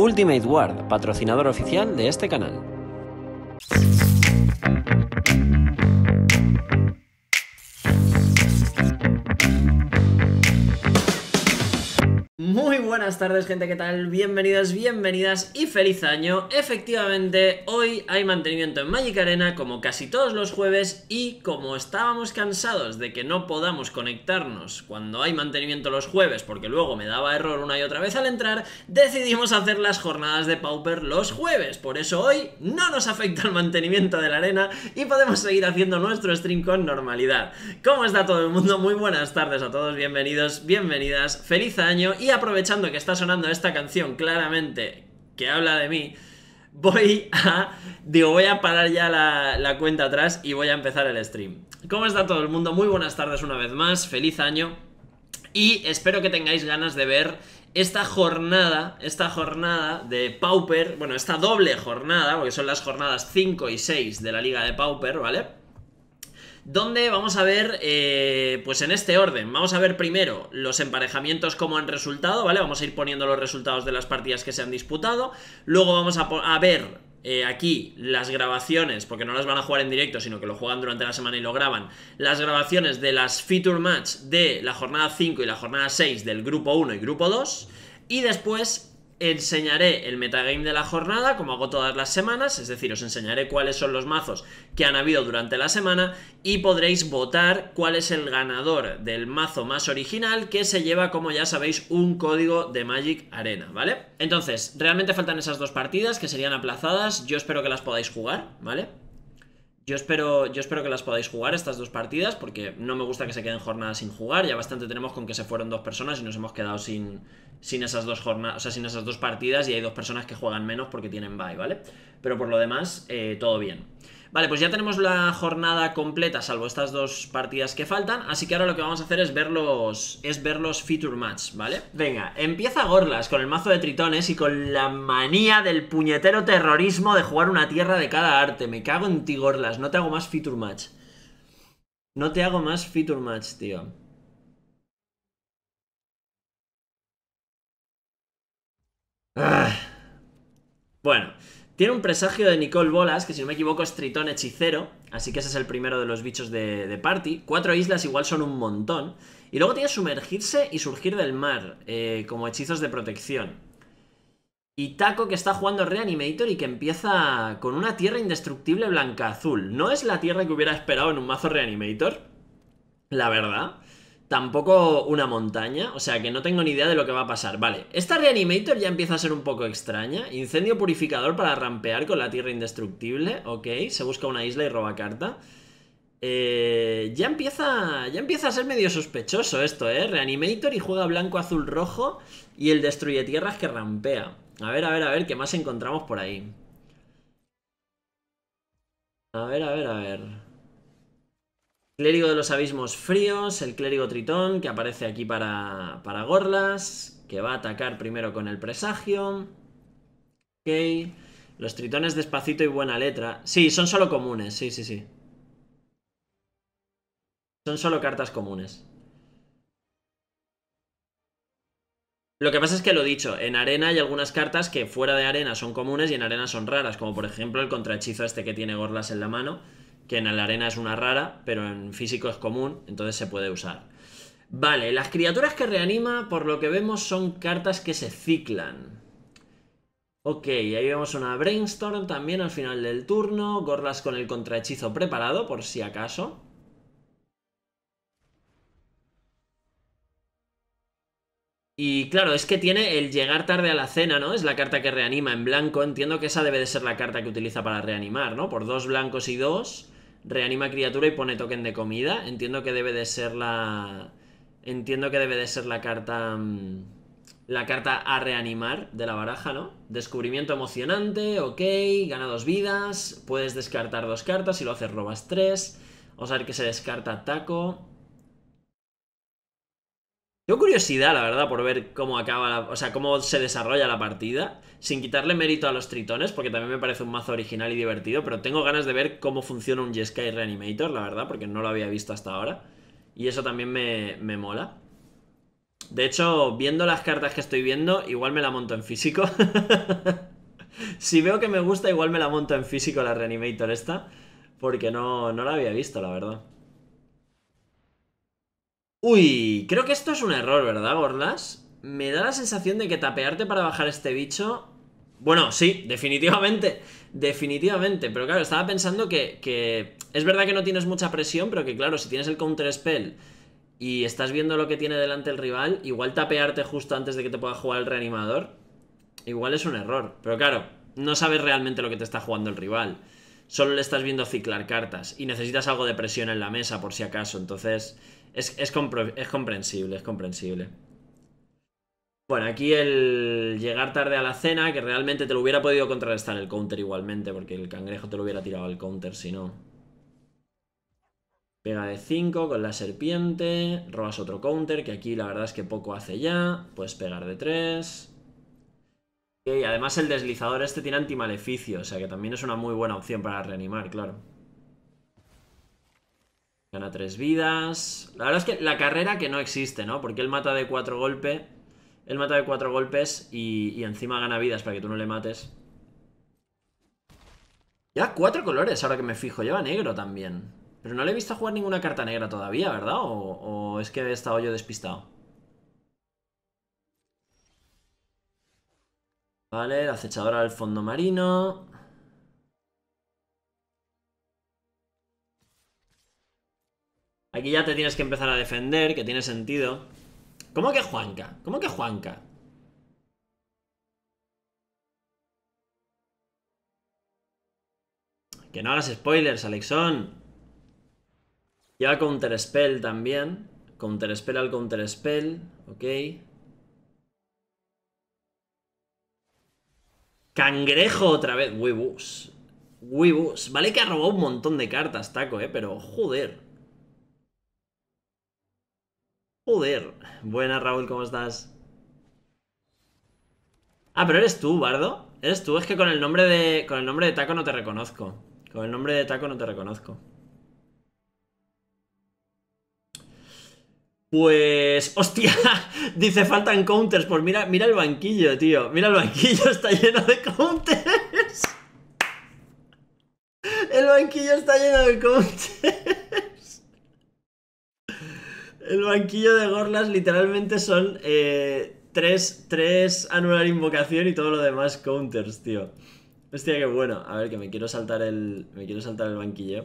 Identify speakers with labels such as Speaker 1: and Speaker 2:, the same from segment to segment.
Speaker 1: Ultimate Ward, patrocinador oficial de este canal. Muy buenas tardes gente, ¿qué tal? Bienvenidos, bienvenidas y feliz año. Efectivamente, hoy hay mantenimiento en Magic Arena como casi todos los jueves y como estábamos cansados de que no podamos conectarnos cuando hay mantenimiento los jueves porque luego me daba error una y otra vez al entrar, decidimos hacer las jornadas de Pauper los jueves. Por eso hoy no nos afecta el mantenimiento de la arena y podemos seguir haciendo nuestro stream con normalidad. ¿Cómo está todo el mundo? Muy buenas tardes a todos, bienvenidos, bienvenidas, feliz año y a aprovechando que está sonando esta canción claramente que habla de mí, voy a. Digo, voy a parar ya la, la, cuenta atrás y voy a empezar el stream. ¿Cómo está todo el mundo? Muy buenas tardes una vez más, feliz año. Y espero que tengáis ganas de ver esta jornada, esta jornada de Pauper, bueno, esta doble jornada, porque son las jornadas 5 y 6 de la Liga de Pauper, ¿vale? donde vamos a ver, eh, pues en este orden, vamos a ver primero los emparejamientos como han resultado, ¿vale? Vamos a ir poniendo los resultados de las partidas que se han disputado, luego vamos a, ver eh, aquí las grabaciones, porque no las van a jugar en directo, sino que lo juegan durante la semana y lo graban, las grabaciones de las feature match de la jornada 5 y la jornada 6 del grupo 1 y grupo 2, y después enseñaré el metagame de la jornada, como hago todas las semanas, es decir, os enseñaré cuáles son los mazos que han habido durante la semana y podréis votar cuál es el ganador del mazo más original que se lleva, como ya sabéis, un código de Magic Arena, ¿vale? Entonces, realmente faltan esas dos partidas que serían aplazadas, yo espero que las podáis jugar, ¿vale? Yo espero, yo espero que las podáis jugar estas dos partidas, porque no me gusta que se queden jornadas sin jugar. Ya bastante tenemos con que se fueron dos personas y nos hemos quedado sin, sin esas dos jornadas, o sea, sin esas dos partidas, y hay dos personas que juegan menos porque tienen bye, ¿vale? Pero por lo demás, eh, todo bien. Vale, pues ya tenemos la jornada completa, salvo estas dos partidas que faltan. Así que ahora lo que vamos a hacer es ver los, es ver los feature match, ¿vale? Venga, empieza Gorlas con el mazo de tritones y con la manía del puñetero terrorismo de jugar una tierra de cada arte. Me cago en ti, Gorlas. No te hago más feature match. No te hago más feature match, tío. Ah. Bueno. Tiene un presagio de Nicole Bolas, que si no me equivoco es Tritón Hechicero, así que ese es el primero de los bichos de, Party. Cuatro islas igual son un montón. Y luego tiene Sumergirse y Surgir del Mar, eh, como hechizos de protección. Y Taco que está jugando Reanimator y que empieza con una tierra indestructible blanca-azul. No es la tierra que hubiera esperado en un mazo Reanimator, la verdad tampoco una montaña, o sea que no tengo ni idea de lo que va a pasar. Vale, esta Reanimator ya empieza a ser un poco extraña. Incendio purificador para rampear con la tierra indestructible, ok. Se busca una isla y roba carta. Eh, ya, empieza, ya empieza a ser medio sospechoso esto, ¿eh? Reanimator y juega blanco, azul, rojo y el destruye tierras que rampea. A ver, a ver, a ver, ¿qué más encontramos por ahí? A ver, a ver, a ver. Clérigo de los Abismos Fríos, el Clérigo Tritón, que aparece aquí para, para Gorlas, que va a atacar primero con el Presagio. Ok. Los tritones despacito y buena letra. Sí, son solo comunes, sí, sí, sí. Son solo cartas comunes. Lo que pasa es que lo he dicho, en arena hay algunas cartas que fuera de arena son comunes y en arena son raras, como por ejemplo el contrahechizo este que tiene Gorlas en la mano que en la arena es una rara, pero en físico es común, entonces se puede usar. Vale, las criaturas que reanima, por lo que vemos, son cartas que se ciclan. Ok, ahí vemos una Brainstorm también al final del turno, Gorlas con el contrahechizo preparado, por si acaso. Y claro, es que tiene el llegar tarde a la cena, ¿no? Es la carta que reanima en blanco. Entiendo que esa debe de ser la carta que utiliza para reanimar, ¿no? Por dos blancos y dos reanima criatura y pone token de comida. Entiendo que debe de ser la... Entiendo que debe de ser la carta... Mm, la carta a reanimar de la baraja, ¿no? Descubrimiento emocionante, ok, gana dos vidas, puedes descartar dos cartas, si lo haces robas tres. o a que se descarta taco. Tengo curiosidad, la verdad, por ver cómo acaba, o sea, cómo se desarrolla la partida, sin quitarle mérito a los tritones, porque también me parece un mazo original y divertido, pero tengo ganas de ver cómo funciona un Jeskai Reanimator, la verdad, porque no lo había visto hasta ahora, y eso también me, mola. De hecho, viendo las cartas que estoy viendo, igual me la monto en físico. si veo que me gusta, igual me la monto en físico la Reanimator esta, porque no, no la había visto, la verdad. Uy, creo que esto es un error, ¿verdad, Gorlas? Me da la sensación de que tapearte para bajar este bicho... Bueno, sí, definitivamente, definitivamente, pero claro, estaba pensando que, que es verdad que no tienes mucha presión, pero que claro, si tienes el counter spell y estás viendo lo que tiene delante el rival, igual tapearte justo antes de que te pueda jugar el reanimador, igual es un error. Pero claro, no sabes realmente lo que te está jugando el rival. Solo le estás viendo ciclar cartas y necesitas algo de presión en la mesa por si acaso. Entonces, es, comprensible, es comprensible. Bueno, aquí el llegar tarde a la cena, que realmente te lo hubiera podido contrarrestar el counter igualmente, porque el cangrejo te lo hubiera tirado al counter si no. Pega de 5 con la serpiente, robas otro counter, que aquí la verdad es que poco hace ya, puedes pegar de 3. Y además el deslizador este tiene antimaleficio, o sea que también es una muy buena opción para reanimar, claro. Gana tres vidas. La verdad es que la carrera que no existe, ¿no? Porque él mata de cuatro golpes. Él mata de cuatro golpes y, encima gana vidas para que tú no le mates. Ya cuatro colores, ahora que me fijo. Lleva negro también. Pero no le he visto jugar ninguna carta negra todavía, ¿verdad? o, o es que he estado yo despistado? Vale, la acechadora del fondo marino. Aquí ya te tienes que empezar a defender, que tiene sentido. ¿Cómo que Juanca? ¿Cómo que Juanca? Que no hagas spoilers, Alexon. Lleva Counter Spell también. Counter Spell al Counter Spell. Ok. Cangrejo otra vez. Weebus. Weebus. Vale que ha robado un montón de cartas, taco, eh. Pero joder. Joder. Buena, Raúl, ¿cómo estás? Ah, pero eres tú, Bardo. Eres tú, es que con el nombre de. Con el nombre de Taco no te reconozco. Con el nombre de Taco no te reconozco. Pues. ¡Hostia! Dice, faltan counters. Pues mira, mira el banquillo, tío. Mira el banquillo, está lleno de counters. El banquillo está lleno de counters. El banquillo de Gorlas literalmente son eh, tres, tres anular invocación y todo lo demás counters, tío. Hostia, qué bueno. A ver, que me quiero saltar el. Me quiero saltar el banquillo.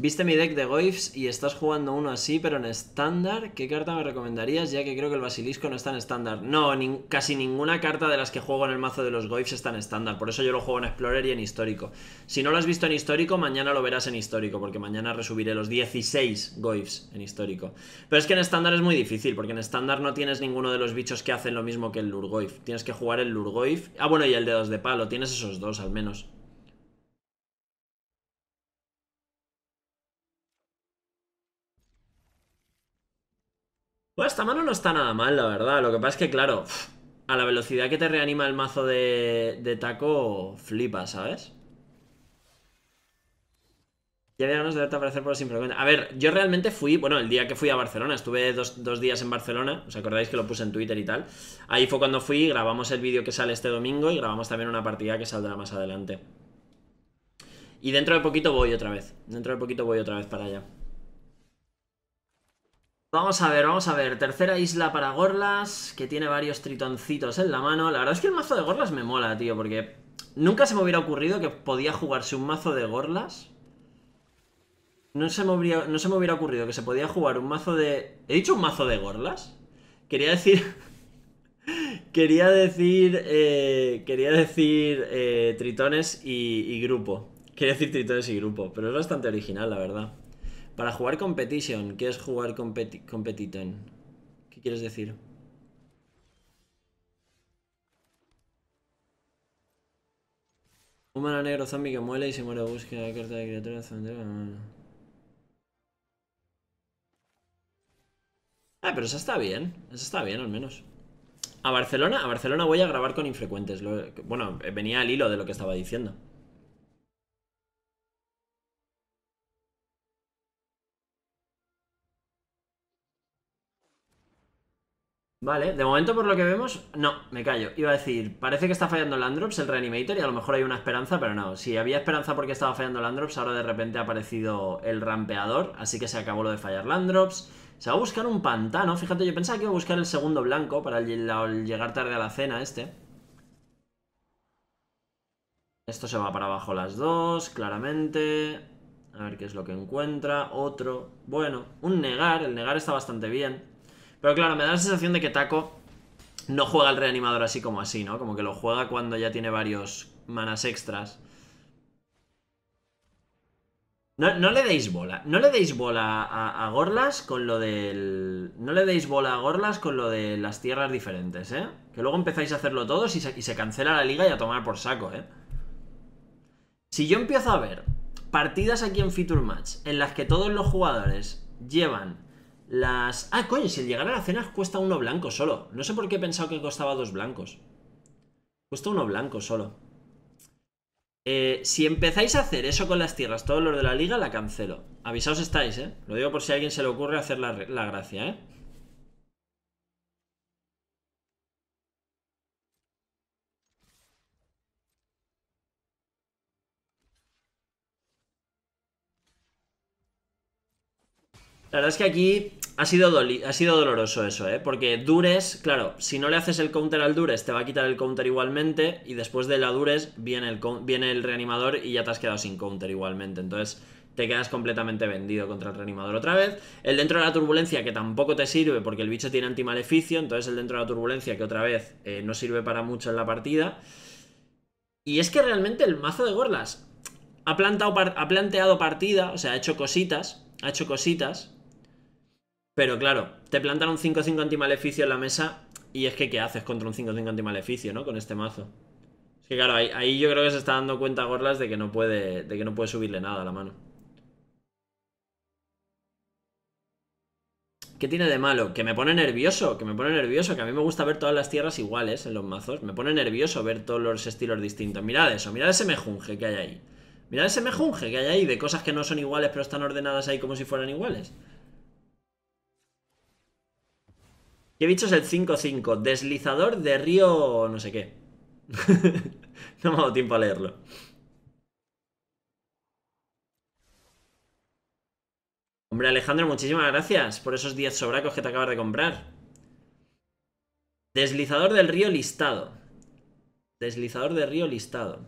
Speaker 1: Viste mi deck de Goifs y estás jugando uno así, pero en estándar. ¿Qué carta me recomendarías? Ya que creo que el basilisco no está en estándar. No, casi ninguna carta de las que juego en el mazo de los Goifs está en estándar. Por eso yo lo juego en Explorer y en histórico. Si no lo has visto en histórico, mañana lo verás en histórico, porque mañana resubiré los 16 Goifs en histórico. Pero es que en estándar es muy difícil, porque en estándar no tienes ninguno de los bichos que hacen lo mismo que el Lurgoif. Tienes que jugar el Lurgoif. Ah, bueno, y el dedos de palo. Tienes esos dos al menos. esta mano no está nada mal, la verdad. Lo que pasa es que, claro, a la velocidad que te reanima el mazo de, taco, flipa, ¿sabes? Ya había de aparecer por simplemente A ver, yo realmente fui, bueno, el día que fui a Barcelona, estuve dos, dos, días en Barcelona, ¿os acordáis que lo puse en Twitter y tal? Ahí fue cuando fui, grabamos el vídeo que sale este domingo y grabamos también una partida que saldrá más adelante. Y dentro de poquito voy otra vez, dentro de poquito voy otra vez para allá. Vamos a ver, vamos a ver. Tercera isla para Gorlas, que tiene varios tritoncitos en la mano. La verdad es que el mazo de Gorlas me mola, tío, porque nunca se me hubiera ocurrido que podía jugarse un mazo de Gorlas. No se me hubiera, no se me hubiera ocurrido que se podía jugar un mazo de... ¿He dicho un mazo de Gorlas? Quería decir... quería decir... Eh, quería decir eh, tritones y grupo. Quería decir tritones y grupo, pero es bastante original, la verdad. Para jugar competition, ¿qué es jugar competi ¿Qué quieres decir? Humano negro zombie que muere y se muere búsqueda de carta de criatura Ah, pero esa está bien. eso está bien, al menos. A Barcelona, a Barcelona voy a grabar con infrecuentes. bueno, venía al hilo de lo que estaba diciendo. Vale, de momento por lo que vemos, no, me callo. Iba a decir, parece que está fallando Landrops, el Reanimator, y a lo mejor hay una esperanza, pero no. Si había esperanza porque estaba fallando Landrops, ahora de repente ha aparecido el rampeador, así que se acabó lo de fallar Landrops. Se va a buscar un pantano, fíjate, yo pensaba que iba a buscar el segundo blanco para llegar tarde a la cena este. Esto se va para abajo las dos, claramente. A ver qué es lo que encuentra. Otro. Bueno, un negar, el negar está bastante bien. Pero claro, me da la sensación de que Taco no juega el reanimador así como así, ¿no? Como que lo juega cuando ya tiene varios manas extras. No, le deis bola. No le deis bola a, Gorlas con lo del... No le deis bola a Gorlas con lo de las tierras diferentes, ¿eh? Que luego empezáis a hacerlo todos y se, y se cancela la liga y a tomar por saco, ¿eh? Si yo empiezo a ver partidas aquí en Feature Match en las que todos los jugadores llevan las... Ah, coño, si el llegar a la cena cuesta uno blanco solo. No sé por qué he pensado que costaba dos blancos. Cuesta uno blanco solo. Eh, si empezáis a hacer eso con las tierras, todos los de la liga, la cancelo. Avisaos estáis, ¿eh? Lo digo por si a alguien se le ocurre hacer la, la gracia, ¿eh? La verdad es que aquí ha sido, doloroso eso, ¿eh? Porque Dures, claro, si no le haces el counter al Dures, te va a quitar el counter igualmente. Y después de la Dures viene el, viene el reanimador y ya te has quedado sin counter igualmente. Entonces te quedas completamente vendido contra el reanimador otra vez. El dentro de la turbulencia que tampoco te sirve porque el bicho tiene antimaleficio. Entonces el dentro de la turbulencia que otra vez eh, no sirve para mucho en la partida. Y es que realmente el mazo de Gorlas ha, ha planteado partida, o sea, ha hecho cositas. Ha hecho cositas pero claro, te plantan un 5-5 antimaleficio en la mesa y es que ¿qué haces contra un 5-5 antimaleficio, no? Con este mazo. Es que claro, ahí, yo creo que se está dando cuenta Gorlas de que no puede, de que no puede subirle nada a la mano. ¿Qué tiene de malo? Que me pone nervioso, que me pone nervioso, que a mí me gusta ver todas las tierras iguales en los mazos. Me pone nervioso ver todos los estilos distintos. Mirad eso, mirad ese mejunje que hay ahí. Mirad ese mejunje que hay ahí de cosas que no son iguales pero están ordenadas ahí como si fueran iguales. ¿Qué he es el 5-5, deslizador de río no sé qué. no me ha dado tiempo a leerlo. Hombre, Alejandro, muchísimas gracias por esos 10 sobracos que te acabas de comprar. Deslizador del río listado. Deslizador de río listado.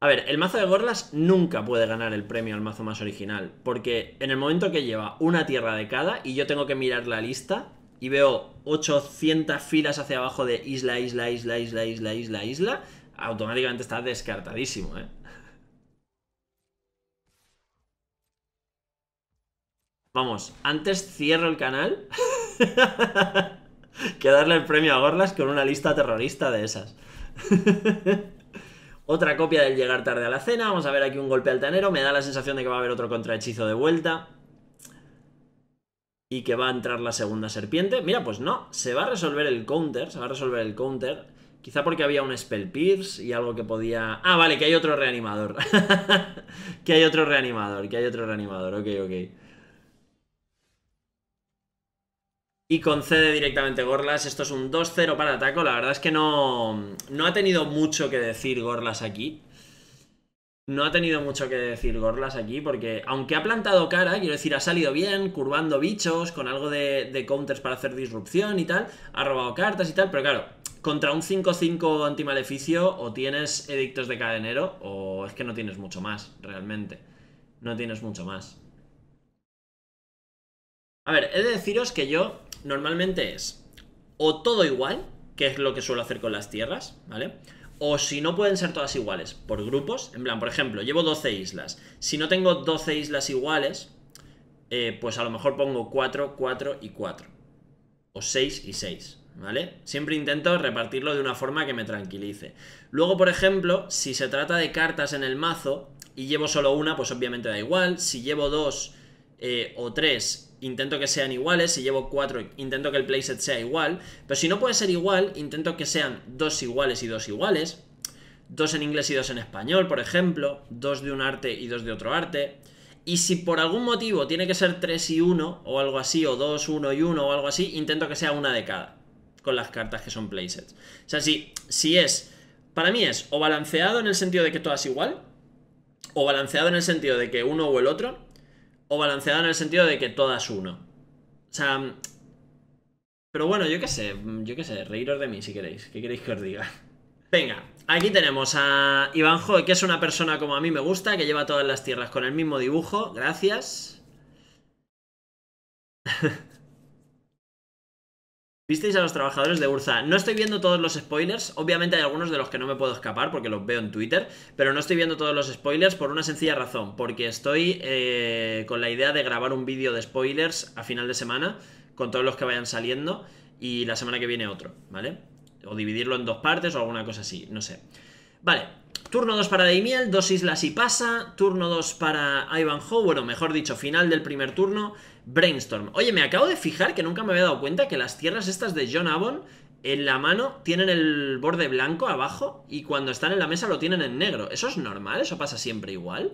Speaker 1: A ver, el mazo de Gorlas nunca puede ganar el premio al mazo más original, porque en el momento que lleva una tierra de cada y yo tengo que mirar la lista y veo 800 filas hacia abajo de isla, isla, isla, isla, isla, isla, isla, automáticamente está descartadísimo, ¿eh? Vamos, antes cierro el canal que darle el premio a Gorlas con una lista terrorista de esas. Otra copia del llegar tarde a la cena. Vamos a ver aquí un golpe altanero. Me da la sensación de que va a haber otro contrahechizo de vuelta. Y que va a entrar la segunda serpiente. Mira, pues no. Se va a resolver el counter. Se va a resolver el counter. Quizá porque había un Spell Pierce y algo que podía... Ah, vale, que hay otro reanimador. que hay otro reanimador, que hay otro reanimador. Ok, ok. y concede directamente Gorlas. Esto es un 2-0 para Taco. La verdad es que no, no ha tenido mucho que decir Gorlas aquí. No ha tenido mucho que decir Gorlas aquí porque, aunque ha plantado cara, quiero decir, ha salido bien, curvando bichos, con algo de, de counters para hacer disrupción y tal, ha robado cartas y tal, pero claro, contra un 5-5 antimaleficio o tienes edictos de cadenero o es que no tienes mucho más, realmente. No tienes mucho más. A ver, he de deciros que yo normalmente es o todo igual, que es lo que suelo hacer con las tierras, ¿vale? O si no pueden ser todas iguales, por grupos, en plan, por ejemplo, llevo 12 islas. Si no tengo 12 islas iguales, eh, pues a lo mejor pongo 4, 4 y 4. O 6 y 6, ¿vale? Siempre intento repartirlo de una forma que me tranquilice. Luego, por ejemplo, si se trata de cartas en el mazo y llevo solo una, pues obviamente da igual. Si llevo dos eh, o tres, intento que sean iguales. Si llevo cuatro, intento que el playset sea igual. Pero si no puede ser igual, intento que sean dos iguales y dos iguales. Dos en inglés y dos en español, por ejemplo. Dos de un arte y dos de otro arte. Y si por algún motivo tiene que ser 3 y 1 o algo así, o dos, uno y uno o algo así, intento que sea una de cada. Con las cartas que son playsets. O sea, si, si es... Para mí es o balanceado en el sentido de que todas igual, o balanceado en el sentido de que uno o el otro, o balanceado en el sentido de que todas uno. O sea... Pero bueno, yo qué sé, yo qué sé, reíros de mí si queréis, ¿qué queréis que os diga? Venga, aquí tenemos a Iván Joy, que es una persona como a mí me gusta, que lleva todas las tierras con el mismo dibujo, gracias. Visteis a los trabajadores de Urza. No estoy viendo todos los spoilers. Obviamente hay algunos de los que no me puedo escapar porque los veo en Twitter. Pero no estoy viendo todos los spoilers por una sencilla razón. Porque estoy eh, con la idea de grabar un vídeo de spoilers a final de semana. Con todos los que vayan saliendo. Y la semana que viene otro, ¿vale? O dividirlo en dos partes o alguna cosa así. No sé. Vale. Turno 2 para Daimiel, dos islas y pasa. Turno 2 para Ivanhoe. Bueno, mejor dicho, final del primer turno. Brainstorm. Oye, me acabo de fijar que nunca me había dado cuenta que las tierras estas de John Avon en la mano tienen el borde blanco abajo y cuando están en la mesa lo tienen en negro. ¿Eso es normal? ¿Eso pasa siempre igual?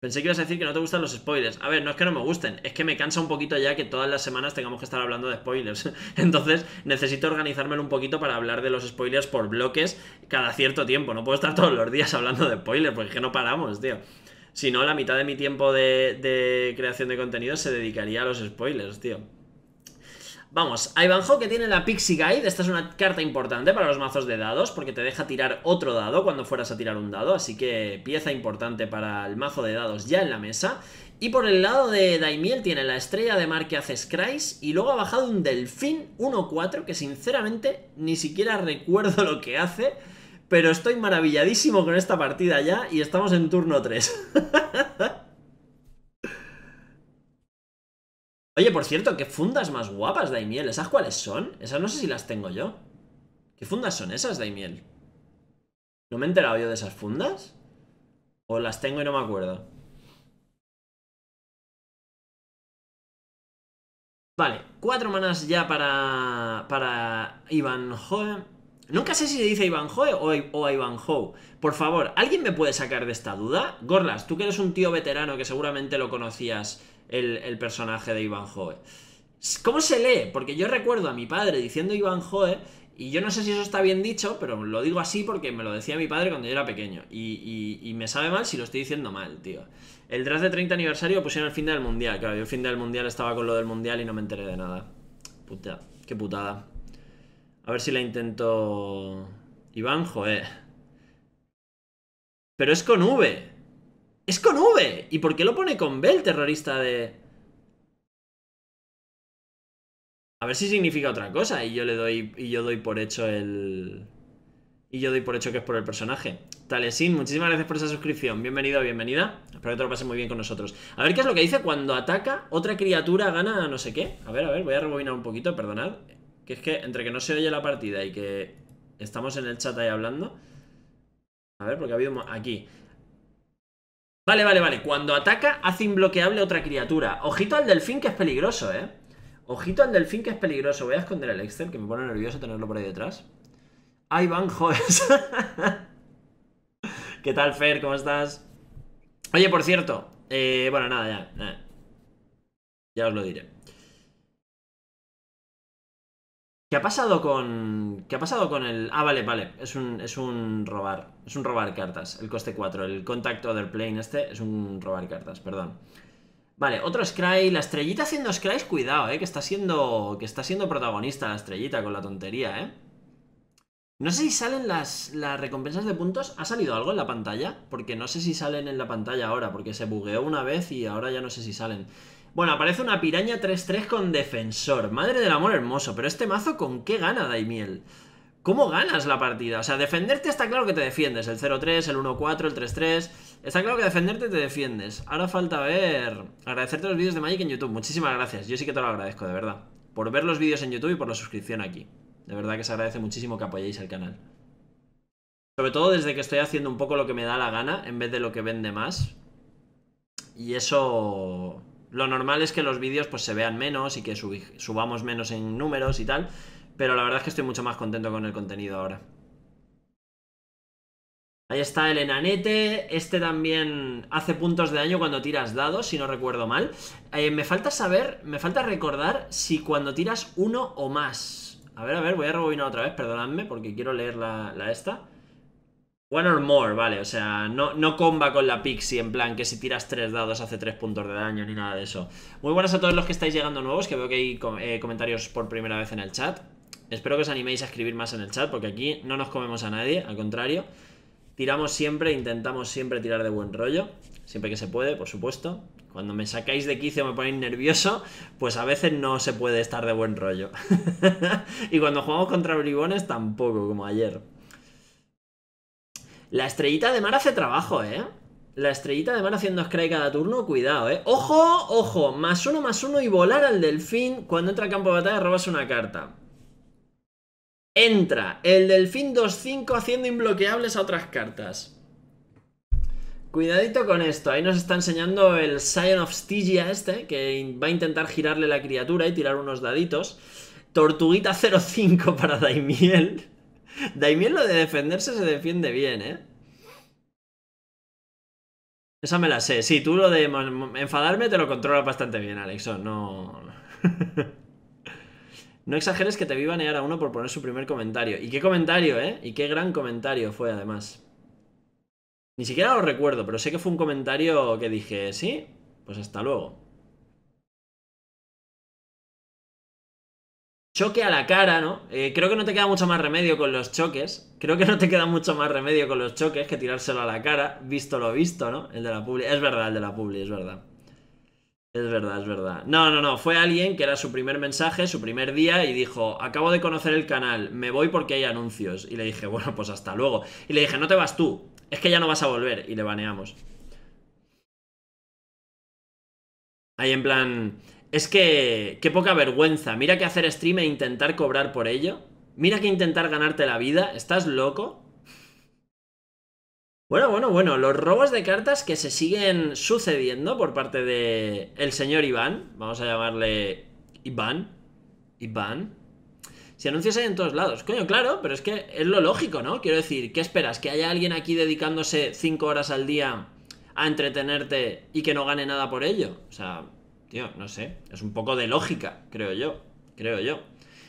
Speaker 1: Pensé que ibas a decir que no te gustan los spoilers. A ver, no es que no me gusten, es que me cansa un poquito ya que todas las semanas tengamos que estar hablando de spoilers. Entonces necesito organizármelo un poquito para hablar de los spoilers por bloques cada cierto tiempo. No puedo estar todos los días hablando de spoilers porque es que no paramos, tío. Si no, la mitad de mi tiempo de, creación de contenido se dedicaría a los spoilers, tío. Vamos, Ivanhoe que tiene la Pixie Guide, esta es una carta importante para los mazos de dados porque te deja tirar otro dado cuando fueras a tirar un dado, así que pieza importante para el mazo de dados ya en la mesa. Y por el lado de Daimiel tiene la estrella de mar que hace Scrys. y luego ha bajado un delfín 1-4 que sinceramente ni siquiera recuerdo lo que hace pero estoy maravilladísimo con esta partida ya y estamos en turno 3. Oye, por cierto, ¿qué fundas más guapas, Daimiel? ¿Esas cuáles son? Esas no sé si las tengo yo. ¿Qué fundas son esas, Daimiel? ¿No me he enterado yo de esas fundas? ¿O las tengo y no me acuerdo? Vale, cuatro manas ya para, para Iván Nunca sé si se dice Ivanhoe o, I o Por favor, ¿alguien me puede sacar de esta duda? Gorlas, tú que eres un tío veterano que seguramente lo conocías, el, personaje de Ivanhoe. ¿Cómo se lee? Porque yo recuerdo a mi padre diciendo Ivanhoe y yo no sé si eso está bien dicho, pero lo digo así porque me lo decía mi padre cuando yo era pequeño. Y, y me sabe mal si lo estoy diciendo mal, tío. El draft de 30 aniversario pusieron el fin del mundial. Claro, yo el fin del mundial estaba con lo del mundial y no me enteré de nada. Puta, qué putada. A ver si la intento... Iván, joder. Pero es con V. ¡Es con V! ¿Y por qué lo pone con B el terrorista de...? A ver si significa otra cosa y yo le doy... Y yo doy por hecho el... Y yo doy por hecho que es por el personaje. Talesin, muchísimas gracias por esa suscripción. Bienvenido, bienvenida. Espero que te lo pases muy bien con nosotros. A ver qué es lo que dice cuando ataca otra criatura gana no sé qué. A ver, a ver, voy a rebobinar un poquito, perdonad. Que es que entre que no se oye la partida y que estamos en el chat ahí hablando. A ver, porque ha habido aquí. Vale, vale, vale. Cuando ataca, hace imbloqueable otra criatura. Ojito al delfín que es peligroso, ¿eh? Ojito al delfín que es peligroso. Voy a esconder el Excel, que me pone nervioso tenerlo por ahí detrás. Ahí van, joder. ¿Qué tal, Fer? ¿Cómo estás? Oye, por cierto. Eh, bueno, nada, ya. Ya os lo diré. ¿Qué ha pasado con. ¿Qué ha pasado con el. Ah, vale, vale. Es un, es un robar. Es un robar cartas. El coste 4. El contact other plane este es un robar cartas, perdón. Vale, otro Scry. La estrellita haciendo Scry, cuidado, eh. Que está siendo. Que está siendo protagonista la estrellita con la tontería, eh. No sé si salen las, las recompensas de puntos. ¿Ha salido algo en la pantalla? Porque no sé si salen en la pantalla ahora, porque se bugueó una vez y ahora ya no sé si salen. Bueno, aparece una piraña 3-3 con defensor. Madre del amor hermoso, pero este mazo con qué gana Daimiel. ¿Cómo ganas la partida? O sea, defenderte está claro que te defiendes. El 0-3, el 1-4, el 3-3. Está claro que defenderte te defiendes. Ahora falta ver... Agradecerte los vídeos de Magic en YouTube. Muchísimas gracias. Yo sí que te lo agradezco, de verdad. Por ver los vídeos en YouTube y por la suscripción aquí. De verdad que se agradece muchísimo que apoyéis el canal. Sobre todo desde que estoy haciendo un poco lo que me da la gana en vez de lo que vende más. Y eso lo normal es que los vídeos pues se vean menos y que subamos menos en números y tal, pero la verdad es que estoy mucho más contento con el contenido ahora. Ahí está el enanete. Este también hace puntos de daño cuando tiras dados, si no recuerdo mal. Eh, me falta saber, me falta recordar si cuando tiras uno o más. A ver, a ver, voy a rebobinar otra vez, perdonadme, porque quiero leer la esta. One or more, vale, o sea, no, no comba con la Pixie en plan que si tiras tres dados hace tres puntos de daño ni nada de eso. Muy buenas a todos los que estáis llegando nuevos, que veo que hay eh, comentarios por primera vez en el chat. Espero que os animéis a escribir más en el chat, porque aquí no nos comemos a nadie, al contrario. Tiramos siempre, intentamos siempre tirar de buen rollo, siempre que se puede, por supuesto. Cuando me sacáis de quicio o me ponéis nervioso, pues a veces no se puede estar de buen rollo. y cuando jugamos contra bribones tampoco, como ayer. La estrellita de mar hace trabajo, ¿eh? La estrellita de mar haciendo scry cada turno, cuidado, ¿eh? ¡Ojo, ojo! Más uno, más uno y volar al delfín. Cuando entra al campo de batalla robas una carta. Entra el delfín 2-5 haciendo imbloqueables a otras cartas. Cuidadito con esto, ahí nos está enseñando el Scion of Stygia este, que va a intentar girarle la criatura y tirar unos daditos. Tortuguita 0-5 para Daimiel. Daimiel lo de defenderse se defiende bien, ¿eh? Esa me la sé. Sí, tú lo de enfadarme te lo controlas bastante bien, Alexo. No. no exageres que te vi banear a uno por poner su primer comentario. Y qué comentario, ¿eh? Y qué gran comentario fue, además. Ni siquiera lo recuerdo, pero sé que fue un comentario que dije, sí, pues hasta luego. choque a la cara, ¿no? Eh, creo que no te queda mucho más remedio con los choques. Creo que no te queda mucho más remedio con los choques que tirárselo a la cara, visto lo visto, ¿no? El de la Publi. Es verdad, el de la Publi, es verdad. Es verdad, es verdad. No, no, no. Fue alguien que era su primer mensaje, su primer día, y dijo: Acabo de conocer el canal, me voy porque hay anuncios. Y le dije, bueno, pues hasta luego. Y le dije, no te vas tú, es que ya no vas a volver. Y le baneamos. Ahí en plan. Es que, qué poca vergüenza. Mira que hacer stream e intentar cobrar por ello. Mira que intentar ganarte la vida. ¿Estás loco? Bueno, bueno, bueno, los robos de cartas que se siguen sucediendo por parte de el señor Iván, vamos a llamarle Iván, Iván. Si anuncias ahí en todos lados, coño, claro, pero es que es lo lógico, ¿no? Quiero decir, ¿qué esperas? ¿Que haya alguien aquí dedicándose 5 horas al día a entretenerte y que no gane nada por ello? O sea, no sé. Es un poco de lógica, creo yo. Creo yo.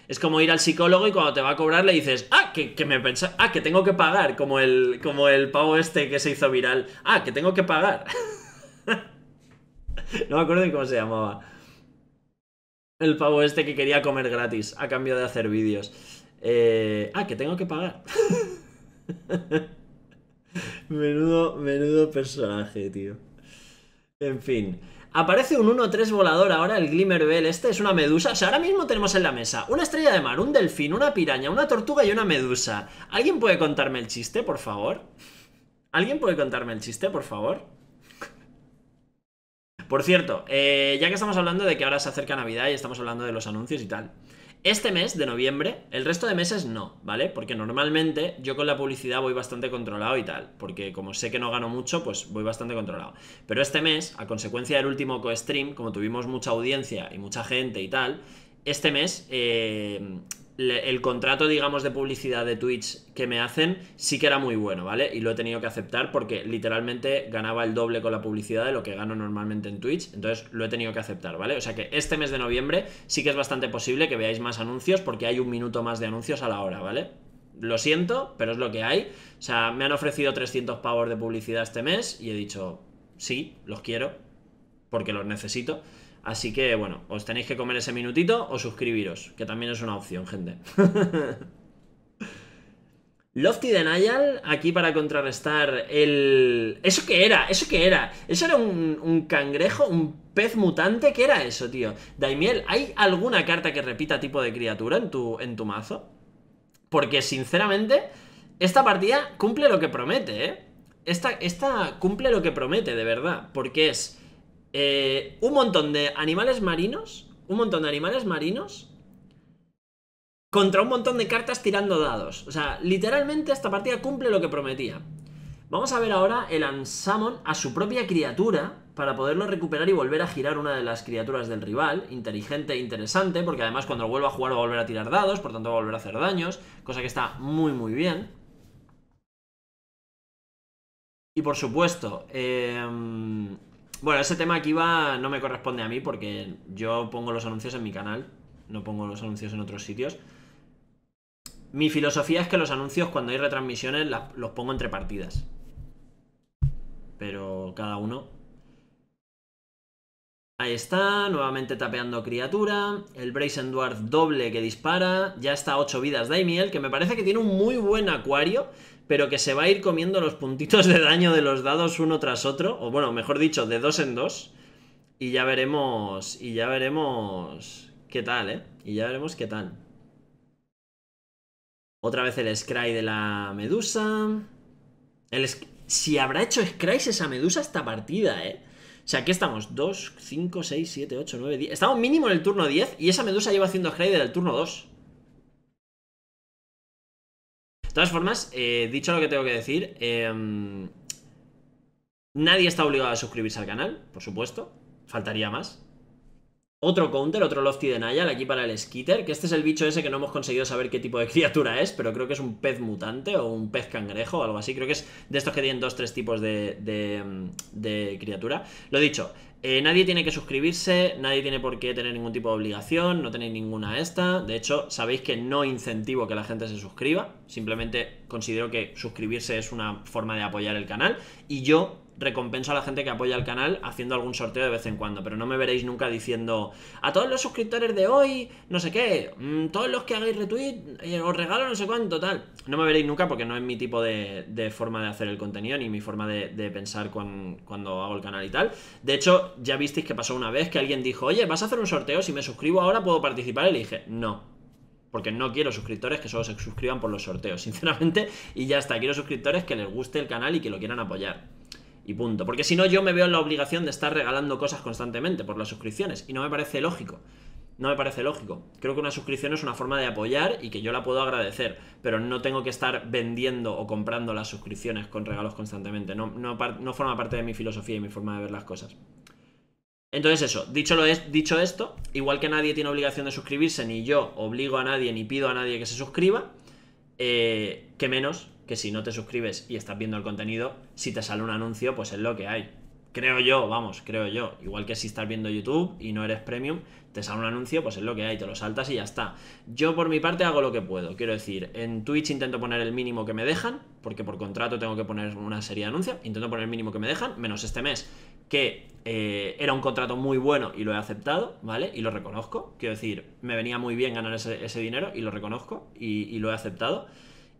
Speaker 1: Es como ir al psicólogo y cuando te va a cobrar le dices, ah, que, que me pensa, ah, que tengo que pagar, como el, como el pavo este que se hizo viral. Ah, que tengo que pagar. no me acuerdo ni cómo se llamaba. El pavo este que quería comer gratis a cambio de hacer vídeos. Eh, ah, que tengo que pagar. menudo, menudo personaje, tío. En fin. Aparece un 1-3 volador ahora, el Glimmer Bell. Este es una medusa. O sea, ahora mismo tenemos en la mesa una estrella de mar, un delfín, una piraña, una tortuga y una medusa. ¿Alguien puede contarme el chiste, por favor? ¿Alguien puede contarme el chiste, por favor? Por cierto, eh, ya que estamos hablando de que ahora se acerca Navidad y estamos hablando de los anuncios y tal. Este mes de noviembre, el resto de meses no, ¿vale? Porque normalmente yo con la publicidad voy bastante controlado y tal, porque como sé que no gano mucho, pues voy bastante controlado. Pero este mes, a consecuencia del último co-stream, como tuvimos mucha audiencia y mucha gente y tal, este mes eh, el contrato, digamos, de publicidad de Twitch que me hacen sí que era muy bueno, ¿vale? Y lo he tenido que aceptar porque literalmente ganaba el doble con la publicidad de lo que gano normalmente en Twitch, entonces lo he tenido que aceptar, ¿vale? O sea que este mes de noviembre sí que es bastante posible que veáis más anuncios porque hay un minuto más de anuncios a la hora, ¿vale? Lo siento, pero es lo que hay. O sea, me han ofrecido 300 pavos de publicidad este mes y he dicho, sí, los quiero, porque los necesito. Así que, bueno, os tenéis que comer ese minutito o suscribiros, que también es una opción, gente. Lofty Denial, aquí para contrarrestar el... ¿Eso qué era? ¿Eso qué era? ¿Eso era un, cangrejo? ¿Un pez mutante? ¿Qué era eso, tío? Daimiel, ¿hay alguna carta que repita tipo de criatura en tu, en tu mazo? Porque, sinceramente, esta partida cumple lo que promete, ¿eh? Esta, esta cumple lo que promete, de verdad. Porque es eh, un montón de animales marinos, un montón de animales marinos contra un montón de cartas tirando dados. O sea, literalmente esta partida cumple lo que prometía. Vamos a ver ahora el Ansamon a su propia criatura para poderlo recuperar y volver a girar una de las criaturas del rival. Inteligente e interesante, porque además cuando lo vuelva a jugar va a volver a tirar dados, por tanto va a volver a hacer daños, cosa que está muy muy bien. Y por supuesto, eh, bueno, ese tema aquí va, no me corresponde a mí porque yo pongo los anuncios en mi canal, no pongo los anuncios en otros sitios. Mi filosofía es que los anuncios cuando hay retransmisiones los pongo entre partidas. Pero cada uno. Ahí está, nuevamente tapeando criatura. El Brazen Dwarf doble que dispara. Ya está 8 vidas Daimiel, que me parece que tiene un muy buen acuario pero que se va a ir comiendo los puntitos de daño de los dados uno tras otro, o bueno, mejor dicho, de dos en dos, y ya veremos, y ya veremos qué tal, ¿eh? Y ya veremos qué tal. Otra vez el Scry de la Medusa. si habrá hecho Scrys esa Medusa esta partida, ¿eh? O sea, aquí estamos, 2, 5, 6, 7, 8, 9, 10. Estamos mínimo en el turno 10 y esa Medusa lleva haciendo Scry desde el turno 2 todas formas, eh, dicho lo que tengo que decir, em, nadie está obligado a suscribirse al canal, por supuesto. Faltaría más. Otro counter, otro Lofty de Nayal aquí para el Skitter, que este es el bicho ese que no hemos conseguido saber qué tipo de criatura es, pero creo que es un pez mutante o un pez cangrejo o algo así. Creo que es de estos que tienen dos, tres tipos de em, criatura. Lo dicho, eh, nadie tiene que suscribirse, nadie tiene por qué tener ningún tipo de obligación, no tenéis ninguna esta. De hecho, sabéis que no incentivo que la gente se suscriba, simplemente considero que suscribirse es una forma de apoyar el canal. Y yo recompenso a la gente que apoya el canal haciendo algún sorteo de vez en cuando, pero no me veréis nunca diciendo a todos los suscriptores de hoy, no sé qué, mm, todos los que hagáis retweet, eh, os regalo no sé cuánto, tal. No me veréis nunca porque no es mi tipo de, forma de hacer el contenido ni mi forma de, pensar cuando hago el canal y tal. De hecho, ya visteis que pasó una vez que alguien dijo, oye, ¿vas a hacer un sorteo? Si me suscribo ahora puedo participar. Y le dije, no, porque no quiero suscriptores que solo se suscriban por los sorteos, sinceramente, y ya está, quiero suscriptores que les guste el canal y que lo quieran apoyar y punto. Porque si no, yo me veo en la obligación de estar regalando cosas constantemente por las suscripciones. Y no me parece lógico. No me parece lógico. Creo que una suscripción es una forma de apoyar y que yo la puedo agradecer. Pero no tengo que estar vendiendo o comprando las suscripciones con regalos constantemente. No, no, forma parte de mi filosofía y mi forma de ver las cosas. Entonces eso, dicho, lo dicho esto, igual que nadie tiene obligación de suscribirse, ni yo obligo a nadie, ni pido a nadie que se suscriba, eh, que menos que si no te suscribes y estás viendo el contenido, si te sale un anuncio, pues es lo que hay. Creo yo, vamos, creo yo. Igual que si estás viendo YouTube y no eres premium, te sale un anuncio, pues es lo que hay, te lo saltas y ya está. Yo por mi parte hago lo que puedo. Quiero decir, en Twitch intento poner el mínimo que me dejan, porque por contrato tengo que poner una serie de anuncios. Intento poner el mínimo que me dejan, menos este mes, que eh, era un contrato muy bueno y lo he aceptado, ¿vale? Y lo reconozco. Quiero decir, me venía muy bien ganar ese, dinero y lo reconozco y lo he aceptado.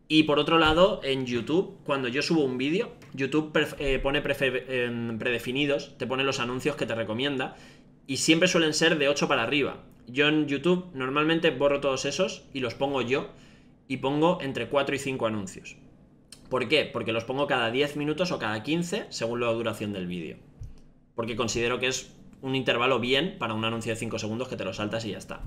Speaker 1: Y por otro lado, en YouTube, cuando yo subo un vídeo, YouTube eh, pone predefinidos, te pone los anuncios que te recomienda y siempre suelen ser de 8 para arriba. Yo en YouTube normalmente borro todos esos y los pongo yo y pongo entre 4 y 5 anuncios. ¿Por qué? Porque los pongo cada 10 minutos o cada 15 según la duración del vídeo. Porque considero que es un intervalo bien para un anuncio de 5 segundos que te lo saltas y ya está.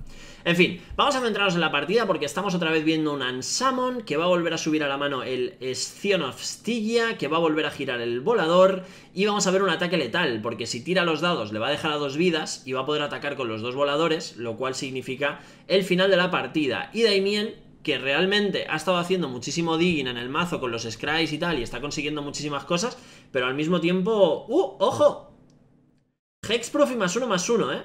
Speaker 1: En fin, vamos a centrarnos en la partida porque estamos otra vez viendo un Ansamon que va a volver a subir a la mano el Scion of Stygia, que va a volver a girar el volador y vamos a ver un ataque letal porque si tira los dados le va a dejar a dos vidas y va a poder atacar con los dos voladores, lo cual significa el final de la partida. Y Daimien que realmente ha estado haciendo muchísimo digging en el mazo con los scries y tal, y está consiguiendo muchísimas cosas, pero al mismo tiempo, ¡uh! ¡Ojo! Hexproof y más uno, más uno, ¿eh?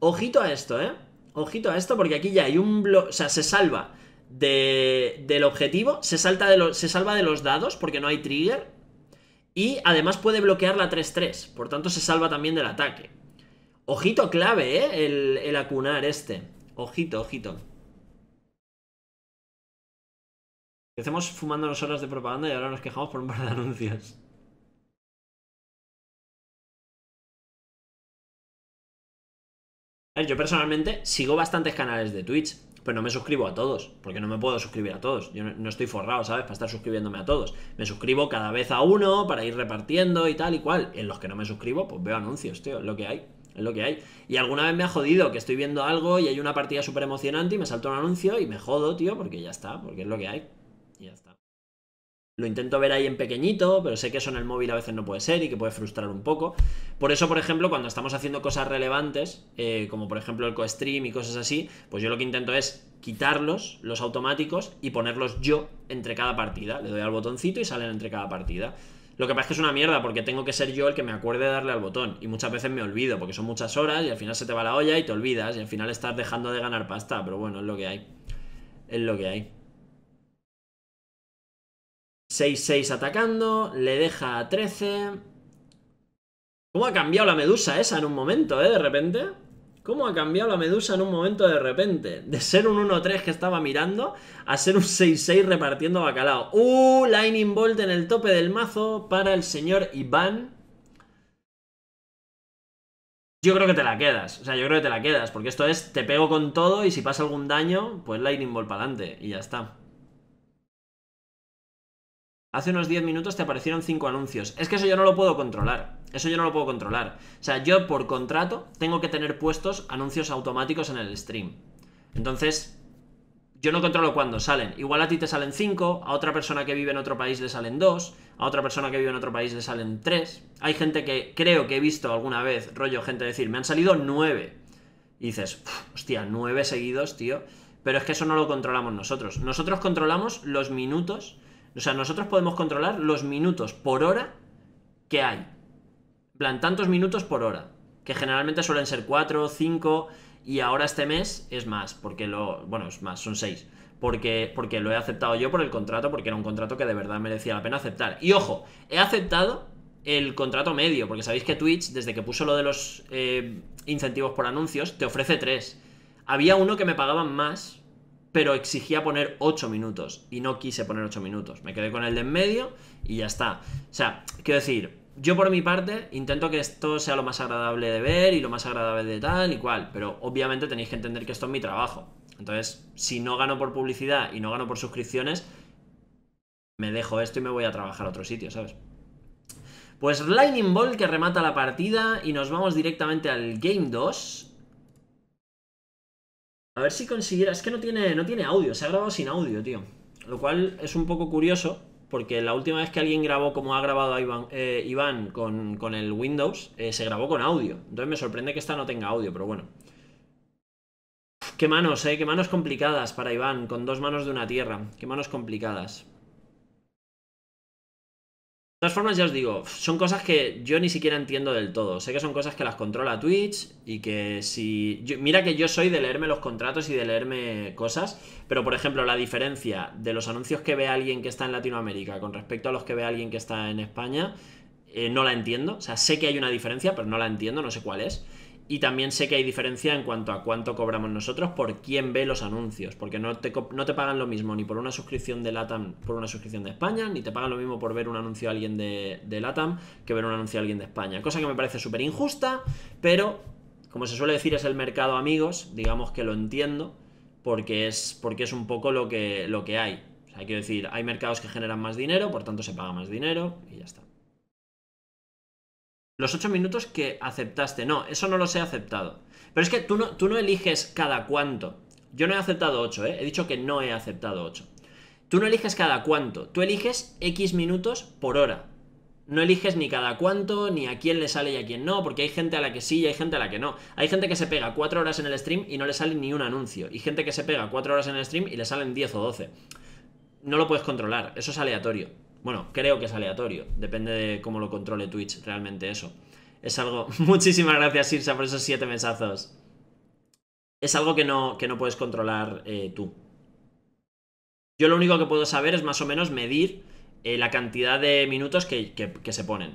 Speaker 1: Ojito a esto, ¿eh? Ojito a esto porque aquí ya hay un... Blo o sea, se salva del objetivo, se, salta de se salva de los dados porque no hay trigger. Y además puede bloquear la 3-3, por tanto se salva también del ataque. Ojito clave, ¿eh? El, acunar este. Ojito, ojito. Empecemos las
Speaker 2: horas de propaganda y ahora nos quejamos por un par de anuncios.
Speaker 1: yo personalmente sigo bastantes canales de Twitch, pero no me suscribo a todos, porque no me puedo suscribir a todos. Yo no, estoy forrado, ¿sabes? Para estar suscribiéndome a todos. Me suscribo cada vez a uno para ir repartiendo y tal y cual. En los que no me suscribo, pues veo anuncios, tío, es lo que hay. Es lo que hay. Y alguna vez me ha jodido que estoy viendo algo y hay una partida súper emocionante y me salto un anuncio y me jodo, tío, porque ya está, porque es lo que hay. Y ya está. Lo intento ver ahí en pequeñito, pero sé que eso en el móvil a veces no puede ser y que puede frustrar un poco. Por eso, por ejemplo, cuando estamos haciendo cosas relevantes, eh, como por ejemplo el co-stream y cosas así, pues yo lo que intento es quitarlos, los automáticos, y ponerlos yo entre cada partida. Le doy al botoncito y salen entre cada partida. Lo que pasa es que es una mierda porque tengo que ser yo el que me acuerde de darle al botón. Y muchas veces me olvido porque son muchas horas y al final se te va la olla y te olvidas y al final estás dejando de ganar pasta. Pero bueno, es lo que hay. Es lo que hay. 6-6 atacando, le deja a 13. ¿Cómo ha cambiado la medusa esa en un momento, eh? De repente. ¿Cómo ha cambiado la medusa en un momento de repente? De ser un 1-3 que estaba mirando a ser un 6-6 repartiendo bacalao. ¡Uh! Lightning Bolt en el tope del mazo para el señor Iván. Yo creo que te la quedas. O sea, yo creo que te la quedas. Porque esto es, te pego con todo y si pasa algún daño, pues Lightning Bolt para adelante. Y ya está. Hace unos 10 minutos te aparecieron 5 anuncios. Es que eso yo no lo puedo controlar. Eso yo no lo puedo controlar. O sea, yo por contrato tengo que tener puestos anuncios automáticos en el stream. Entonces, yo no controlo cuándo salen. Igual a ti te salen 5, a otra persona que vive en otro país le salen 2, a otra persona que vive en otro país le salen 3. Hay gente que creo que he visto alguna vez, rollo, gente decir, me han salido 9. Y dices, hostia, 9 seguidos, tío. Pero es que eso no lo controlamos nosotros. Nosotros controlamos los minutos o sea, nosotros podemos controlar los minutos por hora que hay. plan, tantos minutos por hora. Que generalmente suelen ser 4, 5 y ahora este mes es más, porque lo... Bueno, es más, son 6. Porque, porque lo he aceptado yo por el contrato, porque era un contrato que de verdad merecía la pena aceptar. Y ojo, he aceptado el contrato medio, porque sabéis que Twitch, desde que puso lo de los eh, incentivos por anuncios, te ofrece 3. Había uno que me pagaban más, pero exigía poner 8 minutos y no quise poner 8 minutos. Me quedé con el de en medio y ya está. O sea, quiero decir, yo por mi parte intento que esto sea lo más agradable de ver y lo más agradable de tal y cual, pero obviamente tenéis que entender que esto es mi trabajo. Entonces, si no gano por publicidad y no gano por suscripciones, me dejo esto y me voy a trabajar a otro sitio, ¿sabes? Pues Lightning Ball que remata la partida y nos vamos directamente al Game 2 a ver si consiguiera... Es que no tiene, no tiene audio, se ha grabado sin audio, tío. Lo cual es un poco curioso, porque la última vez que alguien grabó como ha grabado Iván, eh, con, el Windows, eh, se grabó con audio. Entonces me sorprende que esta no tenga audio, pero bueno. Qué manos, eh, qué manos complicadas para Iván, con dos manos de una tierra. Qué manos complicadas. De todas formas, ya os digo, son cosas que yo ni siquiera entiendo del todo. Sé que son cosas que las controla Twitch y que si... mira que yo soy de leerme los contratos y de leerme cosas, pero por ejemplo, la diferencia de los anuncios que ve alguien que está en Latinoamérica con respecto a los que ve alguien que está en España, eh, no la entiendo. O sea, sé que hay una diferencia, pero no la entiendo, no sé cuál es. Y también sé que hay diferencia en cuanto a cuánto cobramos nosotros por quién ve los anuncios, porque no te, no te pagan lo mismo ni por una suscripción de LATAM, por una suscripción de España, ni te pagan lo mismo por ver un anuncio de alguien de, LATAM que ver un anuncio de alguien de España. Cosa que me parece súper injusta, pero como se suele decir es el mercado amigos, digamos que lo entiendo, porque es, porque es un poco lo que, lo que hay. quiero decir, hay mercados que generan más dinero, por tanto se paga más dinero y ya está los ocho minutos que aceptaste. No, eso no los he aceptado. Pero es que tú no, tú no eliges cada cuánto. Yo no he aceptado 8, ¿eh? He dicho que no he aceptado 8. Tú no eliges cada cuánto, tú eliges X minutos por hora. No eliges ni cada cuánto, ni a quién le sale y a quién no, porque hay gente a la que sí y hay gente a la que no. Hay gente que se pega 4 horas en el stream y no le sale ni un anuncio. Y gente que se pega 4 horas en el stream y le salen 10 o 12. No lo puedes controlar, eso es aleatorio. Bueno, creo que es aleatorio, depende de cómo lo controle Twitch realmente eso. Es algo... Muchísimas gracias, Sirsa, por esos siete mesazos. Es algo que no, que no puedes controlar eh, tú. Yo lo único que puedo saber es más o menos medir eh, la cantidad de minutos que, se ponen.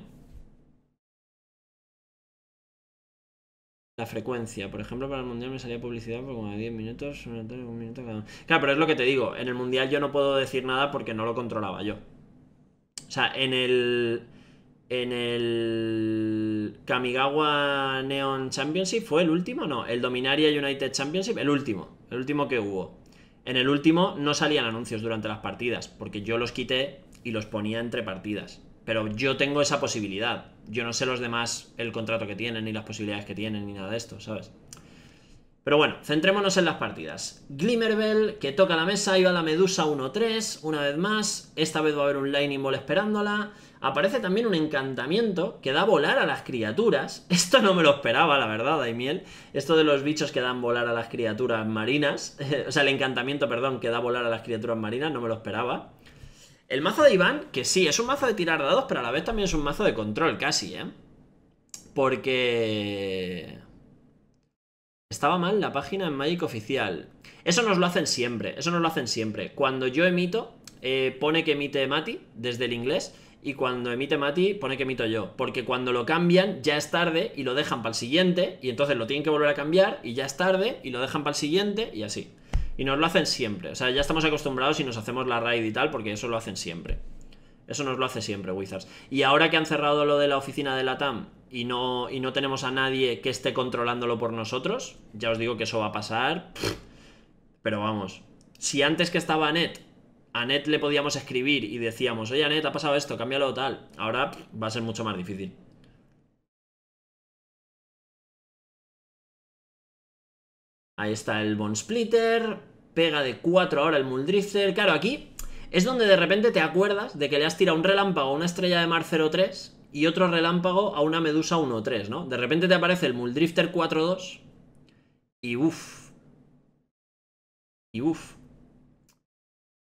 Speaker 1: La frecuencia, por ejemplo, para el mundial me salía publicidad por como de 10 minutos, Claro, pero es lo que te digo, en el mundial yo no puedo decir nada porque no lo controlaba yo. O sea, en el. En el Kamigawa Neon Championship fue el último, no, el Dominaria United Championship, el último, el último que hubo. En el último no salían anuncios durante las partidas, porque yo los quité y los ponía entre partidas. Pero yo tengo esa posibilidad. Yo no sé los demás el contrato que tienen, ni las posibilidades que tienen, ni nada de esto, ¿sabes? Pero bueno, centrémonos en las partidas. Glimmerbell, que toca la mesa, iba la Medusa 1-3, una vez más. Esta vez va a haber un Lightning Ball esperándola. Aparece también un encantamiento que da volar a las criaturas. Esto no me lo esperaba, la verdad, Daimiel. Esto de los bichos que dan volar a las criaturas marinas. o sea, el encantamiento, perdón, que da volar a las criaturas marinas, no me lo esperaba. El mazo de Iván, que sí, es un mazo de tirar dados, pero a la vez también es un mazo de control, casi, ¿eh? Porque... Estaba mal la página en Magic Oficial. Eso nos lo hacen siempre, eso nos lo hacen siempre. Cuando yo emito, eh, pone que emite Mati desde el inglés y cuando emite Mati pone que emito yo. Porque cuando lo cambian ya es tarde y lo dejan para el siguiente y entonces lo tienen que volver a cambiar y ya es tarde y lo dejan para el siguiente y así. Y nos lo hacen siempre. O sea, ya estamos acostumbrados y nos hacemos la raid y tal porque eso lo hacen siempre. Eso nos lo hace siempre Wizards. Y ahora que han cerrado lo de la oficina de la TAM y no, y no tenemos a nadie que esté controlándolo por nosotros, ya os digo que eso va a pasar. Pero vamos, si antes que estaba Anet, a Anet le podíamos escribir y decíamos, oye Anet, ha pasado esto, cámbialo tal, ahora va a ser mucho más difícil.
Speaker 2: Ahí está el Bone
Speaker 1: Splitter, pega de 4 ahora el Muldrifter. Claro, aquí es donde de repente te acuerdas de que le has tirado un relámpago a una estrella de mar 03 y otro relámpago a una medusa 1-3, ¿no? De repente te aparece el Muldrifter 4-2 y uff. Y uff.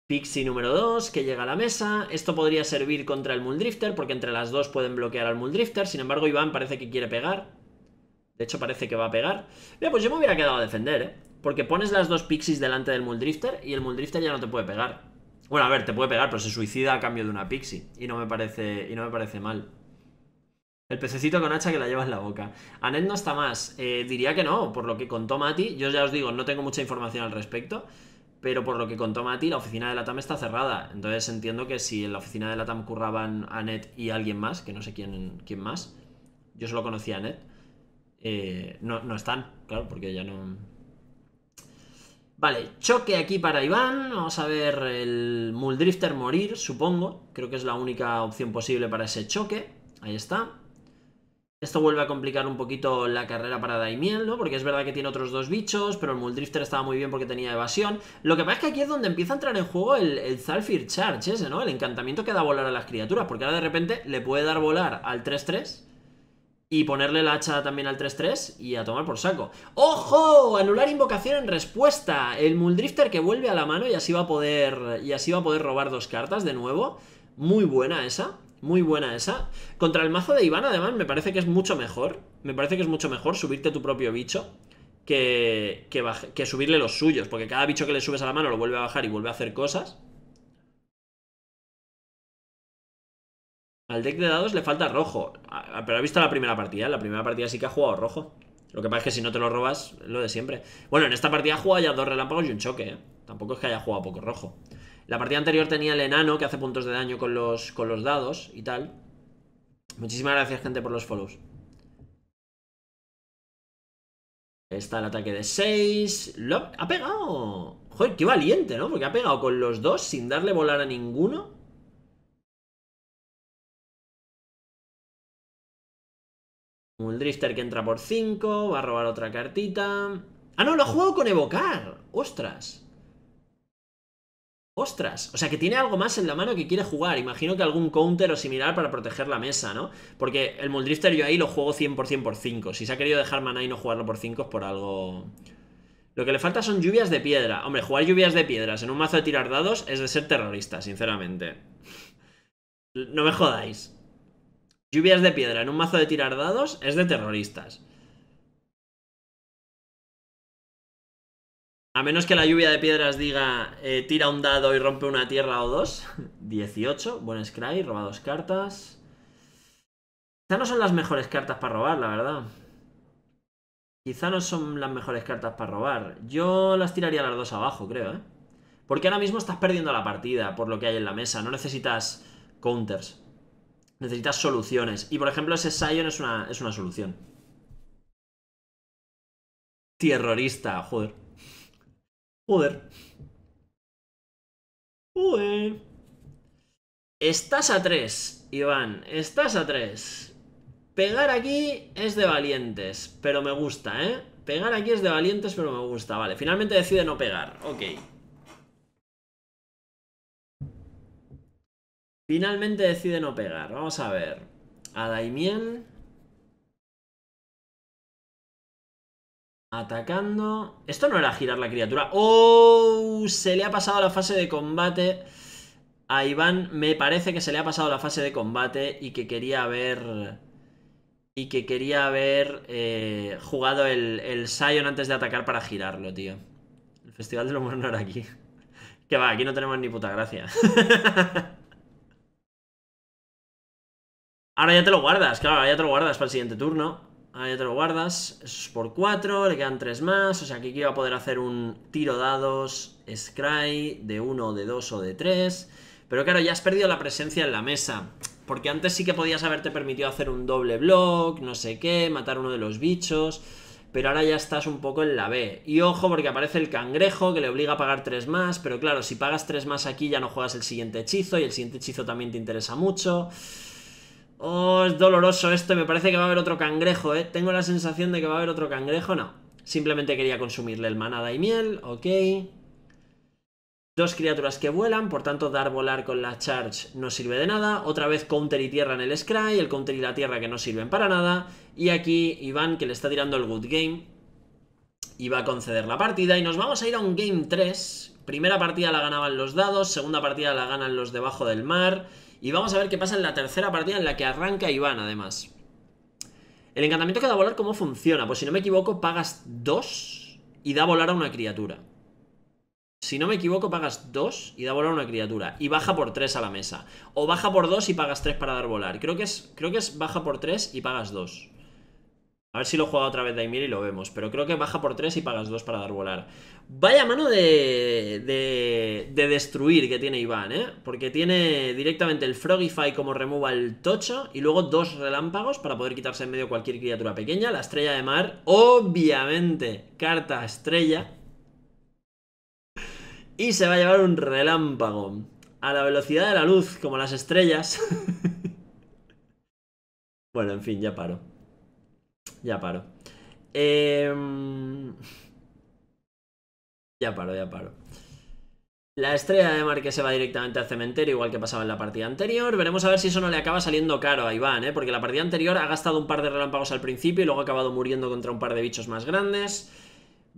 Speaker 1: Pixie número 2 que llega a la mesa. Esto podría servir contra el Muldrifter porque entre las dos pueden bloquear al Muldrifter. Sin embargo, Iván parece que quiere pegar. De hecho, parece que va a pegar. Mira, pues yo me hubiera quedado a defender, ¿eh? Porque pones las dos pixies delante del Muldrifter y el Muldrifter ya no te puede pegar. Bueno, a ver, te puede pegar, pero se suicida a cambio de una pixie. Y no me parece, y no me parece mal. El pececito con hacha que la lleva en la boca. Anet no está más. Eh, diría que no, por lo que contó Mati. Yo ya os digo, no tengo mucha información al respecto. Pero por lo que contó Mati, la oficina de la TAM está cerrada. Entonces entiendo que si en la oficina de la TAM curraban Anet y alguien más, que no sé quién, quién más, yo solo conocía a Anet, eh, no, no están, claro, porque ya no. Vale, choque aquí para Iván. Vamos a ver el Muldrifter morir, supongo. Creo que es la única opción posible para ese choque. Ahí está. Esto vuelve a complicar un poquito la carrera para Daimiel, ¿no? Porque es verdad que tiene otros dos bichos, pero el Muldrifter estaba muy bien porque tenía evasión. Lo que pasa es que aquí es donde empieza a entrar en juego el, Zalfir Charge ese, ¿no? El encantamiento que da volar a las criaturas, porque ahora de repente le puede dar volar al 3-3 y ponerle la hacha también al 3-3 y a tomar por saco. ¡Ojo! Anular invocación en respuesta. El Muldrifter que vuelve a la mano y así va a poder. Y así va a poder robar dos cartas de nuevo. Muy buena esa. Muy buena esa. Contra el mazo de Iván, además, me parece que es mucho mejor. Me parece que es mucho mejor subirte tu propio bicho que, que, subirle los suyos. Porque cada bicho que le subes a la mano lo vuelve a bajar y vuelve a hacer cosas. Al deck de dados le falta rojo. Pero ha visto la primera partida. la primera partida sí que ha jugado rojo. Lo que pasa es que si no te lo robas, lo de siempre. Bueno, en esta partida ha jugado ya dos relámpagos y un choque, ¿eh? Tampoco es que haya jugado poco rojo. La partida anterior tenía el enano que hace puntos de daño con los, con los dados y tal. Muchísimas gracias, gente, por los follows. Está el ataque de 6. Lo ha pegado. Joder, qué valiente, ¿no? Porque ha pegado con los dos sin darle volar a ninguno. Un drifter que entra por 5. Va a robar otra cartita. Ah, no, lo ha jugado con evocar. Ostras. Ostras, o sea que tiene algo más en la mano que quiere jugar. Imagino que algún counter o similar para proteger la mesa, ¿no? Porque el Muldrifter yo ahí lo juego 100% por 5. Si se ha querido dejar maná y no jugarlo por 5 es por algo... Lo que le falta son lluvias de piedra. Hombre, jugar lluvias de piedras en un mazo de tirar dados es de ser terrorista, sinceramente. No me jodáis. Lluvias de piedra en un mazo de tirar dados es de terroristas. A menos que la lluvia de piedras diga eh, tira un dado y rompe una tierra o dos. 18, buen scry, roba dos cartas. Quizá no son las mejores cartas para robar, la verdad. Quizá no son las mejores cartas para robar. Yo las tiraría las dos abajo, creo, ¿eh? Porque ahora mismo estás perdiendo la partida por lo que hay en la mesa. No necesitas counters. Necesitas soluciones. Y por ejemplo, ese Sion es una, es una solución. Terrorista, joder. Joder. Joder. Estás a tres, Iván. Estás a tres. Pegar aquí es de valientes, pero me gusta, ¿eh? Pegar aquí es de valientes, pero me gusta. Vale, finalmente decide no pegar. Ok. Finalmente decide no pegar. Vamos a ver. A Daimiel... Atacando. Esto no era girar la criatura. ¡Oh! Se le ha pasado la fase de combate. A Iván me parece que se le ha pasado la fase de combate y que quería haber... Y que quería haber eh, jugado el, el antes de atacar para girarlo, tío. El Festival del Humor no era aquí. Que va, aquí no tenemos ni puta gracia. ahora ya te lo guardas, claro, ya te lo guardas para el siguiente turno. Ahí te lo guardas. es por 4. Le quedan 3 más. O sea, que aquí iba a poder hacer un tiro dados, scry, de 1, de 2 o de 3. Pero claro, ya has perdido la presencia en la mesa. Porque antes sí que podías haberte permitido hacer un doble block, no sé qué, matar uno de los bichos. Pero ahora ya estás un poco en la B. Y ojo, porque aparece el cangrejo que le obliga a pagar 3 más. Pero claro, si pagas 3 más aquí ya no juegas el siguiente hechizo. Y el siguiente hechizo también te interesa mucho. Oh, es doloroso esto. Me parece que va a haber otro cangrejo, ¿eh? Tengo la sensación de que va a haber otro cangrejo. No. Simplemente quería consumirle el manada y miel. Ok. Dos criaturas que vuelan. Por tanto, dar volar con la charge no sirve de nada. Otra vez counter y tierra en el scry. El counter y la tierra que no sirven para nada. Y aquí Iván que le está tirando el good game. Y va a conceder la partida. Y nos vamos a ir a un game 3. Primera partida la ganaban los dados. Segunda partida la ganan los debajo del mar. Y vamos a ver qué pasa en la tercera partida en la que arranca Iván, además. El encantamiento que da volar, ¿cómo funciona? Pues si no me equivoco, pagas 2 y da volar a una criatura. Si no me equivoco, pagas 2 y da volar a una criatura. Y baja por 3 a la mesa. O baja por 2 y pagas 3 para dar volar. Creo que es, creo que es baja por 3 y pagas 2. A ver si lo juega otra vez Daimir y lo vemos. Pero creo que baja por 3 y pagas 2 para dar volar. Vaya mano de, de, de, destruir que tiene Iván, ¿eh? Porque tiene directamente el Frogify como remova el tocho y luego dos relámpagos para poder quitarse en medio cualquier criatura pequeña. La estrella de mar, obviamente, carta estrella. Y se va a llevar un relámpago a la velocidad de la luz, como las estrellas. bueno, en fin, ya paro. Ya paro. Eh... Ya paro, ya paro. La estrella de mar que se va directamente al cementerio, igual que pasaba en la partida anterior. Veremos a ver si eso no le acaba saliendo caro a Iván, ¿eh? porque la partida anterior ha gastado un par de relámpagos al principio y luego ha acabado muriendo contra un par de bichos más grandes.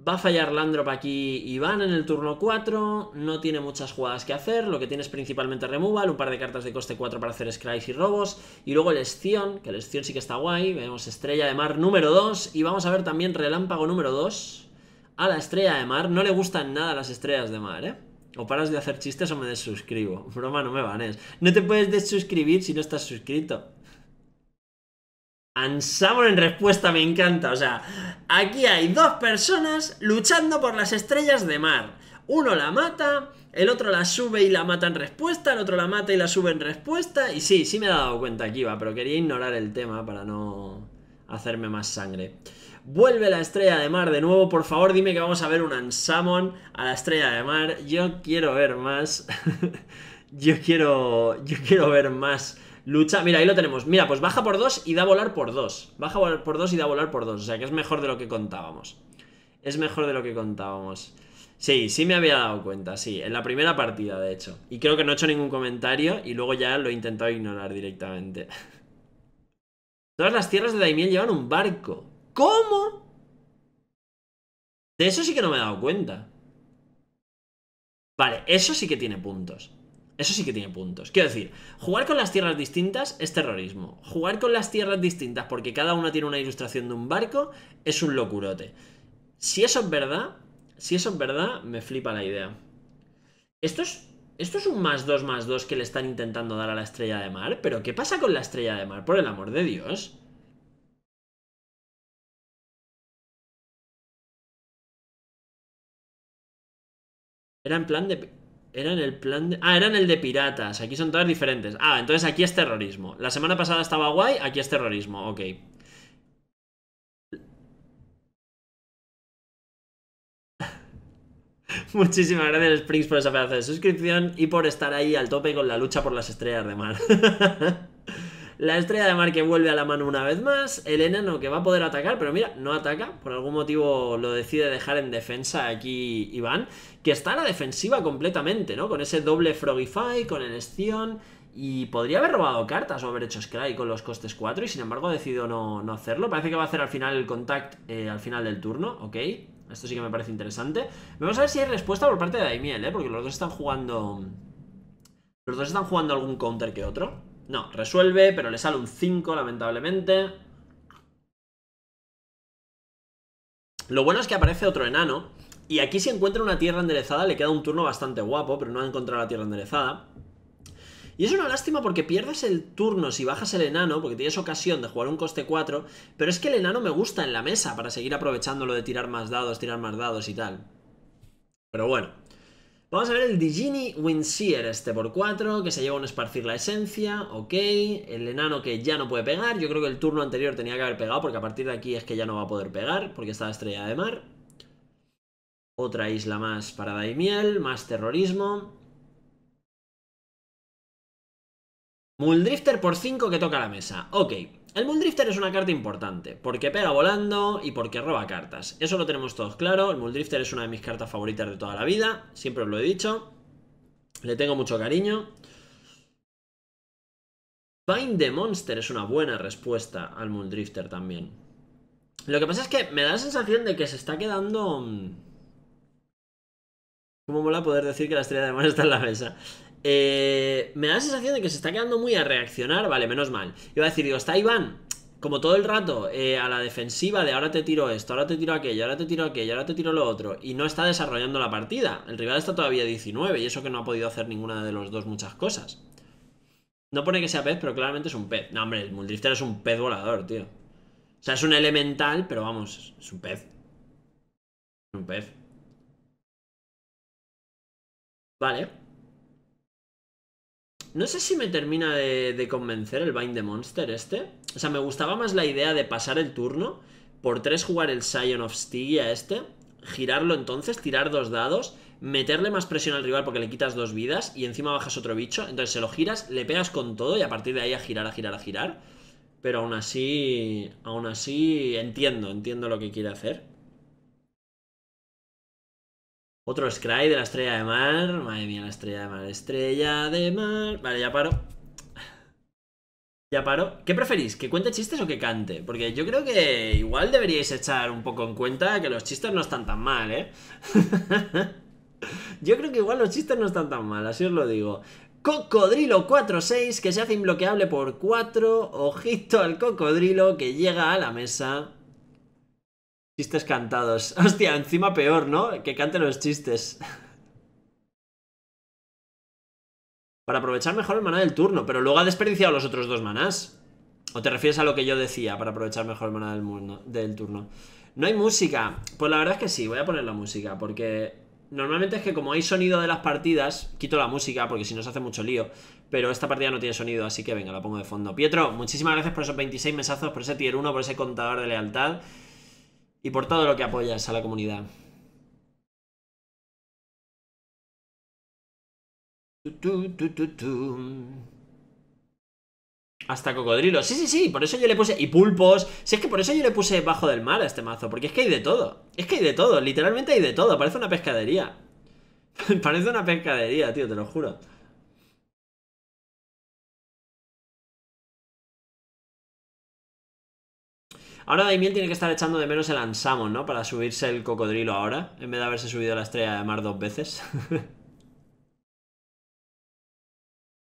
Speaker 1: Va a fallar Landrop aquí Iván en el turno 4. No tiene muchas jugadas que hacer. Lo que tiene es principalmente removal, un par de cartas de coste 4 para hacer scries y robos. Y luego el estión, que el estión sí que está guay. Vemos estrella de mar número 2. Y vamos a ver también relámpago número 2 a la estrella de mar. No le gustan nada las estrellas de mar, ¿eh? O paras de hacer chistes o me desuscribo. Broma, no me vanes. No te puedes desuscribir si no estás suscrito. Ansamor en respuesta me encanta. O sea, aquí hay dos personas luchando por las estrellas de mar. Uno la mata, el otro la sube y la mata en respuesta, el otro la mata y la sube en respuesta. Y sí, sí me he dado cuenta aquí, va, pero quería ignorar el tema para no hacerme más sangre. Vuelve la estrella de mar de nuevo. Por favor, dime que vamos a ver un Ansamon a la estrella de mar. Yo quiero ver más. yo quiero. Yo quiero ver más. Lucha, mira, ahí lo tenemos. Mira, pues baja por dos y da volar por dos Baja por dos y da volar por dos O sea que es mejor de lo que contábamos. Es mejor de lo que contábamos. Sí, sí me había dado cuenta, sí. En la primera partida, de hecho. Y creo que no he hecho ningún comentario y luego ya lo he intentado ignorar directamente. Todas las tierras de Daimiel llevan un barco. ¿Cómo? De eso sí que no me he dado cuenta. Vale, eso sí que tiene puntos. Eso sí que tiene puntos. Quiero decir, jugar con las tierras distintas es terrorismo. Jugar con las tierras distintas porque cada una tiene una ilustración de un barco es un locurote. Si eso es verdad, si eso es verdad, me flipa la idea. Esto es, esto es un más dos más dos que le están intentando dar a la estrella de mar, pero ¿qué pasa con la estrella de mar? Por el amor de Dios. Era en plan de... Era el plan de... Ah, eran el de piratas. Aquí son todas diferentes. Ah, entonces aquí es terrorismo. La semana pasada estaba guay, aquí es terrorismo. Ok. Muchísimas gracias, Springs, por esa pedazo de suscripción y por estar ahí al tope con la lucha por las estrellas de mar. La estrella de mar que vuelve a la mano una vez más. El enano que va a poder atacar, pero mira, no ataca. Por algún motivo lo decide dejar en defensa aquí Iván. Que está a la defensiva completamente, ¿no? Con ese doble Frogify, con el scion Y podría haber robado cartas o haber hecho Scry con los costes 4 y sin embargo ha decidido no, hacerlo. Parece que va a hacer al final el contact eh, al final del turno, ¿ok? Esto sí que me parece interesante. Vamos a ver si hay respuesta por parte de Daimiel, ¿eh? Porque los dos están jugando... Los dos están jugando algún counter que otro. No, resuelve, pero le sale un 5, lamentablemente. Lo bueno es que aparece otro enano. Y aquí si encuentra una tierra enderezada le queda un turno bastante guapo, pero no ha encontrado la tierra enderezada. Y es una lástima porque pierdes el turno si bajas el enano, porque tienes ocasión de jugar un coste 4, pero es que el enano me gusta en la mesa para seguir aprovechándolo de tirar más dados, tirar más dados y tal. Pero bueno. Vamos a ver el Digini Windseer, este por 4, que se lleva un esparcir la esencia, ok. El enano que ya no puede pegar, yo creo que el turno anterior tenía que haber pegado, porque a partir de aquí es que ya no va a poder pegar, porque está la estrella de mar. Otra isla más para Miel, más terrorismo. Muldrifter por 5 que toca la mesa, ok. El Muldrifter es una carta importante, porque pega volando y porque roba cartas. Eso lo tenemos todos claro, el Muldrifter es una de mis cartas favoritas de toda la vida, siempre os lo he dicho. Le tengo mucho cariño. Bind the Monster es una buena respuesta al Muldrifter también. Lo que pasa es que me da la sensación de que se está quedando... Mm, ¿Cómo mola poder decir que la estrella de mar está en la mesa? Eh, me da la sensación de que se está quedando muy a reaccionar, vale, menos mal. Iba a decir, digo, está Iván, como todo el rato, eh, a la defensiva de ahora te tiro esto, ahora te tiro aquello, ahora te tiro aquello, ahora te tiro lo otro, y no está desarrollando la partida. El rival está todavía 19, y eso que no ha podido hacer ninguna de los dos muchas cosas. No pone que sea pez, pero claramente es un pez. No, hombre, el Muldrifter es un pez volador, tío. O sea, es un elemental, pero vamos, es un pez. Es un pez. Vale. No sé si me termina de, convencer el Bind the Monster este. O sea, me gustaba más la idea de pasar el turno, por tres jugar el Scion of a este, girarlo entonces, tirar dos dados, meterle más presión al rival porque le quitas dos vidas y encima bajas otro bicho. Entonces se lo giras, le pegas con todo y a partir de ahí a girar, a girar, a girar. Pero aún así, aún así entiendo, entiendo lo que quiere hacer. Otro Scry de la estrella de mar. Madre mía, la estrella de mar. Estrella de mar. Vale, ya paro. Ya paro. ¿Qué preferís? ¿Que cuente chistes o que cante? Porque yo creo que igual deberíais echar un poco en cuenta que los chistes no están tan mal, ¿eh? yo creo que igual los chistes no están tan mal, así os lo digo. Cocodrilo 4-6 que se hace imbloqueable por 4. Ojito al cocodrilo que llega a la mesa. Chistes cantados. Hostia, encima peor, ¿no? Que canten los chistes. Para aprovechar mejor el maná del turno, pero luego ha desperdiciado los otros dos manás. ¿O te refieres a lo que yo decía para aprovechar mejor el maná del, del turno? No hay música. Pues la verdad es que sí, voy a poner la música, porque normalmente es que como hay sonido de las partidas, quito la música porque si no se hace mucho lío. Pero esta partida no tiene sonido, así que venga, la pongo de fondo. Pietro, muchísimas gracias por esos 26 mesazos, por ese tier 1, por ese contador de lealtad y por todo lo que apoyas a la comunidad. Hasta cocodrilo. Sí, sí, sí, por eso yo le puse... Y pulpos. Si es que por eso yo le puse bajo del mar a este mazo. Porque es que hay de todo. Es que hay de todo. Literalmente hay de todo. Parece una pescadería. Parece una pescadería, tío, te lo juro. Ahora Daimiel tiene que estar echando de menos el Ansamon, ¿no? Para subirse el cocodrilo ahora, en vez de haberse subido la estrella de mar dos veces.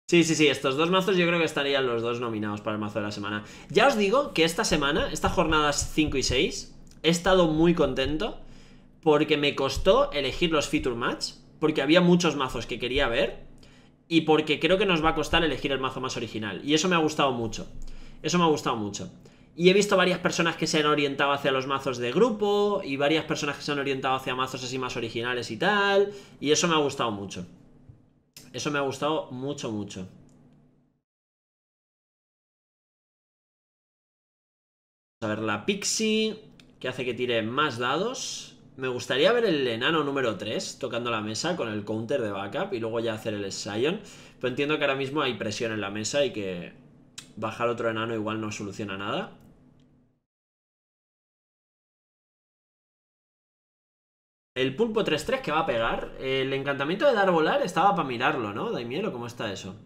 Speaker 1: Sí, sí, sí, estos dos mazos yo creo que estarían los dos nominados para el mazo de la semana. Ya os digo que esta semana, estas jornadas 5 y 6, he estado muy contento porque me costó elegir los feature match, porque había muchos mazos que quería ver y porque creo que nos va a costar elegir el mazo más original. Y eso me ha gustado mucho. Eso me ha gustado mucho. Y he visto varias personas que se han orientado hacia los mazos de grupo y varias personas que se han orientado hacia mazos así más originales y tal. Y eso me ha gustado mucho. Eso me ha gustado mucho, mucho. Vamos a ver la Pixie, que hace que tire más dados. Me gustaría ver el enano número 3 tocando la mesa con el counter de backup y luego ya hacer el Scion. Pero entiendo que ahora mismo hay presión en la mesa y que bajar otro enano igual no soluciona nada.
Speaker 2: El pulpo 3-3 que va a
Speaker 1: pegar. El encantamiento de dar volar estaba para mirarlo, ¿no? miedo ¿cómo está eso?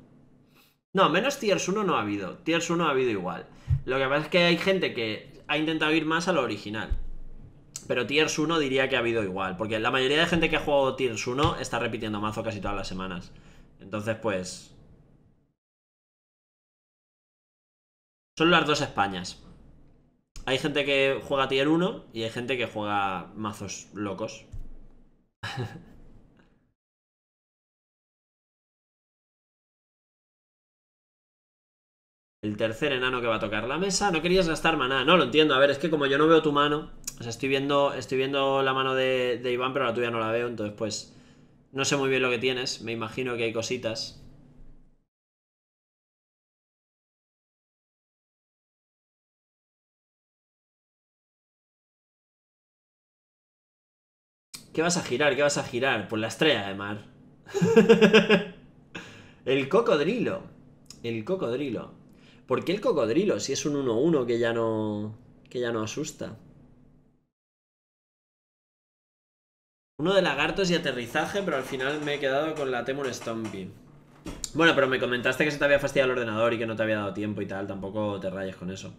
Speaker 1: No, menos tiers 1 no ha habido. Tiers 1 ha habido igual. Lo que pasa es que hay gente que ha intentado ir más a lo original. Pero tiers 1 diría que ha habido igual. Porque la mayoría de gente que ha jugado tiers 1 está repitiendo mazo casi todas las semanas. Entonces, pues... Son las dos Españas. Hay gente que juega tier 1 y hay gente que juega mazos locos. El tercer enano que va a tocar la mesa. No querías gastar maná. No, lo entiendo. A ver, es que como yo no veo tu mano. O sea, estoy viendo, estoy viendo la mano de, de Iván, pero la tuya no la veo. Entonces, pues, no sé muy bien lo que tienes. Me imagino que hay cositas. ¿Qué vas a girar? ¿Qué vas a girar? Por la estrella de mar. el cocodrilo. El cocodrilo. ¿Por qué el cocodrilo? Si es un 1-1 que ya no. que ya no asusta. Uno de lagartos y aterrizaje, pero al final me he quedado con la Temur Stompy. Bueno, pero me comentaste que se te había fastidiado el ordenador y que no te había dado tiempo y tal. Tampoco te rayes con eso.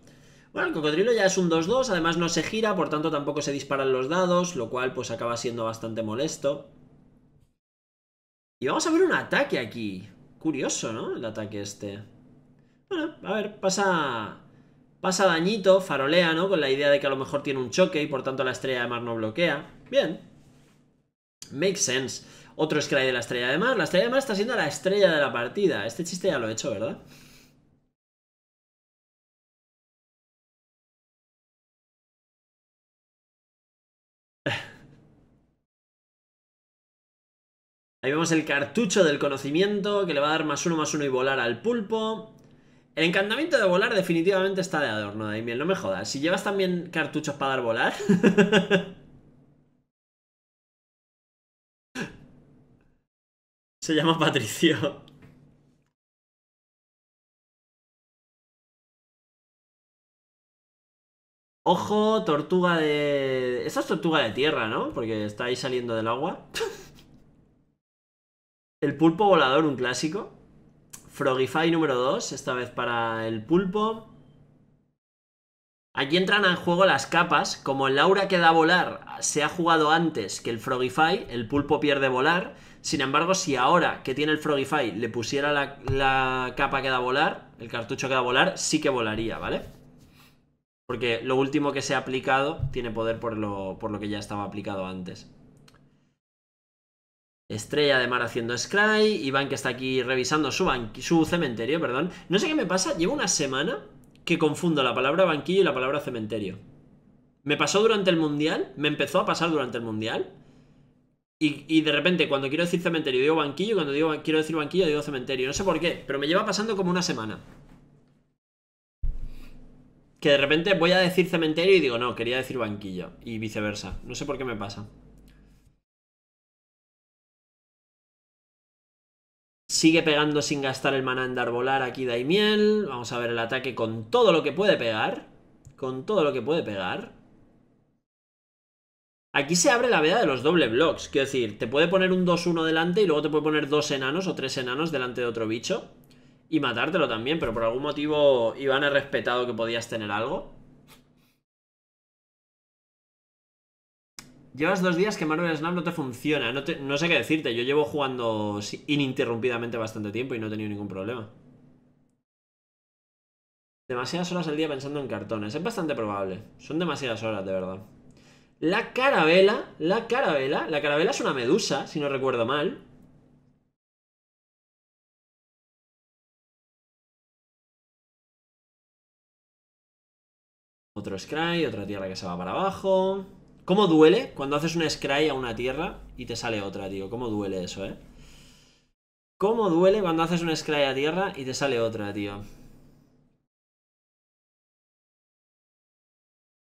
Speaker 1: Bueno, el cocodrilo ya es un 2-2, además no se gira, por tanto tampoco se disparan los dados, lo cual pues acaba siendo bastante molesto. Y vamos a ver un ataque aquí. Curioso, ¿no? El ataque este. Bueno, a ver, pasa... Pasa dañito, farolea, ¿no? Con la idea de que a lo mejor tiene un choque y por tanto la estrella de mar no bloquea. Bien. Makes sense. Otro Scry de la estrella de mar. La estrella de mar está siendo la estrella de la partida. Este chiste ya lo he hecho, ¿verdad? Ahí vemos el cartucho del conocimiento que le va a dar más uno, más uno y volar al pulpo. El encantamiento de volar definitivamente está de adorno, Daimiel, no me jodas. Si llevas también cartuchos para dar volar...
Speaker 2: Se llama Patricio. Ojo,
Speaker 1: tortuga de... Esa es tortuga de tierra, ¿no? Porque está ahí saliendo del agua. El pulpo volador, un clásico. Frogify número 2, esta vez para el pulpo. Aquí entran en juego las capas. Como el Laura que da volar se ha jugado antes que el Frogify, el pulpo pierde volar. Sin embargo, si ahora que tiene el Frogify le pusiera la, capa que da volar, el cartucho que da volar, sí que volaría, ¿vale? Porque lo último que se ha aplicado tiene poder por lo que ya estaba aplicado antes. Estrella de Mar haciendo Scry. Iván que está aquí revisando su, su cementerio, perdón. No sé qué me pasa, llevo una semana que confundo la palabra banquillo y la palabra cementerio. Me pasó durante el mundial, me empezó a pasar durante el mundial. Y, y, de repente, cuando quiero decir cementerio, digo banquillo. Cuando digo, quiero decir banquillo, digo cementerio. No sé por qué, pero me lleva pasando como una semana. Que de repente voy a decir cementerio y digo, no, quería decir banquillo. Y viceversa. No sé por qué me pasa. Sigue pegando sin gastar el maná en volar aquí Daimiel. Vamos a ver el ataque con todo lo que puede pegar. Con todo lo que puede pegar. Aquí se abre la veda de los doble blocks. Quiero decir, te puede poner un 2-1 delante y luego te puede poner dos enanos o tres enanos delante de otro bicho. Y matártelo también, pero por algún motivo Iván ha respetado que podías tener algo. Llevas dos días que Marvel Snap no te funciona. No, sé qué decirte. Yo llevo jugando ininterrumpidamente bastante tiempo y no he tenido ningún problema. Demasiadas horas al día pensando en cartones. Es bastante probable. Son demasiadas horas, de verdad. La carabela, la carabela, la carabela es una medusa, si no recuerdo mal.
Speaker 2: Otro Scry, otra tierra
Speaker 1: que se va para abajo. ¿Cómo duele cuando haces un scry a una tierra y te sale otra, tío? ¿Cómo duele eso, eh? ¿Cómo duele cuando haces un scry a tierra y te sale otra, tío?